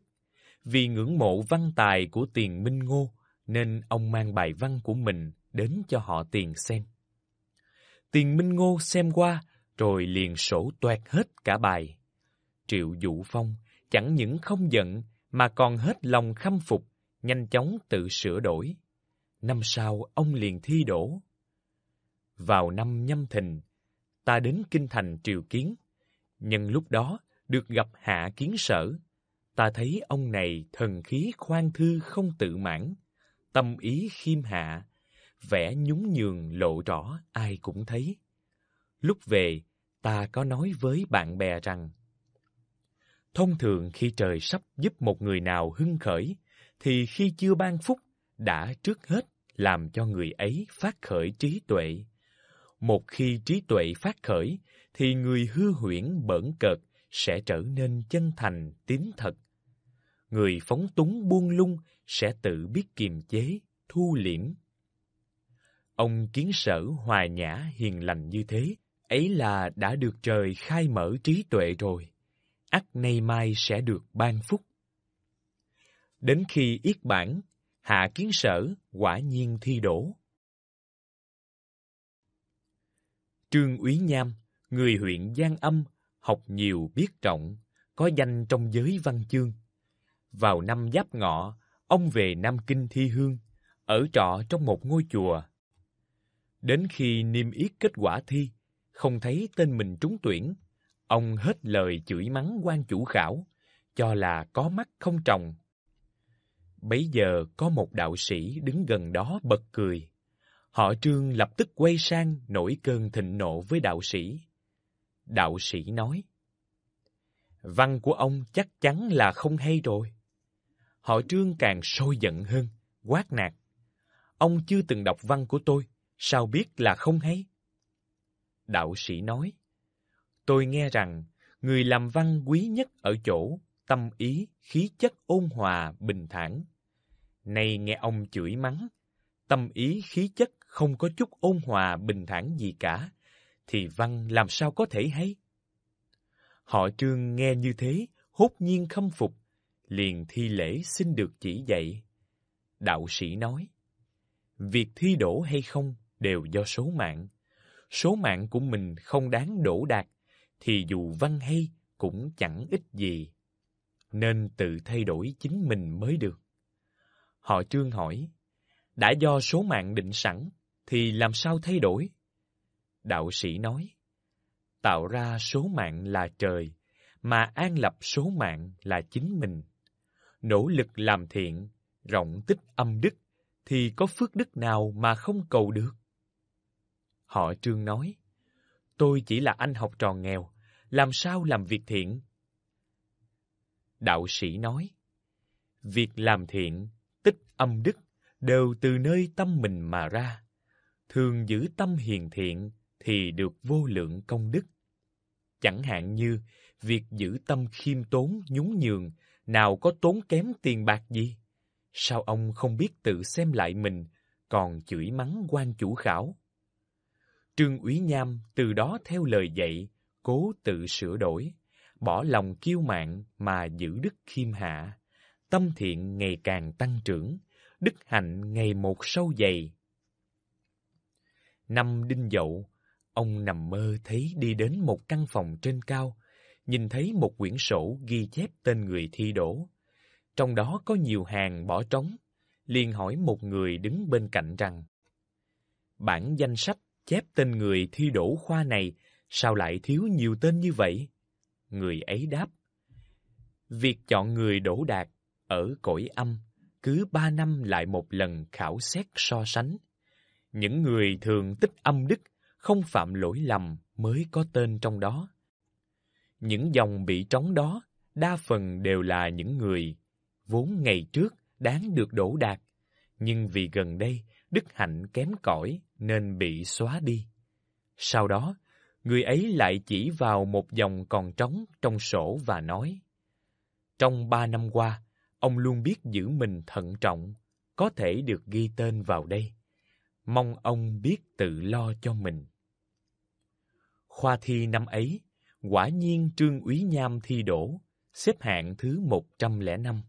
Vì ngưỡng mộ văn tài của tiền Minh Ngô, nên ông mang bài văn của mình đến cho họ tiền xem. Tiền Minh Ngô xem qua rồi liền sổ toẹt hết cả bài. Triệu Dụ Phong chẳng những không giận mà còn hết lòng khâm phục, nhanh chóng tự sửa đổi. Năm sau ông liền thi đổ Vào năm nhâm thìn, ta đến kinh thành Triều Kiến, nhân lúc đó được gặp Hạ Kiến Sở, ta thấy ông này thần khí khoan thư không tự mãn, tâm ý khiêm hạ, vẻ nhún nhường lộ rõ ai cũng thấy. Lúc về, ta có nói với bạn bè rằng Thông thường khi trời sắp giúp một người nào hưng khởi, thì khi chưa ban phúc, đã trước hết làm cho người ấy phát khởi trí tuệ. Một khi trí tuệ phát khởi, thì người hư huyễn bẩn cợt sẽ trở nên chân thành, tín thật. Người phóng túng buông lung sẽ tự biết kiềm chế, thu liễm. Ông kiến sở hòa nhã hiền lành như thế, ấy là đã được trời khai mở trí tuệ rồi, ắt nay mai sẽ được ban phúc. Đến khi yết bản, hạ kiến sở, quả nhiên thi đổ. Trương Úy Nham, người huyện Giang Âm, học nhiều biết trọng, có danh trong giới văn chương. Vào năm Giáp Ngọ, ông về Nam Kinh thi hương, ở trọ trong một ngôi chùa. Đến khi niêm yết kết quả thi, không thấy tên mình trúng tuyển, ông hết lời chửi mắng quan chủ khảo, cho là có mắt không trồng. Bấy giờ có một đạo sĩ đứng gần đó bật cười. Họ Trương lập tức quay sang nổi cơn thịnh nộ với đạo sĩ. Đạo sĩ nói, Văn của ông chắc chắn là không hay rồi. Họ Trương càng sôi giận hơn, quát nạt. Ông chưa từng đọc văn của tôi, sao biết là không hay? Đạo sĩ nói, Tôi nghe rằng, người làm văn quý nhất ở chỗ, tâm ý, khí chất ôn hòa, bình thản. Nay nghe ông chửi mắng, tâm ý, khí chất không có chút ôn hòa, bình thản gì cả, thì văn làm sao có thể hay? Họ trương nghe như thế, hốt nhiên khâm phục, liền thi lễ xin được chỉ dạy. Đạo sĩ nói, việc thi đổ hay không đều do số mạng số mạng của mình không đáng đổ đạt, thì dù văn hay cũng chẳng ích gì. Nên tự thay đổi chính mình mới được. Họ trương hỏi, đã do số mạng định sẵn, thì làm sao thay đổi? Đạo sĩ nói, tạo ra số mạng là trời, mà an lập số mạng là chính mình. Nỗ lực làm thiện, rộng tích âm đức, thì có phước đức nào mà không cầu được? Họ Trương nói, tôi chỉ là anh học trò nghèo, làm sao làm việc thiện? Đạo sĩ nói, việc làm thiện, tích âm đức đều từ nơi tâm mình mà ra. Thường giữ tâm hiền thiện thì được vô lượng công đức. Chẳng hạn như việc giữ tâm khiêm tốn, nhún nhường, nào có tốn kém tiền bạc gì? Sao ông không biết tự xem lại mình, còn chửi mắng quan chủ khảo? Trương Úy Nham từ đó theo lời dạy, cố tự sửa đổi, bỏ lòng kiêu mạn mà giữ đức khiêm hạ. Tâm thiện ngày càng tăng trưởng, đức hạnh ngày một sâu dày. Năm đinh dậu, ông nằm mơ thấy đi đến một căn phòng trên cao, nhìn thấy một quyển sổ ghi chép tên người thi đổ. Trong đó có nhiều hàng bỏ trống, liền hỏi một người đứng bên cạnh rằng Bản danh sách chép tên người thi đổ khoa này, sao lại thiếu nhiều tên như vậy? Người ấy đáp, việc chọn người đổ đạt ở cõi âm cứ ba năm lại một lần khảo xét so sánh. Những người thường tích âm đức, không phạm lỗi lầm mới có tên trong đó. Những dòng bị trống đó, đa phần đều là những người vốn ngày trước đáng được đổ đạt, nhưng vì gần đây đức hạnh kém cỏi nên bị xóa đi. Sau đó, người ấy lại chỉ vào một dòng còn trống trong sổ và nói Trong ba năm qua, ông luôn biết giữ mình thận trọng, có thể được ghi tên vào đây. Mong ông biết tự lo cho mình. Khoa thi năm ấy, quả nhiên Trương Úy Nham thi đổ, xếp hạng thứ 105.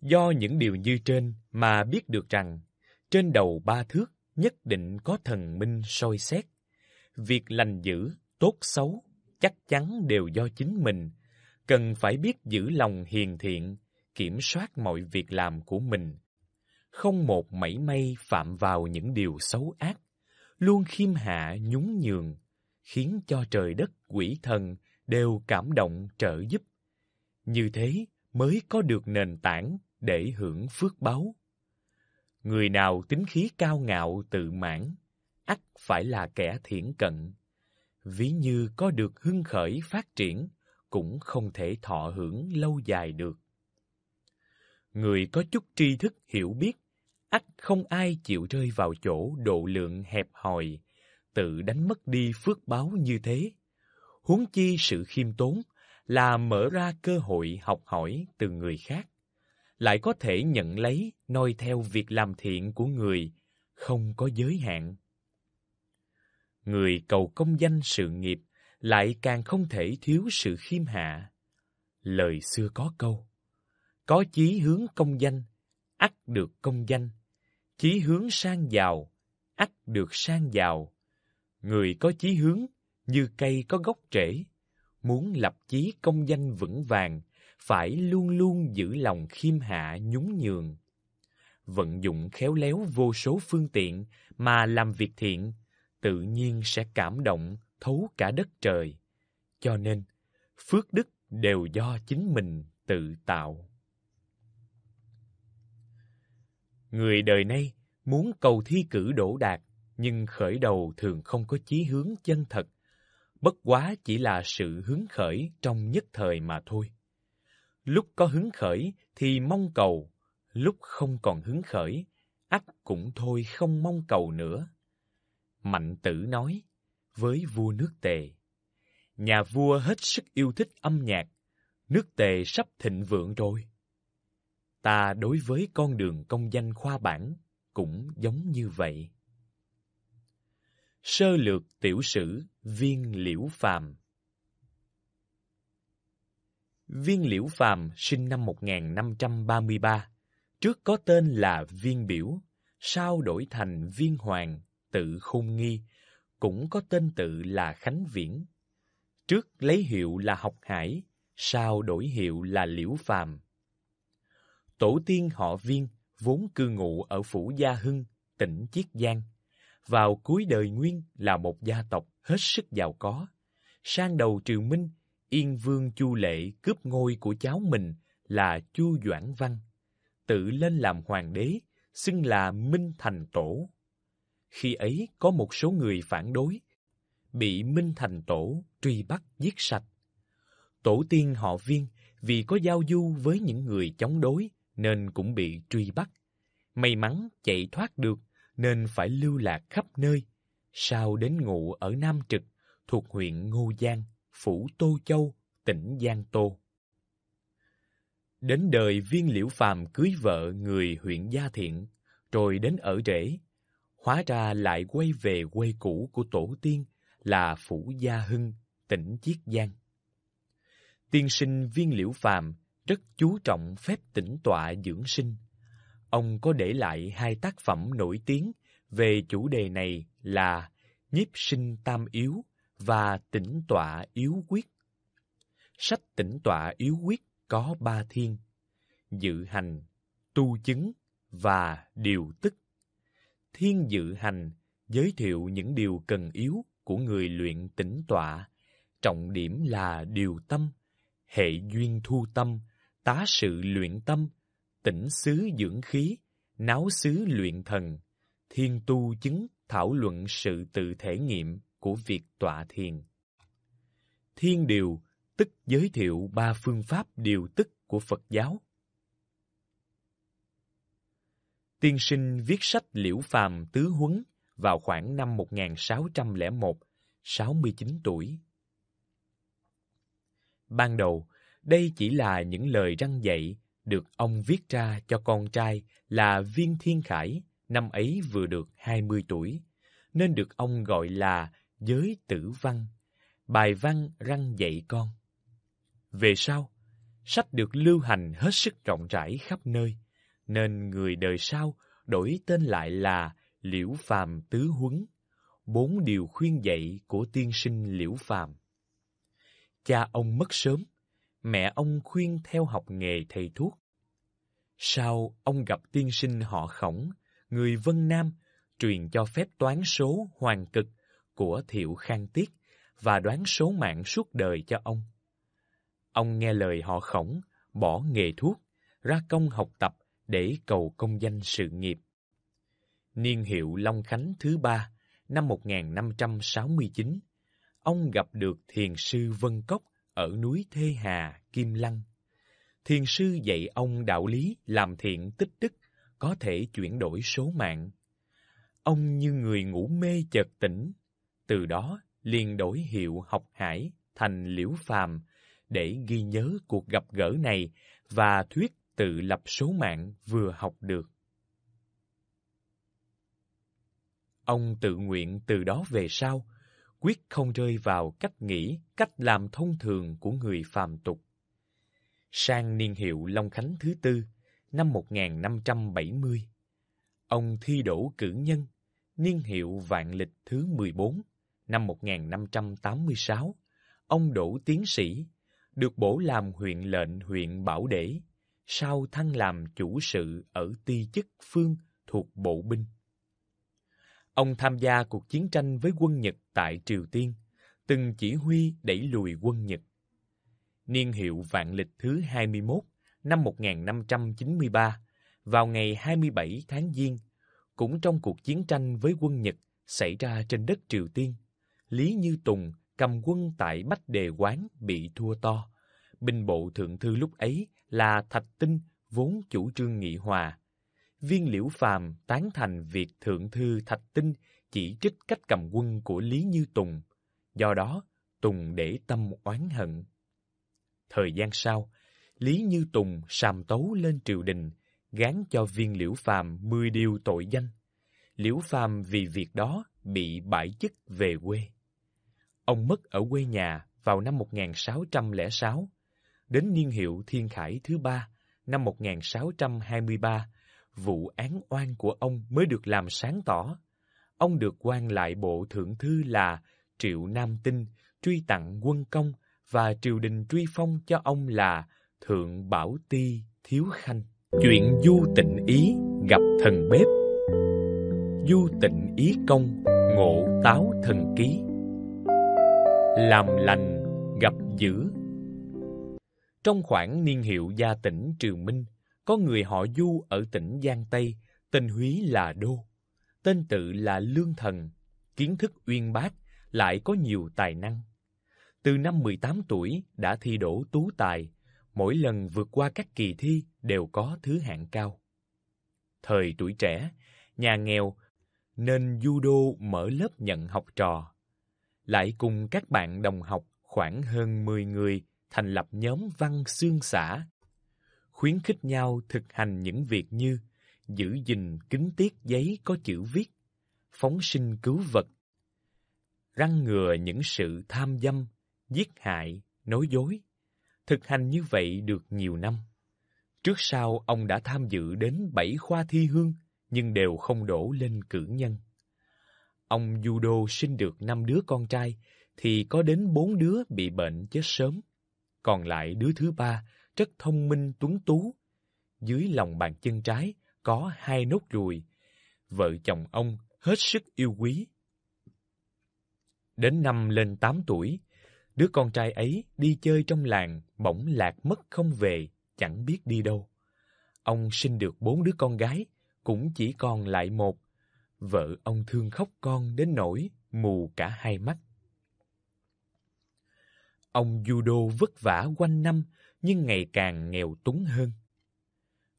Do những điều như trên mà biết được rằng trên đầu ba thước nhất định có thần minh soi xét. Việc lành dữ, tốt xấu chắc chắn đều do chính mình, cần phải biết giữ lòng hiền thiện, kiểm soát mọi việc làm của mình, không một mảy may phạm vào những điều xấu ác, luôn khiêm hạ nhún nhường, khiến cho trời đất quỷ thần đều cảm động trợ giúp. Như thế mới có được nền tảng để hưởng phước báo. Người nào tính khí cao ngạo tự mãn, ắt phải là kẻ thiển cận. Ví như có được hưng khởi phát triển, cũng không thể thọ hưởng lâu dài được. Người có chút tri thức hiểu biết, ắt không ai chịu rơi vào chỗ độ lượng hẹp hòi, tự đánh mất đi phước báo như thế. Huống chi sự khiêm tốn là mở ra cơ hội học hỏi từ người khác lại có thể nhận lấy noi theo việc làm thiện của người, không có giới hạn. Người cầu công danh sự nghiệp lại càng không thể thiếu sự khiêm hạ. Lời xưa có câu, có chí hướng công danh, ắt được công danh, chí hướng sang giàu, ắt được sang giàu. Người có chí hướng như cây có gốc rễ, muốn lập chí công danh vững vàng, phải luôn luôn giữ lòng khiêm hạ nhún nhường. Vận dụng khéo léo vô số phương tiện mà làm việc thiện, tự nhiên sẽ cảm động thấu cả đất trời. Cho nên, phước đức đều do chính mình tự tạo. Người đời nay muốn cầu thi cử đỗ đạt, nhưng khởi đầu thường không có chí hướng chân thật, bất quá chỉ là sự hứng khởi trong nhất thời mà thôi. Lúc có hứng khởi thì mong cầu, lúc không còn hứng khởi, ắt cũng thôi không mong cầu nữa. Mạnh tử nói với vua nước tề. Nhà vua hết sức yêu thích âm nhạc, nước tề sắp thịnh vượng rồi. Ta đối với con đường công danh khoa bản cũng giống như vậy. Sơ lược tiểu sử viên liễu phàm Viên Liễu Phàm sinh năm 1533, trước có tên là Viên Biểu, sau đổi thành Viên Hoàng, tự Khôn Nghi, cũng có tên tự là Khánh Viễn. Trước lấy hiệu là Học Hải, sau đổi hiệu là Liễu Phàm. Tổ tiên họ Viên vốn cư ngụ ở phủ Gia Hưng, tỉnh Chiết Giang. Vào cuối đời Nguyên là một gia tộc hết sức giàu có. Sang đầu Triều Minh Yên Vương Chu Lệ cướp ngôi của cháu mình là Chu Doãn Văn, tự lên làm hoàng đế, xưng là Minh Thành Tổ. Khi ấy có một số người phản đối, bị Minh Thành Tổ truy bắt giết sạch. Tổ tiên họ Viên vì có giao du với những người chống đối nên cũng bị truy bắt. May mắn chạy thoát được nên phải lưu lạc khắp nơi, sau đến ngụ ở Nam Trực thuộc huyện Ngô Giang phủ Tô Châu, tỉnh Giang Tô. Đến đời viên liễu phàm cưới vợ người huyện Gia Thiện, rồi đến ở rể hóa ra lại quay về quê cũ của tổ tiên là phủ Gia Hưng, tỉnh Chiết Giang. Tiên sinh viên liễu phàm rất chú trọng phép tĩnh tọa dưỡng sinh. Ông có để lại hai tác phẩm nổi tiếng về chủ đề này là Nhiếp sinh tam yếu và tỉnh tọa yếu quyết. Sách tỉnh tọa yếu quyết có ba thiên, dự hành, tu chứng và điều tức. Thiên dự hành giới thiệu những điều cần yếu của người luyện tỉnh tọa, trọng điểm là điều tâm, hệ duyên thu tâm, tá sự luyện tâm, tỉnh xứ dưỡng khí, náo xứ luyện thần, thiên tu chứng thảo luận sự tự thể nghiệm, của việc tọa thiền. Thiên điều tức giới thiệu ba phương pháp điều tức của Phật giáo. Tiên sinh viết sách Liễu Phàm Tứ Huấn vào khoảng năm 1601, 69 tuổi. Ban đầu, đây chỉ là những lời răng dạy được ông viết ra cho con trai là Viên Thiên Khải, năm ấy vừa được 20 tuổi, nên được ông gọi là giới tử văn, bài văn răng dạy con. Về sau, sách được lưu hành hết sức rộng rãi khắp nơi, nên người đời sau đổi tên lại là Liễu Phàm Tứ Huấn, bốn điều khuyên dạy của tiên sinh Liễu Phàm. Cha ông mất sớm, mẹ ông khuyên theo học nghề thầy thuốc. Sau, ông gặp tiên sinh họ khổng, người Vân Nam, truyền cho phép toán số, hoàng cực của Thiệu Khang Tiết và đoán số mạng suốt đời cho ông. Ông nghe lời họ khổng, bỏ nghề thuốc, ra công học tập để cầu công danh sự nghiệp. Niên hiệu Long Khánh thứ ba, năm 1569, ông gặp được thiền sư Vân Cốc ở núi Thê Hà, Kim Lăng. Thiền sư dạy ông đạo lý làm thiện tích đức, có thể chuyển đổi số mạng. Ông như người ngủ mê chợt tỉnh, từ đó, liền đổi hiệu học hải thành liễu phàm để ghi nhớ cuộc gặp gỡ này và thuyết tự lập số mạng vừa học được. Ông tự nguyện từ đó về sau, quyết không rơi vào cách nghĩ, cách làm thông thường của người phàm tục. Sang niên hiệu Long Khánh thứ tư, năm 1570, ông thi đỗ cử nhân, niên hiệu Vạn Lịch thứ 14 năm 1586, ông Đỗ Tiến Sĩ, được bổ làm huyện lệnh huyện Bảo Đế, sau thăng làm chủ sự ở ti chức phương thuộc bộ binh. Ông tham gia cuộc chiến tranh với quân Nhật tại Triều Tiên, từng chỉ huy đẩy lùi quân Nhật. Niên hiệu vạn lịch thứ 21 năm 1593, vào ngày 27 tháng Giêng, cũng trong cuộc chiến tranh với quân Nhật xảy ra trên đất Triều Tiên, Lý Như Tùng cầm quân tại Bách Đề Quán bị thua to. Binh bộ thượng thư lúc ấy là Thạch Tinh vốn chủ trương nghị hòa. Viên Liễu Phàm tán thành việc thượng thư Thạch Tinh chỉ trích cách cầm quân của Lý Như Tùng. Do đó, Tùng để tâm oán hận. Thời gian sau, Lý Như Tùng sàm tấu lên triều đình, gán cho viên Liễu Phàm 10 điều tội danh. Liễu Phàm vì việc đó bị bãi chức về quê. Ông mất ở quê nhà vào năm 1606, đến niên hiệu Thiên Khải thứ ba năm 1623, vụ án oan của ông mới được làm sáng tỏ. Ông được quan lại bộ thượng thư là Triệu Nam Tinh truy tặng quân công và triều đình truy phong cho ông là Thượng Bảo Ti Thiếu Khanh. Chuyện Du Tịnh Ý gặp thần bếp Du Tịnh Ý Công ngộ táo thần ký làm lành gặp dữ Trong khoảng niên hiệu gia tỉnh triều Minh, có người họ Du ở tỉnh Giang Tây, tên húy là Đô. Tên tự là Lương Thần, kiến thức uyên bác, lại có nhiều tài năng. Từ năm 18 tuổi đã thi đỗ tú tài, mỗi lần vượt qua các kỳ thi đều có thứ hạng cao. Thời tuổi trẻ, nhà nghèo, nên judo mở lớp nhận học trò lại cùng các bạn đồng học khoảng hơn 10 người thành lập nhóm văn xương xã. Khuyến khích nhau thực hành những việc như giữ gìn kính tiết giấy có chữ viết, phóng sinh cứu vật, răng ngừa những sự tham dâm, giết hại, nói dối. Thực hành như vậy được nhiều năm. Trước sau ông đã tham dự đến bảy khoa thi hương nhưng đều không đổ lên cử nhân. Ông Judo sinh được năm đứa con trai, thì có đến bốn đứa bị bệnh chết sớm. Còn lại đứa thứ ba rất thông minh tuấn tú. Dưới lòng bàn chân trái có hai nốt ruồi. Vợ chồng ông hết sức yêu quý. Đến năm lên tám tuổi, đứa con trai ấy đi chơi trong làng, bỗng lạc mất không về, chẳng biết đi đâu. Ông sinh được bốn đứa con gái, cũng chỉ còn lại một vợ ông thương khóc con đến nỗi mù cả hai mắt. Ông judo vất vả quanh năm nhưng ngày càng nghèo túng hơn.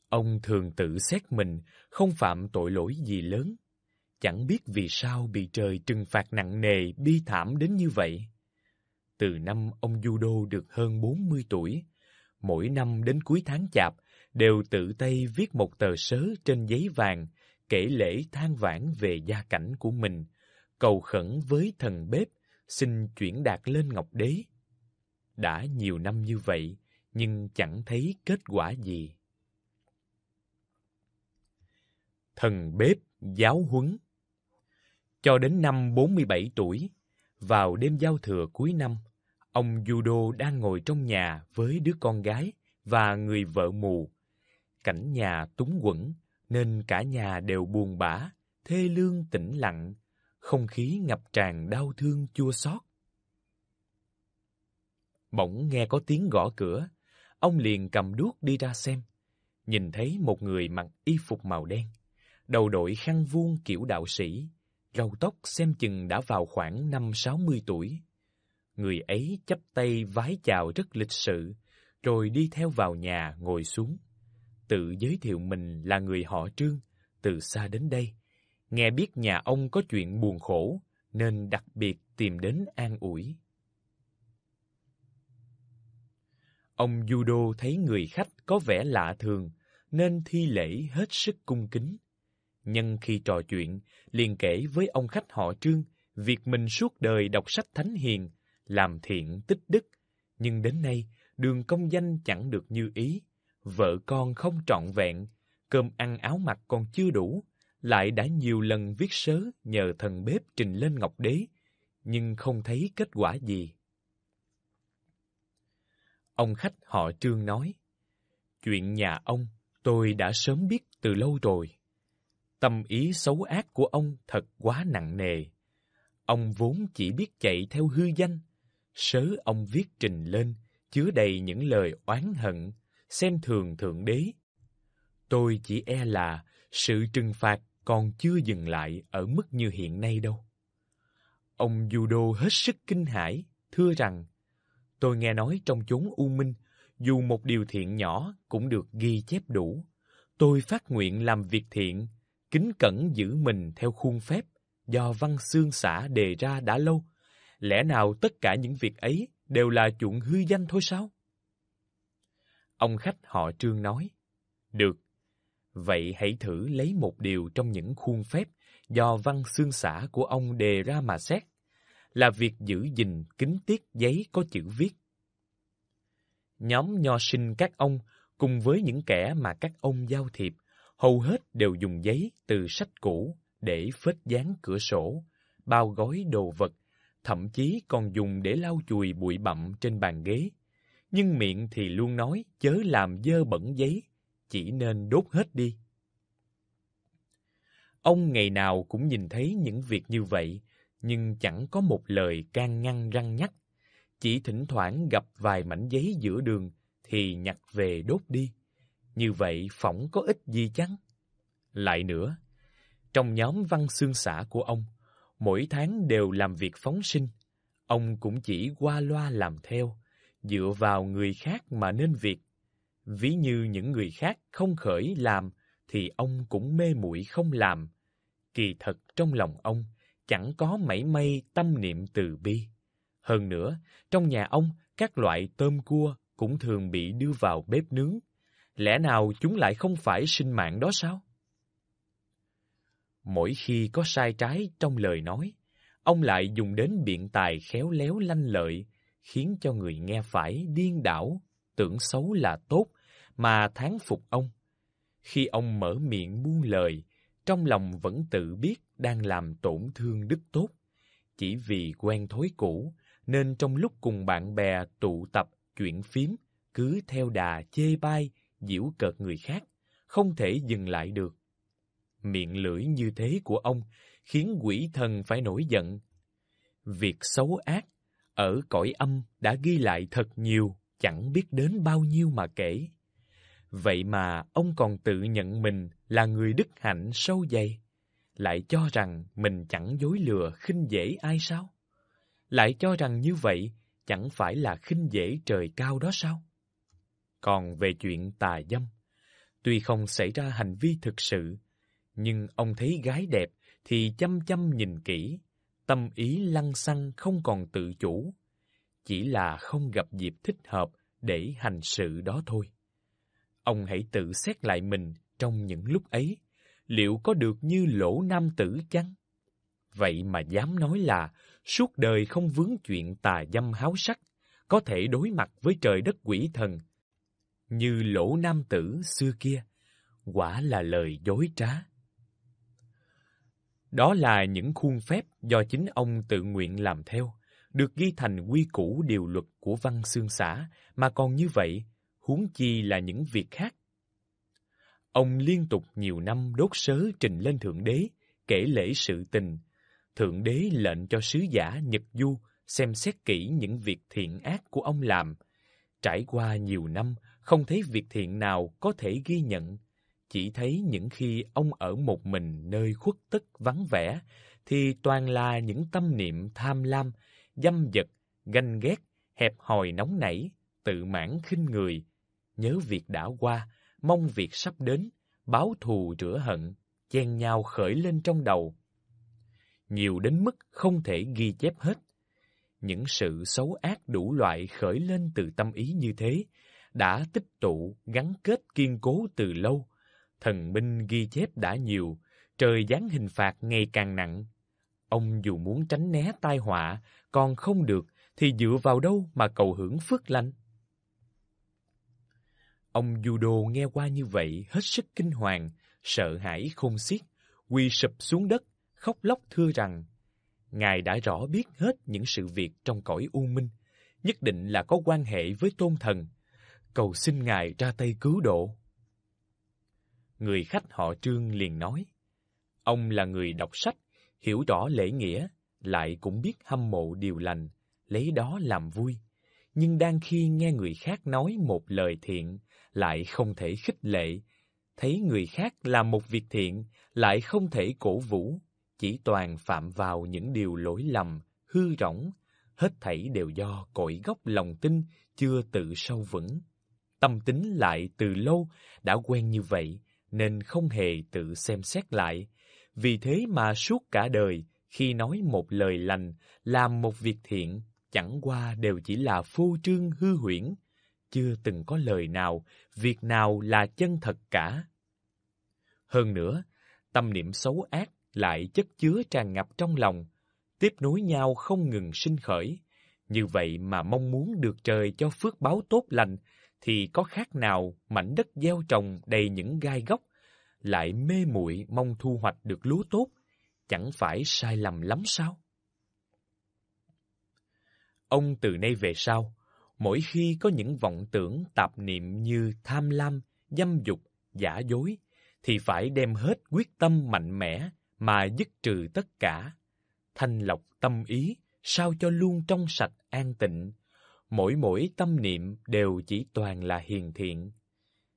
Ông thường tự xét mình không phạm tội lỗi gì lớn, chẳng biết vì sao bị trời trừng phạt nặng nề bi thảm đến như vậy. Từ năm ông judo được hơn 40 tuổi, mỗi năm đến cuối tháng chạp đều tự tay viết một tờ sớ trên giấy vàng kể lễ than vãn về gia cảnh của mình, cầu khẩn với thần bếp, xin chuyển đạt lên Ngọc Đế. Đã nhiều năm như vậy, nhưng chẳng thấy kết quả gì. Thần bếp giáo huấn Cho đến năm 47 tuổi, vào đêm giao thừa cuối năm, ông Judo đang ngồi trong nhà với đứa con gái và người vợ mù. Cảnh nhà túng quẩn, nên cả nhà đều buồn bã, thê lương tĩnh lặng, không khí ngập tràn đau thương chua xót. Bỗng nghe có tiếng gõ cửa, ông liền cầm đuốc đi ra xem, nhìn thấy một người mặc y phục màu đen, đầu đội khăn vuông kiểu đạo sĩ, râu tóc xem chừng đã vào khoảng năm sáu mươi tuổi. Người ấy chắp tay vái chào rất lịch sự, rồi đi theo vào nhà ngồi xuống tự giới thiệu mình là người họ Trương, từ xa đến đây. Nghe biết nhà ông có chuyện buồn khổ, nên đặc biệt tìm đến an ủi. Ông Judo thấy người khách có vẻ lạ thường, nên thi lễ hết sức cung kính. Nhân khi trò chuyện, liền kể với ông khách họ Trương việc mình suốt đời đọc sách thánh hiền, làm thiện tích đức, nhưng đến nay đường công danh chẳng được như ý vợ con không trọn vẹn, cơm ăn áo mặc còn chưa đủ, lại đã nhiều lần viết sớ nhờ thần bếp trình lên ngọc đế, nhưng không thấy kết quả gì. Ông khách họ Trương nói, chuyện nhà ông tôi đã sớm biết từ lâu rồi. Tâm ý xấu ác của ông thật quá nặng nề. Ông vốn chỉ biết chạy theo hư danh, sớ ông viết trình lên chứa đầy những lời oán hận, xem thường Thượng Đế. Tôi chỉ e là sự trừng phạt còn chưa dừng lại ở mức như hiện nay đâu. Ông Judo hết sức kinh hãi, thưa rằng, tôi nghe nói trong chốn U Minh, dù một điều thiện nhỏ cũng được ghi chép đủ. Tôi phát nguyện làm việc thiện, kính cẩn giữ mình theo khuôn phép do văn xương xã đề ra đã lâu. Lẽ nào tất cả những việc ấy đều là chuộng hư danh thôi sao? Ông khách họ trương nói, Được, vậy hãy thử lấy một điều trong những khuôn phép do văn xương xã của ông đề ra mà xét, là việc giữ gìn kính tiết giấy có chữ viết. Nhóm nho sinh các ông cùng với những kẻ mà các ông giao thiệp, hầu hết đều dùng giấy từ sách cũ để phết dán cửa sổ, bao gói đồ vật, thậm chí còn dùng để lau chùi bụi bặm trên bàn ghế, nhưng miệng thì luôn nói chớ làm dơ bẩn giấy, chỉ nên đốt hết đi. Ông ngày nào cũng nhìn thấy những việc như vậy, nhưng chẳng có một lời can ngăn răng nhắc. Chỉ thỉnh thoảng gặp vài mảnh giấy giữa đường thì nhặt về đốt đi. Như vậy phỏng có ích gì chăng? Lại nữa, trong nhóm văn xương xã của ông, mỗi tháng đều làm việc phóng sinh. Ông cũng chỉ qua loa làm theo, dựa vào người khác mà nên việc. Ví như những người khác không khởi làm thì ông cũng mê muội không làm. Kỳ thật trong lòng ông chẳng có mảy may tâm niệm từ bi. Hơn nữa, trong nhà ông các loại tôm cua cũng thường bị đưa vào bếp nướng. Lẽ nào chúng lại không phải sinh mạng đó sao? Mỗi khi có sai trái trong lời nói, ông lại dùng đến biện tài khéo léo lanh lợi khiến cho người nghe phải điên đảo, tưởng xấu là tốt mà thán phục ông. Khi ông mở miệng buông lời, trong lòng vẫn tự biết đang làm tổn thương đức tốt. Chỉ vì quen thói cũ, nên trong lúc cùng bạn bè tụ tập chuyện phím, cứ theo đà chê bai, giễu cợt người khác, không thể dừng lại được. Miệng lưỡi như thế của ông khiến quỷ thần phải nổi giận. Việc xấu ác ở cõi âm đã ghi lại thật nhiều, chẳng biết đến bao nhiêu mà kể. Vậy mà ông còn tự nhận mình là người đức hạnh sâu dày, lại cho rằng mình chẳng dối lừa khinh dễ ai sao? Lại cho rằng như vậy chẳng phải là khinh dễ trời cao đó sao? Còn về chuyện tà dâm, tuy không xảy ra hành vi thực sự, nhưng ông thấy gái đẹp thì chăm chăm nhìn kỹ, tâm ý lăng xăng không còn tự chủ, chỉ là không gặp dịp thích hợp để hành sự đó thôi. Ông hãy tự xét lại mình trong những lúc ấy, liệu có được như lỗ nam tử chăng? Vậy mà dám nói là suốt đời không vướng chuyện tà dâm háo sắc, có thể đối mặt với trời đất quỷ thần. Như lỗ nam tử xưa kia, quả là lời dối trá. Đó là những khuôn phép do chính ông tự nguyện làm theo, được ghi thành quy củ điều luật của văn xương xã, mà còn như vậy, huống chi là những việc khác. Ông liên tục nhiều năm đốt sớ trình lên Thượng Đế, kể lễ sự tình. Thượng Đế lệnh cho sứ giả Nhật Du xem xét kỹ những việc thiện ác của ông làm. Trải qua nhiều năm, không thấy việc thiện nào có thể ghi nhận, chỉ thấy những khi ông ở một mình nơi khuất tức vắng vẻ, thì toàn là những tâm niệm tham lam, dâm dật, ganh ghét, hẹp hòi nóng nảy, tự mãn khinh người, nhớ việc đã qua, mong việc sắp đến, báo thù rửa hận, chen nhau khởi lên trong đầu. Nhiều đến mức không thể ghi chép hết. Những sự xấu ác đủ loại khởi lên từ tâm ý như thế, đã tích tụ, gắn kết kiên cố từ lâu, thần minh ghi chép đã nhiều, trời giáng hình phạt ngày càng nặng. Ông dù muốn tránh né tai họa, còn không được thì dựa vào đâu mà cầu hưởng phước lành? Ông Judo nghe qua như vậy hết sức kinh hoàng, sợ hãi khôn xiết, quỳ sụp xuống đất, khóc lóc thưa rằng: Ngài đã rõ biết hết những sự việc trong cõi u minh, nhất định là có quan hệ với tôn thần. Cầu xin Ngài ra tay cứu độ người khách họ Trương liền nói. Ông là người đọc sách, hiểu rõ lễ nghĩa, lại cũng biết hâm mộ điều lành, lấy đó làm vui. Nhưng đang khi nghe người khác nói một lời thiện, lại không thể khích lệ, thấy người khác làm một việc thiện, lại không thể cổ vũ, chỉ toàn phạm vào những điều lỗi lầm, hư rỗng, hết thảy đều do cội gốc lòng tin chưa tự sâu vững. Tâm tính lại từ lâu đã quen như vậy, nên không hề tự xem xét lại. Vì thế mà suốt cả đời, khi nói một lời lành, làm một việc thiện, chẳng qua đều chỉ là phô trương hư huyễn, chưa từng có lời nào, việc nào là chân thật cả. Hơn nữa, tâm niệm xấu ác lại chất chứa tràn ngập trong lòng, tiếp nối nhau không ngừng sinh khởi. Như vậy mà mong muốn được trời cho phước báo tốt lành thì có khác nào mảnh đất gieo trồng đầy những gai góc, lại mê muội mong thu hoạch được lúa tốt, chẳng phải sai lầm lắm sao? Ông từ nay về sau, mỗi khi có những vọng tưởng tạp niệm như tham lam, dâm dục, giả dối, thì phải đem hết quyết tâm mạnh mẽ mà dứt trừ tất cả, thanh lọc tâm ý sao cho luôn trong sạch an tịnh, mỗi mỗi tâm niệm đều chỉ toàn là hiền thiện.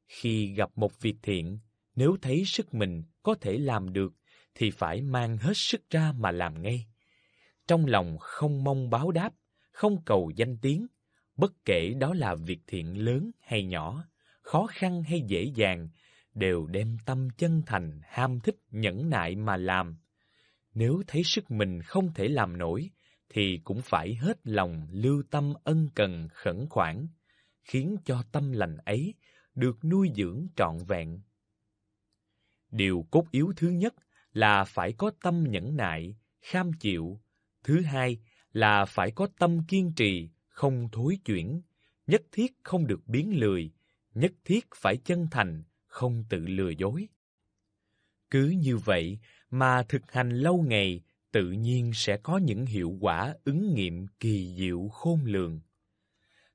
Khi gặp một việc thiện, nếu thấy sức mình có thể làm được thì phải mang hết sức ra mà làm ngay. Trong lòng không mong báo đáp, không cầu danh tiếng, bất kể đó là việc thiện lớn hay nhỏ, khó khăn hay dễ dàng, đều đem tâm chân thành, ham thích, nhẫn nại mà làm. Nếu thấy sức mình không thể làm nổi, thì cũng phải hết lòng lưu tâm ân cần khẩn khoản, khiến cho tâm lành ấy được nuôi dưỡng trọn vẹn. Điều cốt yếu thứ nhất là phải có tâm nhẫn nại, kham chịu. Thứ hai là phải có tâm kiên trì, không thối chuyển, nhất thiết không được biến lười, nhất thiết phải chân thành, không tự lừa dối. Cứ như vậy mà thực hành lâu ngày tự nhiên sẽ có những hiệu quả ứng nghiệm kỳ diệu khôn lường.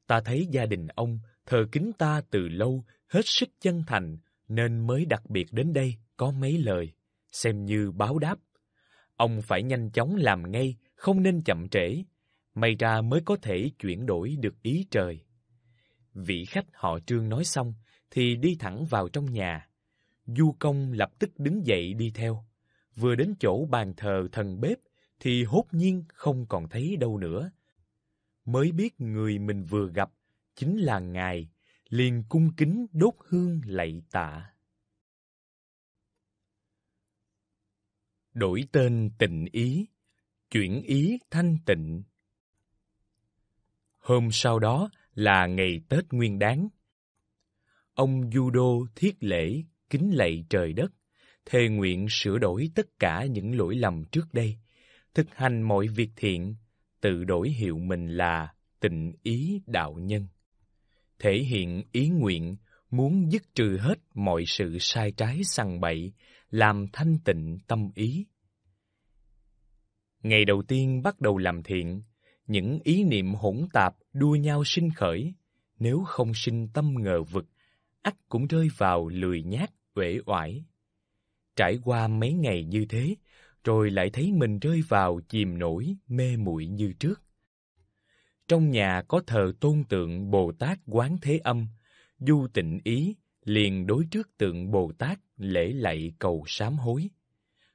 Ta thấy gia đình ông thờ kính ta từ lâu, hết sức chân thành, nên mới đặc biệt đến đây có mấy lời, xem như báo đáp. Ông phải nhanh chóng làm ngay, không nên chậm trễ, may ra mới có thể chuyển đổi được ý trời. Vị khách họ trương nói xong, thì đi thẳng vào trong nhà. Du công lập tức đứng dậy đi theo. Vừa đến chỗ bàn thờ thần bếp thì hốt nhiên không còn thấy đâu nữa. Mới biết người mình vừa gặp chính là Ngài, liền cung kính đốt hương lạy tạ. Đổi tên tình ý, chuyển ý thanh tịnh. Hôm sau đó là ngày Tết Nguyên đáng Ông Judo thiết lễ, kính lạy trời đất thề nguyện sửa đổi tất cả những lỗi lầm trước đây, thực hành mọi việc thiện, tự đổi hiệu mình là tịnh ý đạo nhân. Thể hiện ý nguyện muốn dứt trừ hết mọi sự sai trái sằng bậy, làm thanh tịnh tâm ý. Ngày đầu tiên bắt đầu làm thiện, những ý niệm hỗn tạp đua nhau sinh khởi, nếu không sinh tâm ngờ vực, ắt cũng rơi vào lười nhát uể oải, Trải qua mấy ngày như thế, rồi lại thấy mình rơi vào chìm nổi, mê muội như trước. Trong nhà có thờ tôn tượng Bồ Tát Quán Thế Âm, Du Tịnh Ý liền đối trước tượng Bồ Tát lễ lạy cầu sám hối.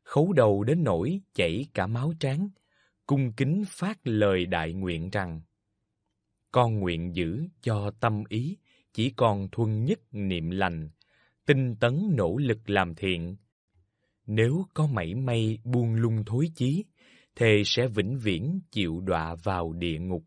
Khấu đầu đến nỗi chảy cả máu tráng, cung kính phát lời đại nguyện rằng Con nguyện giữ cho tâm ý chỉ còn thuần nhất niệm lành, tinh tấn nỗ lực làm thiện, nếu có mảy may buông lung thối chí, thề sẽ vĩnh viễn chịu đọa vào địa ngục.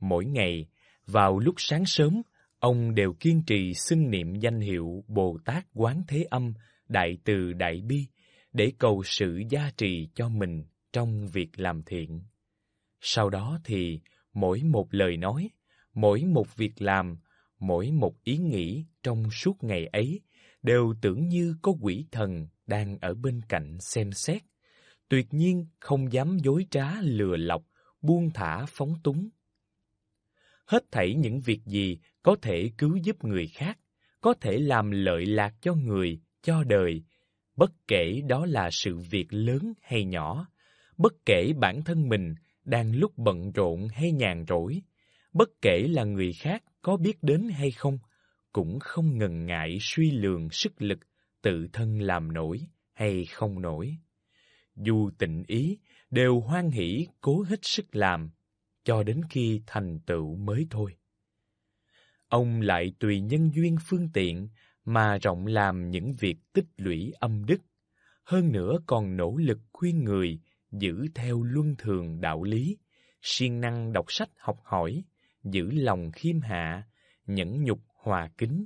Mỗi ngày, vào lúc sáng sớm, ông đều kiên trì xưng niệm danh hiệu Bồ Tát Quán Thế Âm, Đại Từ Đại Bi, để cầu sự gia trì cho mình trong việc làm thiện. Sau đó thì, mỗi một lời nói, mỗi một việc làm, mỗi một ý nghĩ trong suốt ngày ấy đều tưởng như có quỷ thần đang ở bên cạnh xem xét, tuyệt nhiên không dám dối trá lừa lọc, buông thả phóng túng. Hết thảy những việc gì có thể cứu giúp người khác, có thể làm lợi lạc cho người, cho đời, bất kể đó là sự việc lớn hay nhỏ, bất kể bản thân mình đang lúc bận rộn hay nhàn rỗi, bất kể là người khác có biết đến hay không, cũng không ngần ngại suy lường sức lực tự thân làm nổi hay không nổi. Dù tịnh ý, đều hoan hỷ cố hết sức làm, cho đến khi thành tựu mới thôi. Ông lại tùy nhân duyên phương tiện mà rộng làm những việc tích lũy âm đức, hơn nữa còn nỗ lực khuyên người giữ theo luân thường đạo lý, siêng năng đọc sách học hỏi, giữ lòng khiêm hạ, nhẫn nhục hòa kính,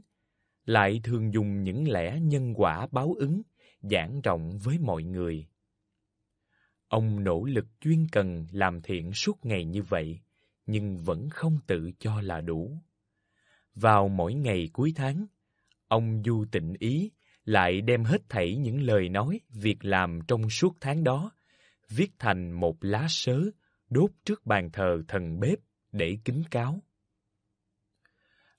lại thường dùng những lẽ nhân quả báo ứng giảng rộng với mọi người. Ông nỗ lực chuyên cần làm thiện suốt ngày như vậy, nhưng vẫn không tự cho là đủ. Vào mỗi ngày cuối tháng, ông du tịnh ý lại đem hết thảy những lời nói, việc làm trong suốt tháng đó, viết thành một lá sớ đốt trước bàn thờ thần bếp để kính cáo.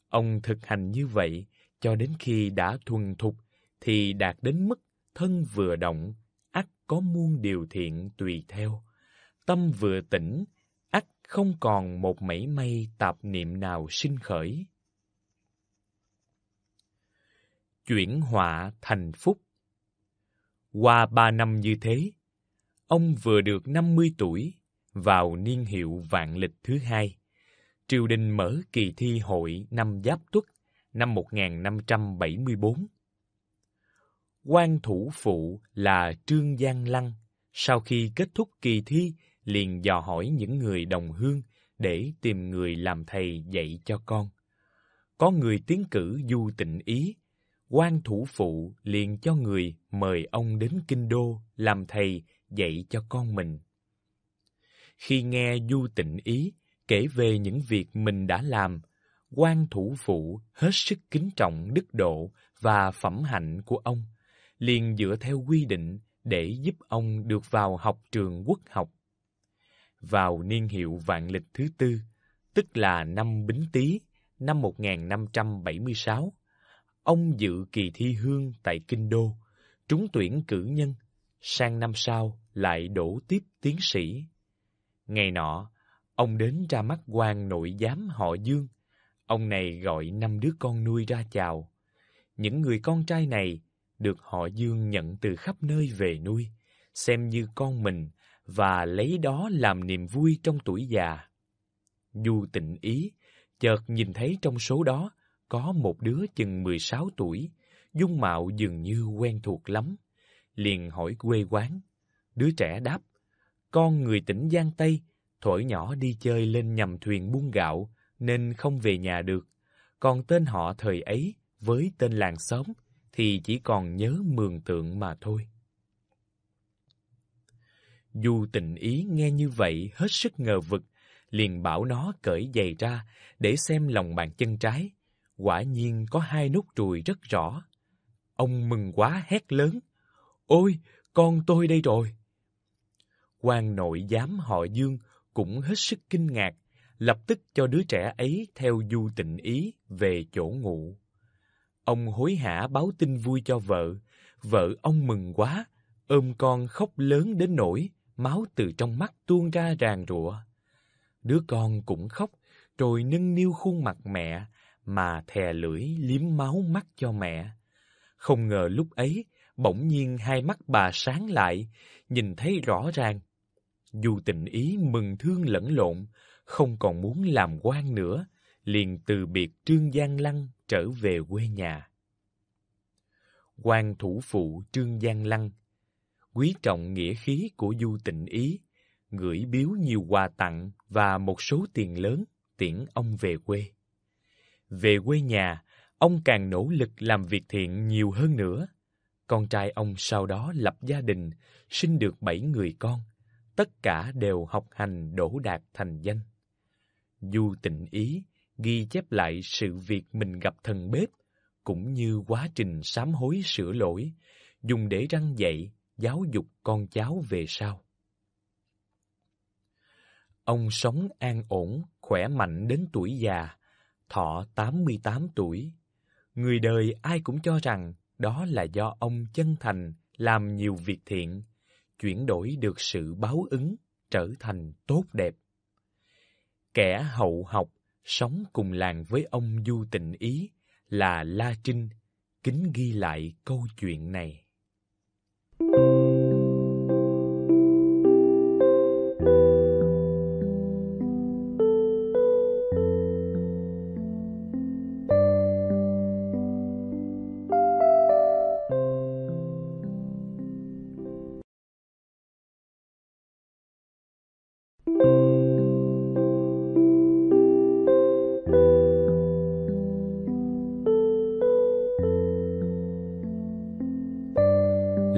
Ông thực hành như vậy cho đến khi đã thuần thục thì đạt đến mức thân vừa động, ắt có muôn điều thiện tùy theo. Tâm vừa tỉnh, ắt không còn một mảy may tạp niệm nào sinh khởi. Chuyển họa thành phúc Qua ba năm như thế, ông vừa được năm mươi tuổi, vào niên hiệu vạn lịch thứ hai triều đình mở kỳ thi hội năm Giáp Tuất năm 1574. Quan thủ phụ là Trương Giang Lăng, sau khi kết thúc kỳ thi liền dò hỏi những người đồng hương để tìm người làm thầy dạy cho con. Có người tiến cử Du Tịnh Ý, quan thủ phụ liền cho người mời ông đến kinh đô làm thầy dạy cho con mình. Khi nghe Du Tịnh Ý kể về những việc mình đã làm, quan thủ phụ hết sức kính trọng đức độ và phẩm hạnh của ông, liền dựa theo quy định để giúp ông được vào học trường quốc học. Vào niên hiệu vạn lịch thứ tư, tức là năm Bính Tý, năm 1576, ông dự kỳ thi hương tại Kinh Đô, trúng tuyển cử nhân, sang năm sau lại đổ tiếp tiến sĩ. Ngày nọ, Ông đến ra mắt quan nội giám họ Dương. Ông này gọi năm đứa con nuôi ra chào. Những người con trai này được họ Dương nhận từ khắp nơi về nuôi, xem như con mình và lấy đó làm niềm vui trong tuổi già. Du tịnh ý, chợt nhìn thấy trong số đó có một đứa chừng mười sáu tuổi, dung mạo dường như quen thuộc lắm. Liền hỏi quê quán, đứa trẻ đáp, con người tỉnh Giang Tây, thổi nhỏ đi chơi lên nhầm thuyền buôn gạo nên không về nhà được. Còn tên họ thời ấy với tên làng xóm thì chỉ còn nhớ mường tượng mà thôi. Du tình ý nghe như vậy hết sức ngờ vực, liền bảo nó cởi giày ra để xem lòng bàn chân trái. Quả nhiên có hai nút trùi rất rõ. Ông mừng quá hét lớn. Ôi, con tôi đây rồi! quan nội dám họ Dương cũng hết sức kinh ngạc, lập tức cho đứa trẻ ấy theo du tịnh ý về chỗ ngủ. Ông hối hả báo tin vui cho vợ, vợ ông mừng quá, ôm con khóc lớn đến nỗi máu từ trong mắt tuôn ra ràn rụa. Đứa con cũng khóc, rồi nâng niu khuôn mặt mẹ mà thè lưỡi liếm máu mắt cho mẹ. Không ngờ lúc ấy, bỗng nhiên hai mắt bà sáng lại, nhìn thấy rõ ràng dù tình ý mừng thương lẫn lộn, không còn muốn làm quan nữa, liền từ biệt Trương Giang Lăng trở về quê nhà. Quan thủ phụ Trương Giang Lăng Quý trọng nghĩa khí của du tịnh ý, gửi biếu nhiều quà tặng và một số tiền lớn tiễn ông về quê. Về quê nhà, ông càng nỗ lực làm việc thiện nhiều hơn nữa. Con trai ông sau đó lập gia đình, sinh được bảy người con – tất cả đều học hành đỗ đạt thành danh. Du tịnh ý ghi chép lại sự việc mình gặp thần bếp, cũng như quá trình sám hối sửa lỗi, dùng để răng dạy, giáo dục con cháu về sau. Ông sống an ổn, khỏe mạnh đến tuổi già, thọ 88 tuổi. Người đời ai cũng cho rằng đó là do ông chân thành, làm nhiều việc thiện, chuyển đổi được sự báo ứng trở thành tốt đẹp. Kẻ hậu học sống cùng làng với ông Du Tịnh Ý là La Trinh, kính ghi lại câu chuyện này.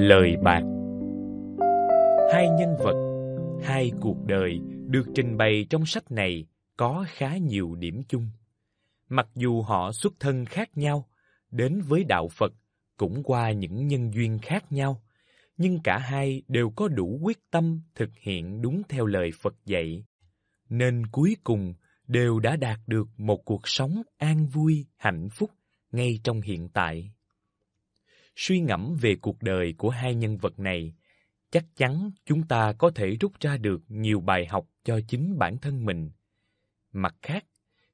lời bạc hai nhân vật hai cuộc đời được trình bày trong sách này có khá nhiều điểm chung mặc dù họ xuất thân khác nhau đến với đạo phật cũng qua những nhân duyên khác nhau nhưng cả hai đều có đủ quyết tâm thực hiện đúng theo lời phật dạy nên cuối cùng đều đã đạt được một cuộc sống an vui hạnh phúc ngay trong hiện tại suy ngẫm về cuộc đời của hai nhân vật này, chắc chắn chúng ta có thể rút ra được nhiều bài học cho chính bản thân mình. Mặt khác,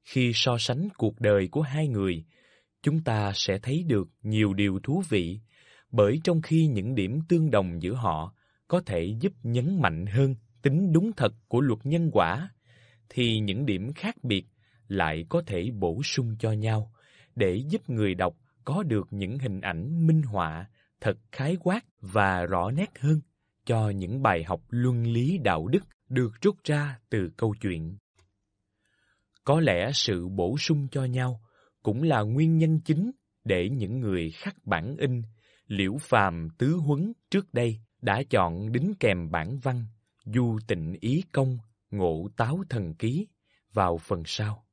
khi so sánh cuộc đời của hai người, chúng ta sẽ thấy được nhiều điều thú vị, bởi trong khi những điểm tương đồng giữa họ có thể giúp nhấn mạnh hơn tính đúng thật của luật nhân quả, thì những điểm khác biệt lại có thể bổ sung cho nhau để giúp người đọc có được những hình ảnh minh họa thật khái quát và rõ nét hơn cho những bài học luân lý đạo đức được rút ra từ câu chuyện. Có lẽ sự bổ sung cho nhau cũng là nguyên nhân chính để những người khắc bản in Liễu Phàm Tứ Huấn trước đây đã chọn đính kèm bản văn Du Tịnh Ý Công Ngộ Táo Thần Ký vào phần sau.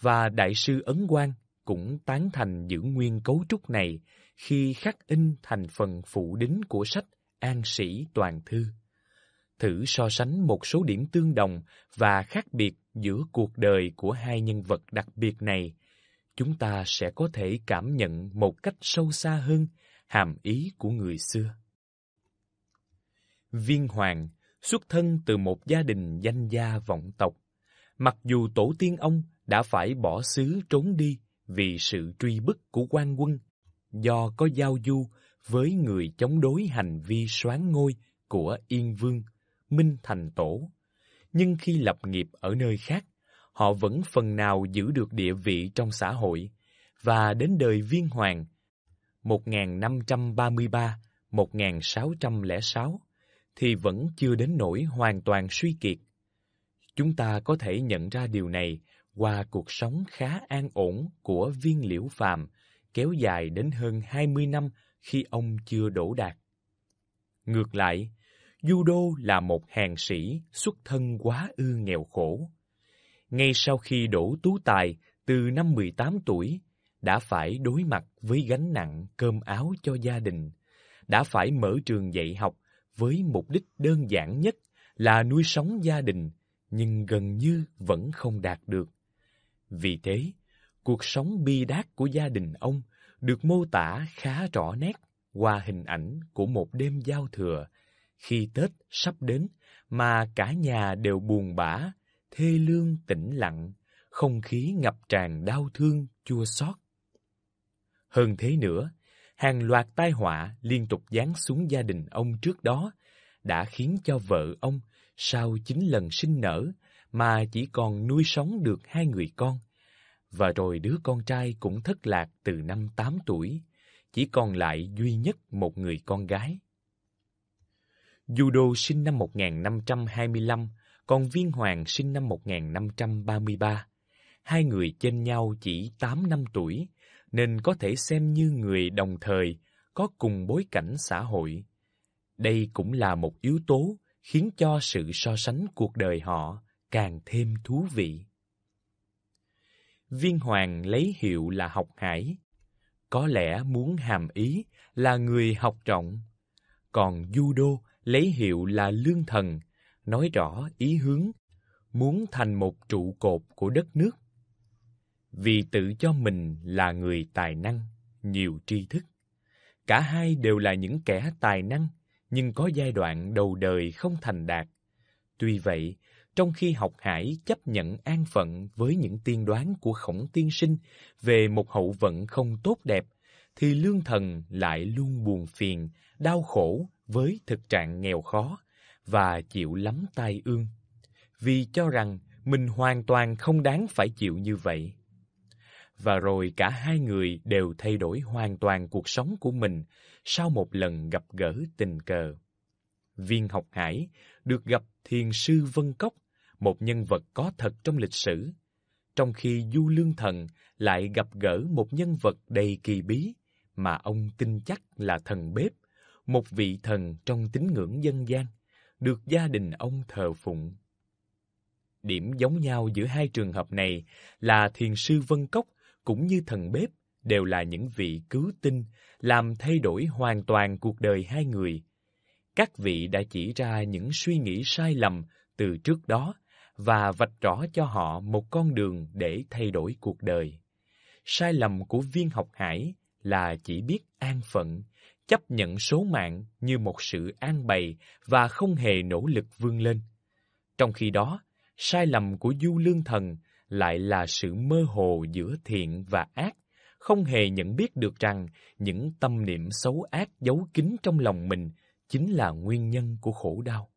Và Đại sư Ấn Quang cũng tán thành giữ nguyên cấu trúc này khi khắc in thành phần phụ đính của sách An Sĩ Toàn Thư. Thử so sánh một số điểm tương đồng và khác biệt giữa cuộc đời của hai nhân vật đặc biệt này, chúng ta sẽ có thể cảm nhận một cách sâu xa hơn hàm ý của người xưa. Viên Hoàng xuất thân từ một gia đình danh gia vọng tộc. Mặc dù tổ tiên ông đã phải bỏ xứ trốn đi, vì sự truy bức của quan quân do có giao du với người chống đối hành vi soán ngôi của Yên Vương, Minh Thành Tổ. Nhưng khi lập nghiệp ở nơi khác, họ vẫn phần nào giữ được địa vị trong xã hội và đến đời Viên Hoàng 1533-1606 thì vẫn chưa đến nỗi hoàn toàn suy kiệt. Chúng ta có thể nhận ra điều này qua cuộc sống khá an ổn của viên liễu phàm kéo dài đến hơn 20 năm khi ông chưa đổ đạt. Ngược lại, judo là một hàng sĩ xuất thân quá ư nghèo khổ. Ngay sau khi đổ tú tài từ năm 18 tuổi, đã phải đối mặt với gánh nặng cơm áo cho gia đình, đã phải mở trường dạy học với mục đích đơn giản nhất là nuôi sống gia đình, nhưng gần như vẫn không đạt được. Vì thế, cuộc sống bi đát của gia đình ông được mô tả khá rõ nét qua hình ảnh của một đêm giao thừa, khi Tết sắp đến mà cả nhà đều buồn bã, thê lương tĩnh lặng, không khí ngập tràn đau thương chua xót. Hơn thế nữa, hàng loạt tai họa liên tục giáng xuống gia đình ông trước đó đã khiến cho vợ ông sau 9 lần sinh nở mà chỉ còn nuôi sống được hai người con. Và rồi đứa con trai cũng thất lạc từ năm 8 tuổi, chỉ còn lại duy nhất một người con gái. Judo sinh năm 1525, còn Viên Hoàng sinh năm 1533. Hai người chênh nhau chỉ 8 năm tuổi, nên có thể xem như người đồng thời, có cùng bối cảnh xã hội. Đây cũng là một yếu tố khiến cho sự so sánh cuộc đời họ càng thêm thú vị. Viên Hoàng lấy hiệu là học hải, có lẽ muốn hàm ý là người học trọng. Còn Du Đô lấy hiệu là lương thần, nói rõ ý hướng, muốn thành một trụ cột của đất nước. Vì tự cho mình là người tài năng, nhiều tri thức. Cả hai đều là những kẻ tài năng, nhưng có giai đoạn đầu đời không thành đạt. Tuy vậy, trong khi học hải chấp nhận an phận với những tiên đoán của khổng tiên sinh về một hậu vận không tốt đẹp, thì lương thần lại luôn buồn phiền, đau khổ với thực trạng nghèo khó và chịu lắm tai ương, vì cho rằng mình hoàn toàn không đáng phải chịu như vậy. Và rồi cả hai người đều thay đổi hoàn toàn cuộc sống của mình sau một lần gặp gỡ tình cờ. Viên học hải được gặp thiền sư Vân Cốc một nhân vật có thật trong lịch sử, trong khi Du Lương Thần lại gặp gỡ một nhân vật đầy kỳ bí mà ông tin chắc là thần bếp, một vị thần trong tín ngưỡng dân gian, được gia đình ông thờ phụng. Điểm giống nhau giữa hai trường hợp này là thiền sư Vân Cốc cũng như thần bếp đều là những vị cứu tinh làm thay đổi hoàn toàn cuộc đời hai người. Các vị đã chỉ ra những suy nghĩ sai lầm từ trước đó và vạch rõ cho họ một con đường để thay đổi cuộc đời. Sai lầm của viên học hải là chỉ biết an phận, chấp nhận số mạng như một sự an bày và không hề nỗ lực vươn lên. Trong khi đó, sai lầm của du lương thần lại là sự mơ hồ giữa thiện và ác, không hề nhận biết được rằng những tâm niệm xấu ác giấu kín trong lòng mình chính là nguyên nhân của khổ đau.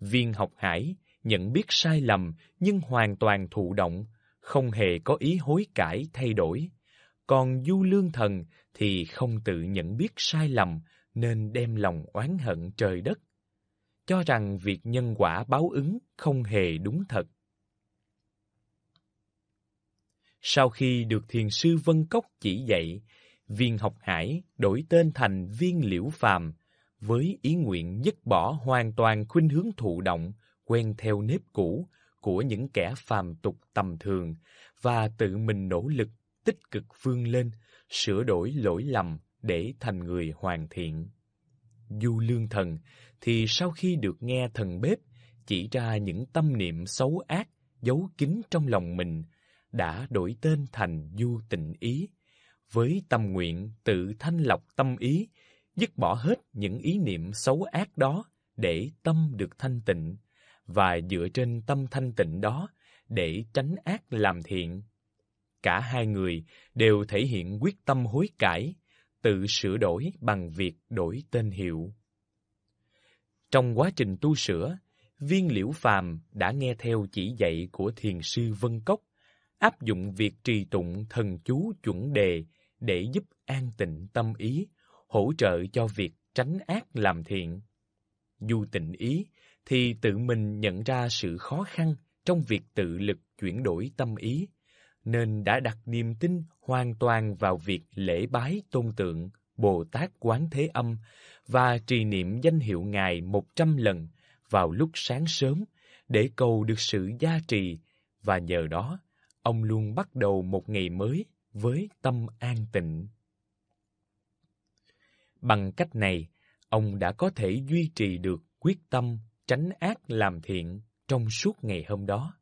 Viên học hải nhận biết sai lầm nhưng hoàn toàn thụ động, không hề có ý hối cải thay đổi. Còn du lương thần thì không tự nhận biết sai lầm nên đem lòng oán hận trời đất, cho rằng việc nhân quả báo ứng không hề đúng thật. Sau khi được thiền sư Vân Cốc chỉ dạy, viên học hải đổi tên thành viên liễu phàm, với ý nguyện dứt bỏ hoàn toàn khuynh hướng thụ động, quen theo nếp cũ của những kẻ phàm tục tầm thường và tự mình nỗ lực tích cực vươn lên, sửa đổi lỗi lầm để thành người hoàn thiện. Du Lương Thần thì sau khi được nghe thần bếp chỉ ra những tâm niệm xấu ác giấu kín trong lòng mình, đã đổi tên thành Du Tịnh Ý, với tâm nguyện tự thanh lọc tâm ý, dứt bỏ hết những ý niệm xấu ác đó để tâm được thanh tịnh, và dựa trên tâm thanh tịnh đó để tránh ác làm thiện. Cả hai người đều thể hiện quyết tâm hối cải, tự sửa đổi bằng việc đổi tên hiệu. Trong quá trình tu sửa, viên liễu phàm đã nghe theo chỉ dạy của thiền sư Vân Cốc, áp dụng việc trì tụng thần chú chuẩn đề để giúp an tịnh tâm ý, hỗ trợ cho việc tránh ác làm thiện dù tình ý, thì tự mình nhận ra sự khó khăn trong việc tự lực chuyển đổi tâm ý, nên đã đặt niềm tin hoàn toàn vào việc lễ bái tôn tượng Bồ Tát Quán Thế Âm và trì niệm danh hiệu Ngài một trăm lần vào lúc sáng sớm để cầu được sự gia trì và nhờ đó ông luôn bắt đầu một ngày mới với tâm an tịnh. Bằng cách này, ông đã có thể duy trì được quyết tâm tránh ác làm thiện trong suốt ngày hôm đó.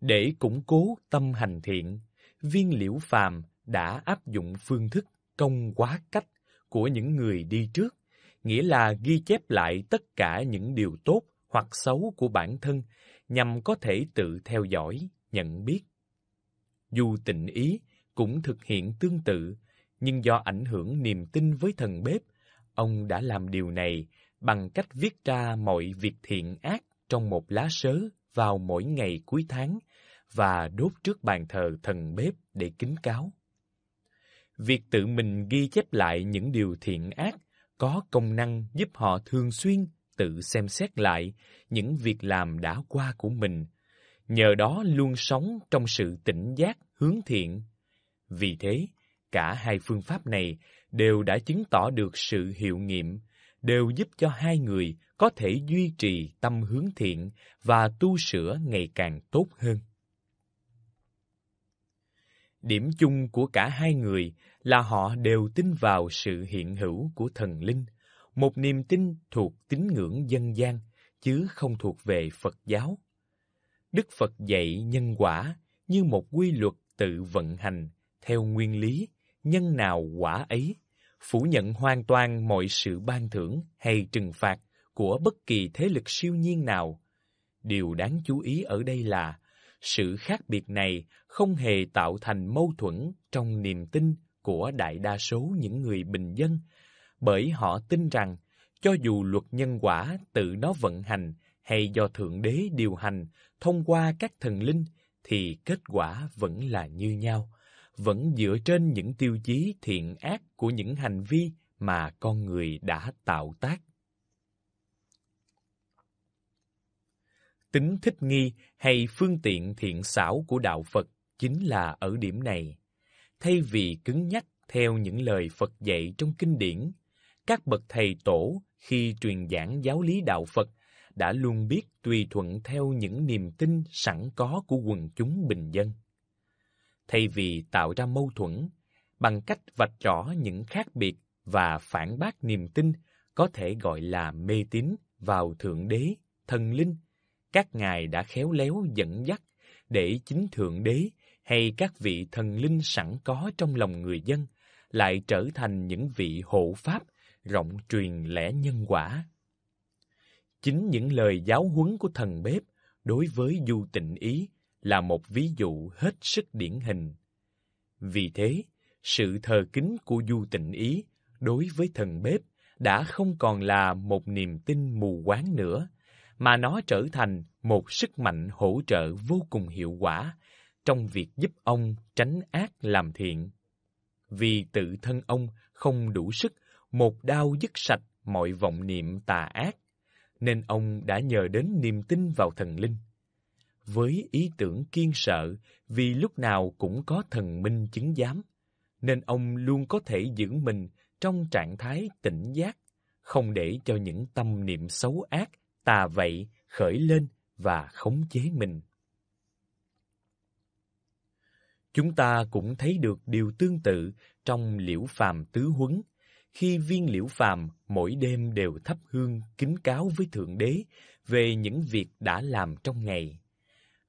Để củng cố tâm hành thiện, viên liễu phàm đã áp dụng phương thức công quá cách của những người đi trước, nghĩa là ghi chép lại tất cả những điều tốt hoặc xấu của bản thân nhằm có thể tự theo dõi, nhận biết. Dù tịnh ý cũng thực hiện tương tự nhưng do ảnh hưởng niềm tin với thần bếp, ông đã làm điều này bằng cách viết ra mọi việc thiện ác trong một lá sớ vào mỗi ngày cuối tháng và đốt trước bàn thờ thần bếp để kính cáo. Việc tự mình ghi chép lại những điều thiện ác có công năng giúp họ thường xuyên tự xem xét lại những việc làm đã qua của mình, nhờ đó luôn sống trong sự tỉnh giác hướng thiện. Vì thế, Cả hai phương pháp này đều đã chứng tỏ được sự hiệu nghiệm, đều giúp cho hai người có thể duy trì tâm hướng thiện và tu sửa ngày càng tốt hơn. Điểm chung của cả hai người là họ đều tin vào sự hiện hữu của thần linh, một niềm tin thuộc tín ngưỡng dân gian chứ không thuộc về Phật giáo. Đức Phật dạy nhân quả như một quy luật tự vận hành theo nguyên lý nhân nào quả ấy, phủ nhận hoàn toàn mọi sự ban thưởng hay trừng phạt của bất kỳ thế lực siêu nhiên nào. Điều đáng chú ý ở đây là sự khác biệt này không hề tạo thành mâu thuẫn trong niềm tin của đại đa số những người bình dân, bởi họ tin rằng cho dù luật nhân quả tự nó vận hành hay do thượng đế điều hành thông qua các thần linh thì kết quả vẫn là như nhau vẫn dựa trên những tiêu chí thiện ác của những hành vi mà con người đã tạo tác. Tính thích nghi hay phương tiện thiện xảo của đạo Phật chính là ở điểm này. Thay vì cứng nhắc theo những lời Phật dạy trong kinh điển, các bậc thầy tổ khi truyền giảng giáo lý đạo Phật đã luôn biết tùy thuận theo những niềm tin sẵn có của quần chúng bình dân thay vì tạo ra mâu thuẫn bằng cách vạch rõ những khác biệt và phản bác niềm tin có thể gọi là mê tín vào thượng đế, thần linh. Các ngài đã khéo léo dẫn dắt để chính thượng đế hay các vị thần linh sẵn có trong lòng người dân lại trở thành những vị hộ pháp rộng truyền lẽ nhân quả. Chính những lời giáo huấn của thần bếp đối với du tịnh ý là một ví dụ hết sức điển hình. Vì thế, sự thờ kính của Du Tịnh Ý đối với thần bếp đã không còn là một niềm tin mù quáng nữa, mà nó trở thành một sức mạnh hỗ trợ vô cùng hiệu quả trong việc giúp ông tránh ác làm thiện. Vì tự thân ông không đủ sức một đau dứt sạch mọi vọng niệm tà ác, nên ông đã nhờ đến niềm tin vào thần linh với ý tưởng kiên sợ vì lúc nào cũng có thần minh chứng giám, nên ông luôn có thể giữ mình trong trạng thái tỉnh giác, không để cho những tâm niệm xấu ác, tà vậy khởi lên và khống chế mình. Chúng ta cũng thấy được điều tương tự trong liễu phàm tứ huấn, khi viên liễu phàm mỗi đêm đều thắp hương kính cáo với Thượng Đế về những việc đã làm trong ngày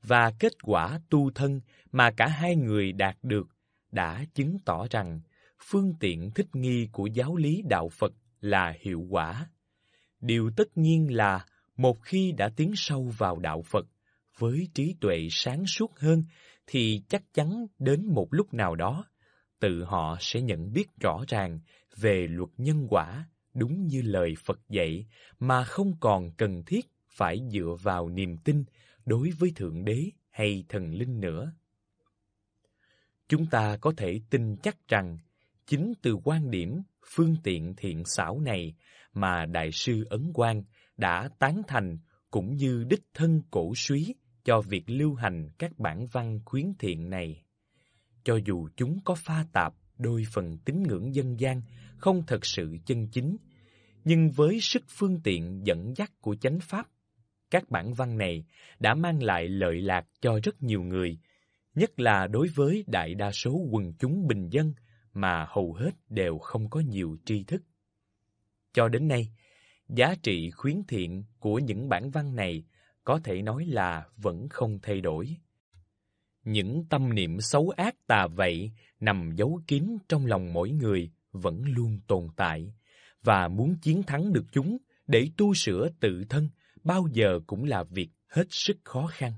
và kết quả tu thân mà cả hai người đạt được đã chứng tỏ rằng phương tiện thích nghi của giáo lý đạo Phật là hiệu quả. Điều tất nhiên là một khi đã tiến sâu vào đạo Phật với trí tuệ sáng suốt hơn thì chắc chắn đến một lúc nào đó tự họ sẽ nhận biết rõ ràng về luật nhân quả đúng như lời Phật dạy mà không còn cần thiết phải dựa vào niềm tin đối với Thượng Đế hay thần linh nữa. Chúng ta có thể tin chắc rằng chính từ quan điểm phương tiện thiện xảo này mà Đại sư Ấn Quang đã tán thành cũng như đích thân cổ suý cho việc lưu hành các bản văn khuyến thiện này. Cho dù chúng có pha tạp đôi phần tín ngưỡng dân gian không thật sự chân chính, nhưng với sức phương tiện dẫn dắt của chánh pháp các bản văn này đã mang lại lợi lạc cho rất nhiều người, nhất là đối với đại đa số quần chúng bình dân mà hầu hết đều không có nhiều tri thức. Cho đến nay, giá trị khuyến thiện của những bản văn này có thể nói là vẫn không thay đổi. Những tâm niệm xấu ác tà vậy nằm giấu kín trong lòng mỗi người vẫn luôn tồn tại và muốn chiến thắng được chúng để tu sửa tự thân bao giờ cũng là việc hết sức khó khăn.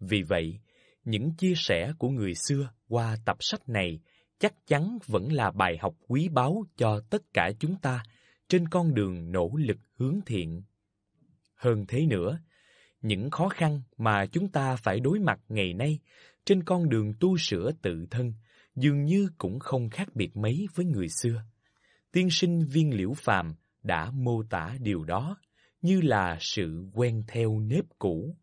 Vì vậy, những chia sẻ của người xưa qua tập sách này chắc chắn vẫn là bài học quý báu cho tất cả chúng ta trên con đường nỗ lực hướng thiện. Hơn thế nữa, những khó khăn mà chúng ta phải đối mặt ngày nay trên con đường tu sửa tự thân dường như cũng không khác biệt mấy với người xưa. Tiên sinh Viên Liễu Phàm đã mô tả điều đó như là sự quen theo nếp cũ.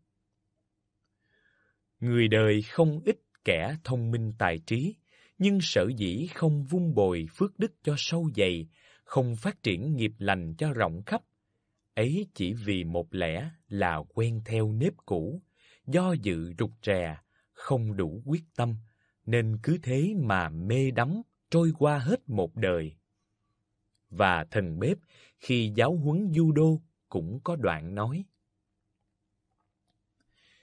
Người đời không ít kẻ thông minh tài trí, nhưng sở dĩ không vun bồi phước đức cho sâu dày, không phát triển nghiệp lành cho rộng khắp, ấy chỉ vì một lẽ là quen theo nếp cũ, do dự rụt rè, không đủ quyết tâm, nên cứ thế mà mê đắm trôi qua hết một đời. Và thần bếp khi giáo huấn judo cũng có đoạn nói.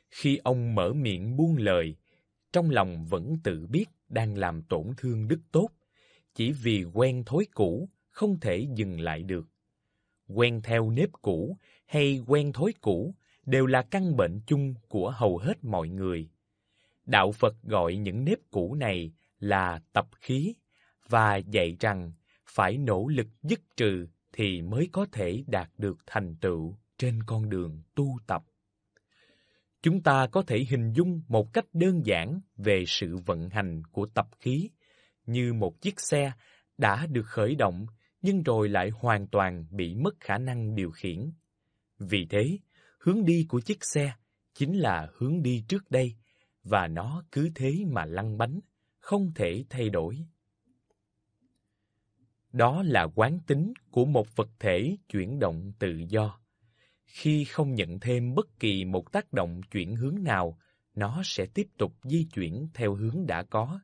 Khi ông mở miệng buông lời, trong lòng vẫn tự biết đang làm tổn thương đức tốt, chỉ vì quen thói cũ, không thể dừng lại được. Quen theo nếp cũ hay quen thói cũ đều là căn bệnh chung của hầu hết mọi người. Đạo Phật gọi những nếp cũ này là tập khí và dạy rằng phải nỗ lực dứt trừ thì mới có thể đạt được thành tựu trên con đường tu tập. Chúng ta có thể hình dung một cách đơn giản về sự vận hành của tập khí như một chiếc xe đã được khởi động nhưng rồi lại hoàn toàn bị mất khả năng điều khiển. Vì thế, hướng đi của chiếc xe chính là hướng đi trước đây và nó cứ thế mà lăn bánh, không thể thay đổi. Đó là quán tính của một vật thể chuyển động tự do. Khi không nhận thêm bất kỳ một tác động chuyển hướng nào, nó sẽ tiếp tục di chuyển theo hướng đã có.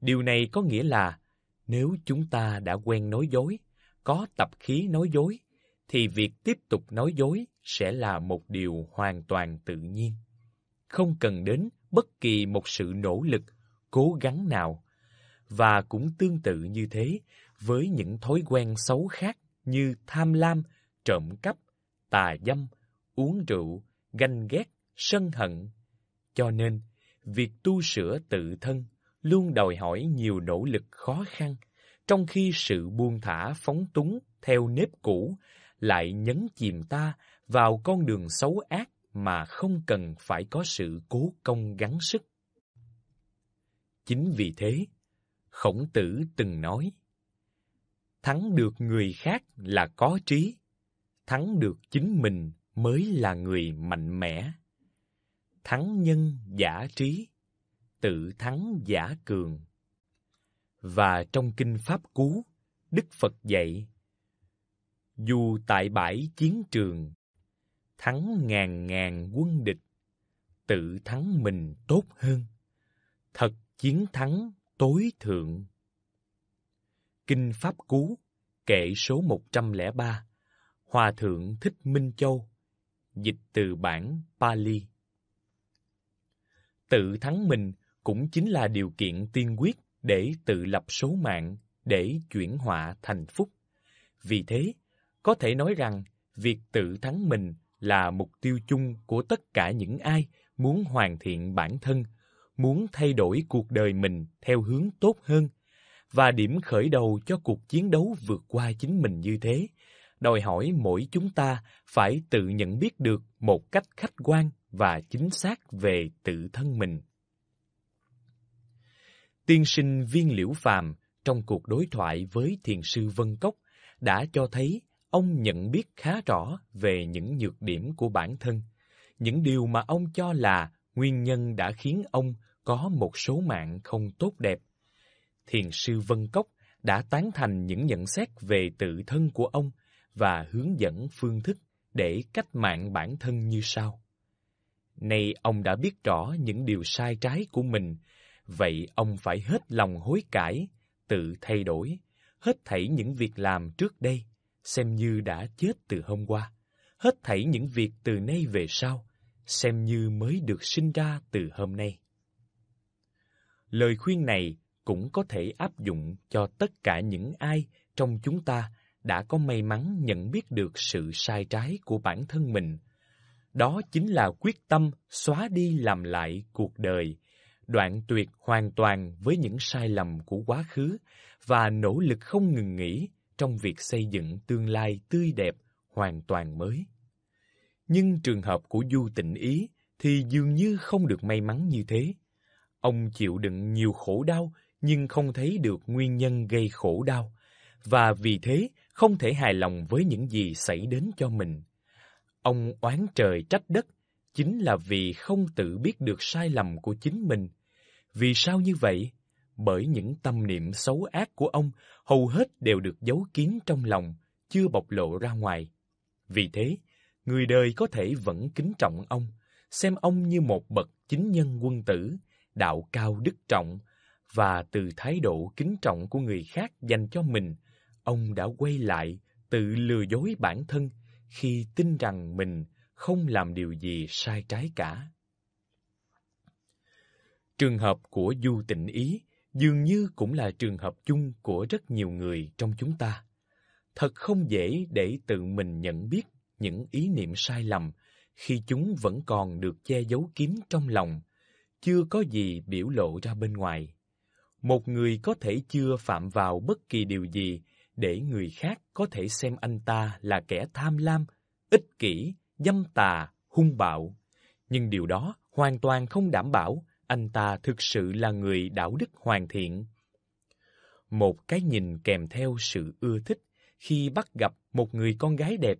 Điều này có nghĩa là nếu chúng ta đã quen nói dối, có tập khí nói dối, thì việc tiếp tục nói dối sẽ là một điều hoàn toàn tự nhiên. Không cần đến bất kỳ một sự nỗ lực, cố gắng nào. Và cũng tương tự như thế, với những thói quen xấu khác như tham lam, trộm cắp, tà dâm, uống rượu, ganh ghét, sân hận. Cho nên, việc tu sửa tự thân luôn đòi hỏi nhiều nỗ lực khó khăn, trong khi sự buông thả phóng túng theo nếp cũ lại nhấn chìm ta vào con đường xấu ác mà không cần phải có sự cố công gắng sức. Chính vì thế, Khổng Tử từng nói: thắng được người khác là có trí, thắng được chính mình mới là người mạnh mẽ. Thắng nhân giả trí, tự thắng giả cường. Và trong kinh Pháp Cú, Đức Phật dạy: Dù tại bãi chiến trường, thắng ngàn ngàn quân địch, tự thắng mình tốt hơn. Thật chiến thắng tối thượng Kinh Pháp Cú, kệ số 103, Hòa Thượng Thích Minh Châu, dịch từ bản Pali. Tự thắng mình cũng chính là điều kiện tiên quyết để tự lập số mạng, để chuyển họa thành phúc. Vì thế, có thể nói rằng việc tự thắng mình là mục tiêu chung của tất cả những ai muốn hoàn thiện bản thân, muốn thay đổi cuộc đời mình theo hướng tốt hơn – và điểm khởi đầu cho cuộc chiến đấu vượt qua chính mình như thế, đòi hỏi mỗi chúng ta phải tự nhận biết được một cách khách quan và chính xác về tự thân mình. Tiên sinh Viên Liễu Phàm trong cuộc đối thoại với thiền sư Vân Cốc đã cho thấy ông nhận biết khá rõ về những nhược điểm của bản thân, những điều mà ông cho là nguyên nhân đã khiến ông có một số mạng không tốt đẹp thiền sư Vân Cốc đã tán thành những nhận xét về tự thân của ông và hướng dẫn phương thức để cách mạng bản thân như sau. Nay ông đã biết rõ những điều sai trái của mình, vậy ông phải hết lòng hối cải, tự thay đổi, hết thảy những việc làm trước đây, xem như đã chết từ hôm qua, hết thảy những việc từ nay về sau, xem như mới được sinh ra từ hôm nay. Lời khuyên này cũng có thể áp dụng cho tất cả những ai trong chúng ta đã có may mắn nhận biết được sự sai trái của bản thân mình. Đó chính là quyết tâm xóa đi làm lại cuộc đời, đoạn tuyệt hoàn toàn với những sai lầm của quá khứ và nỗ lực không ngừng nghỉ trong việc xây dựng tương lai tươi đẹp hoàn toàn mới. Nhưng trường hợp của Du Tịnh Ý thì dường như không được may mắn như thế. Ông chịu đựng nhiều khổ đau nhưng không thấy được nguyên nhân gây khổ đau và vì thế không thể hài lòng với những gì xảy đến cho mình. Ông oán trời trách đất chính là vì không tự biết được sai lầm của chính mình. Vì sao như vậy? Bởi những tâm niệm xấu ác của ông hầu hết đều được giấu kín trong lòng, chưa bộc lộ ra ngoài. Vì thế, người đời có thể vẫn kính trọng ông, xem ông như một bậc chính nhân quân tử, đạo cao đức trọng, và từ thái độ kính trọng của người khác dành cho mình, ông đã quay lại tự lừa dối bản thân khi tin rằng mình không làm điều gì sai trái cả. Trường hợp của Du Tịnh Ý dường như cũng là trường hợp chung của rất nhiều người trong chúng ta. Thật không dễ để tự mình nhận biết những ý niệm sai lầm khi chúng vẫn còn được che giấu kín trong lòng, chưa có gì biểu lộ ra bên ngoài một người có thể chưa phạm vào bất kỳ điều gì để người khác có thể xem anh ta là kẻ tham lam, ích kỷ, dâm tà, hung bạo. Nhưng điều đó hoàn toàn không đảm bảo anh ta thực sự là người đạo đức hoàn thiện. Một cái nhìn kèm theo sự ưa thích khi bắt gặp một người con gái đẹp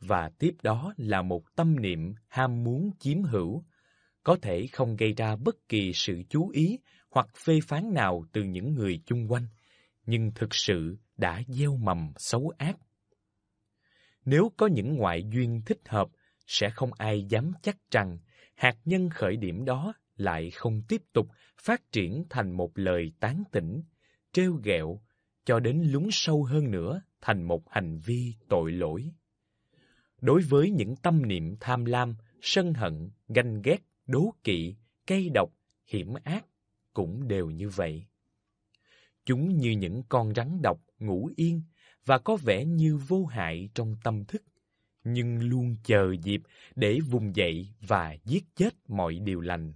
và tiếp đó là một tâm niệm ham muốn chiếm hữu, có thể không gây ra bất kỳ sự chú ý hoặc phê phán nào từ những người chung quanh, nhưng thực sự đã gieo mầm xấu ác. Nếu có những ngoại duyên thích hợp, sẽ không ai dám chắc rằng hạt nhân khởi điểm đó lại không tiếp tục phát triển thành một lời tán tỉnh, trêu ghẹo, cho đến lún sâu hơn nữa thành một hành vi tội lỗi. Đối với những tâm niệm tham lam, sân hận, ganh ghét, đố kỵ, cay độc, hiểm ác, cũng đều như vậy. Chúng như những con rắn độc ngủ yên và có vẻ như vô hại trong tâm thức, nhưng luôn chờ dịp để vùng dậy và giết chết mọi điều lành.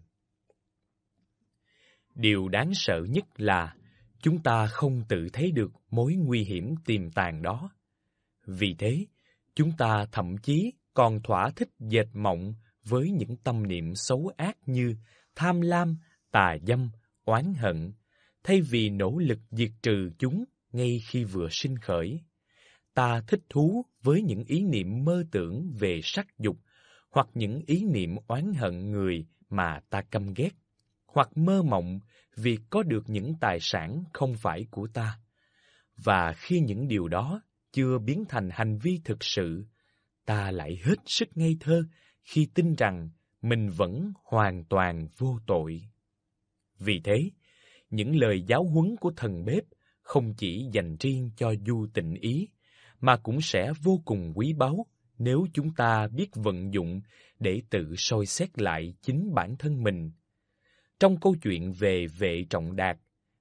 Điều đáng sợ nhất là chúng ta không tự thấy được mối nguy hiểm tiềm tàng đó. Vì thế, chúng ta thậm chí còn thỏa thích dệt mộng với những tâm niệm xấu ác như tham lam, tà dâm, oán hận, thay vì nỗ lực diệt trừ chúng ngay khi vừa sinh khởi. Ta thích thú với những ý niệm mơ tưởng về sắc dục hoặc những ý niệm oán hận người mà ta căm ghét, hoặc mơ mộng việc có được những tài sản không phải của ta. Và khi những điều đó chưa biến thành hành vi thực sự, ta lại hết sức ngây thơ khi tin rằng mình vẫn hoàn toàn vô tội. Vì thế, những lời giáo huấn của thần bếp không chỉ dành riêng cho du tình ý, mà cũng sẽ vô cùng quý báu nếu chúng ta biết vận dụng để tự soi xét lại chính bản thân mình. Trong câu chuyện về vệ trọng đạt,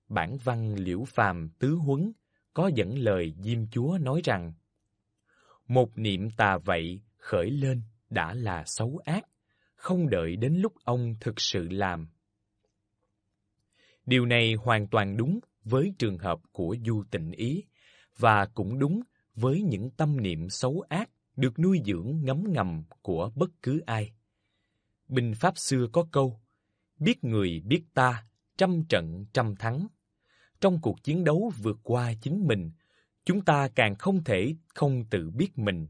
bản văn liễu phàm tứ huấn có dẫn lời Diêm Chúa nói rằng Một niệm tà vậy khởi lên đã là xấu ác, không đợi đến lúc ông thực sự làm Điều này hoàn toàn đúng với trường hợp của du tịnh ý và cũng đúng với những tâm niệm xấu ác được nuôi dưỡng ngấm ngầm của bất cứ ai. Bình pháp xưa có câu: biết người biết ta, trăm trận trăm thắng. Trong cuộc chiến đấu vượt qua chính mình, chúng ta càng không thể không tự biết mình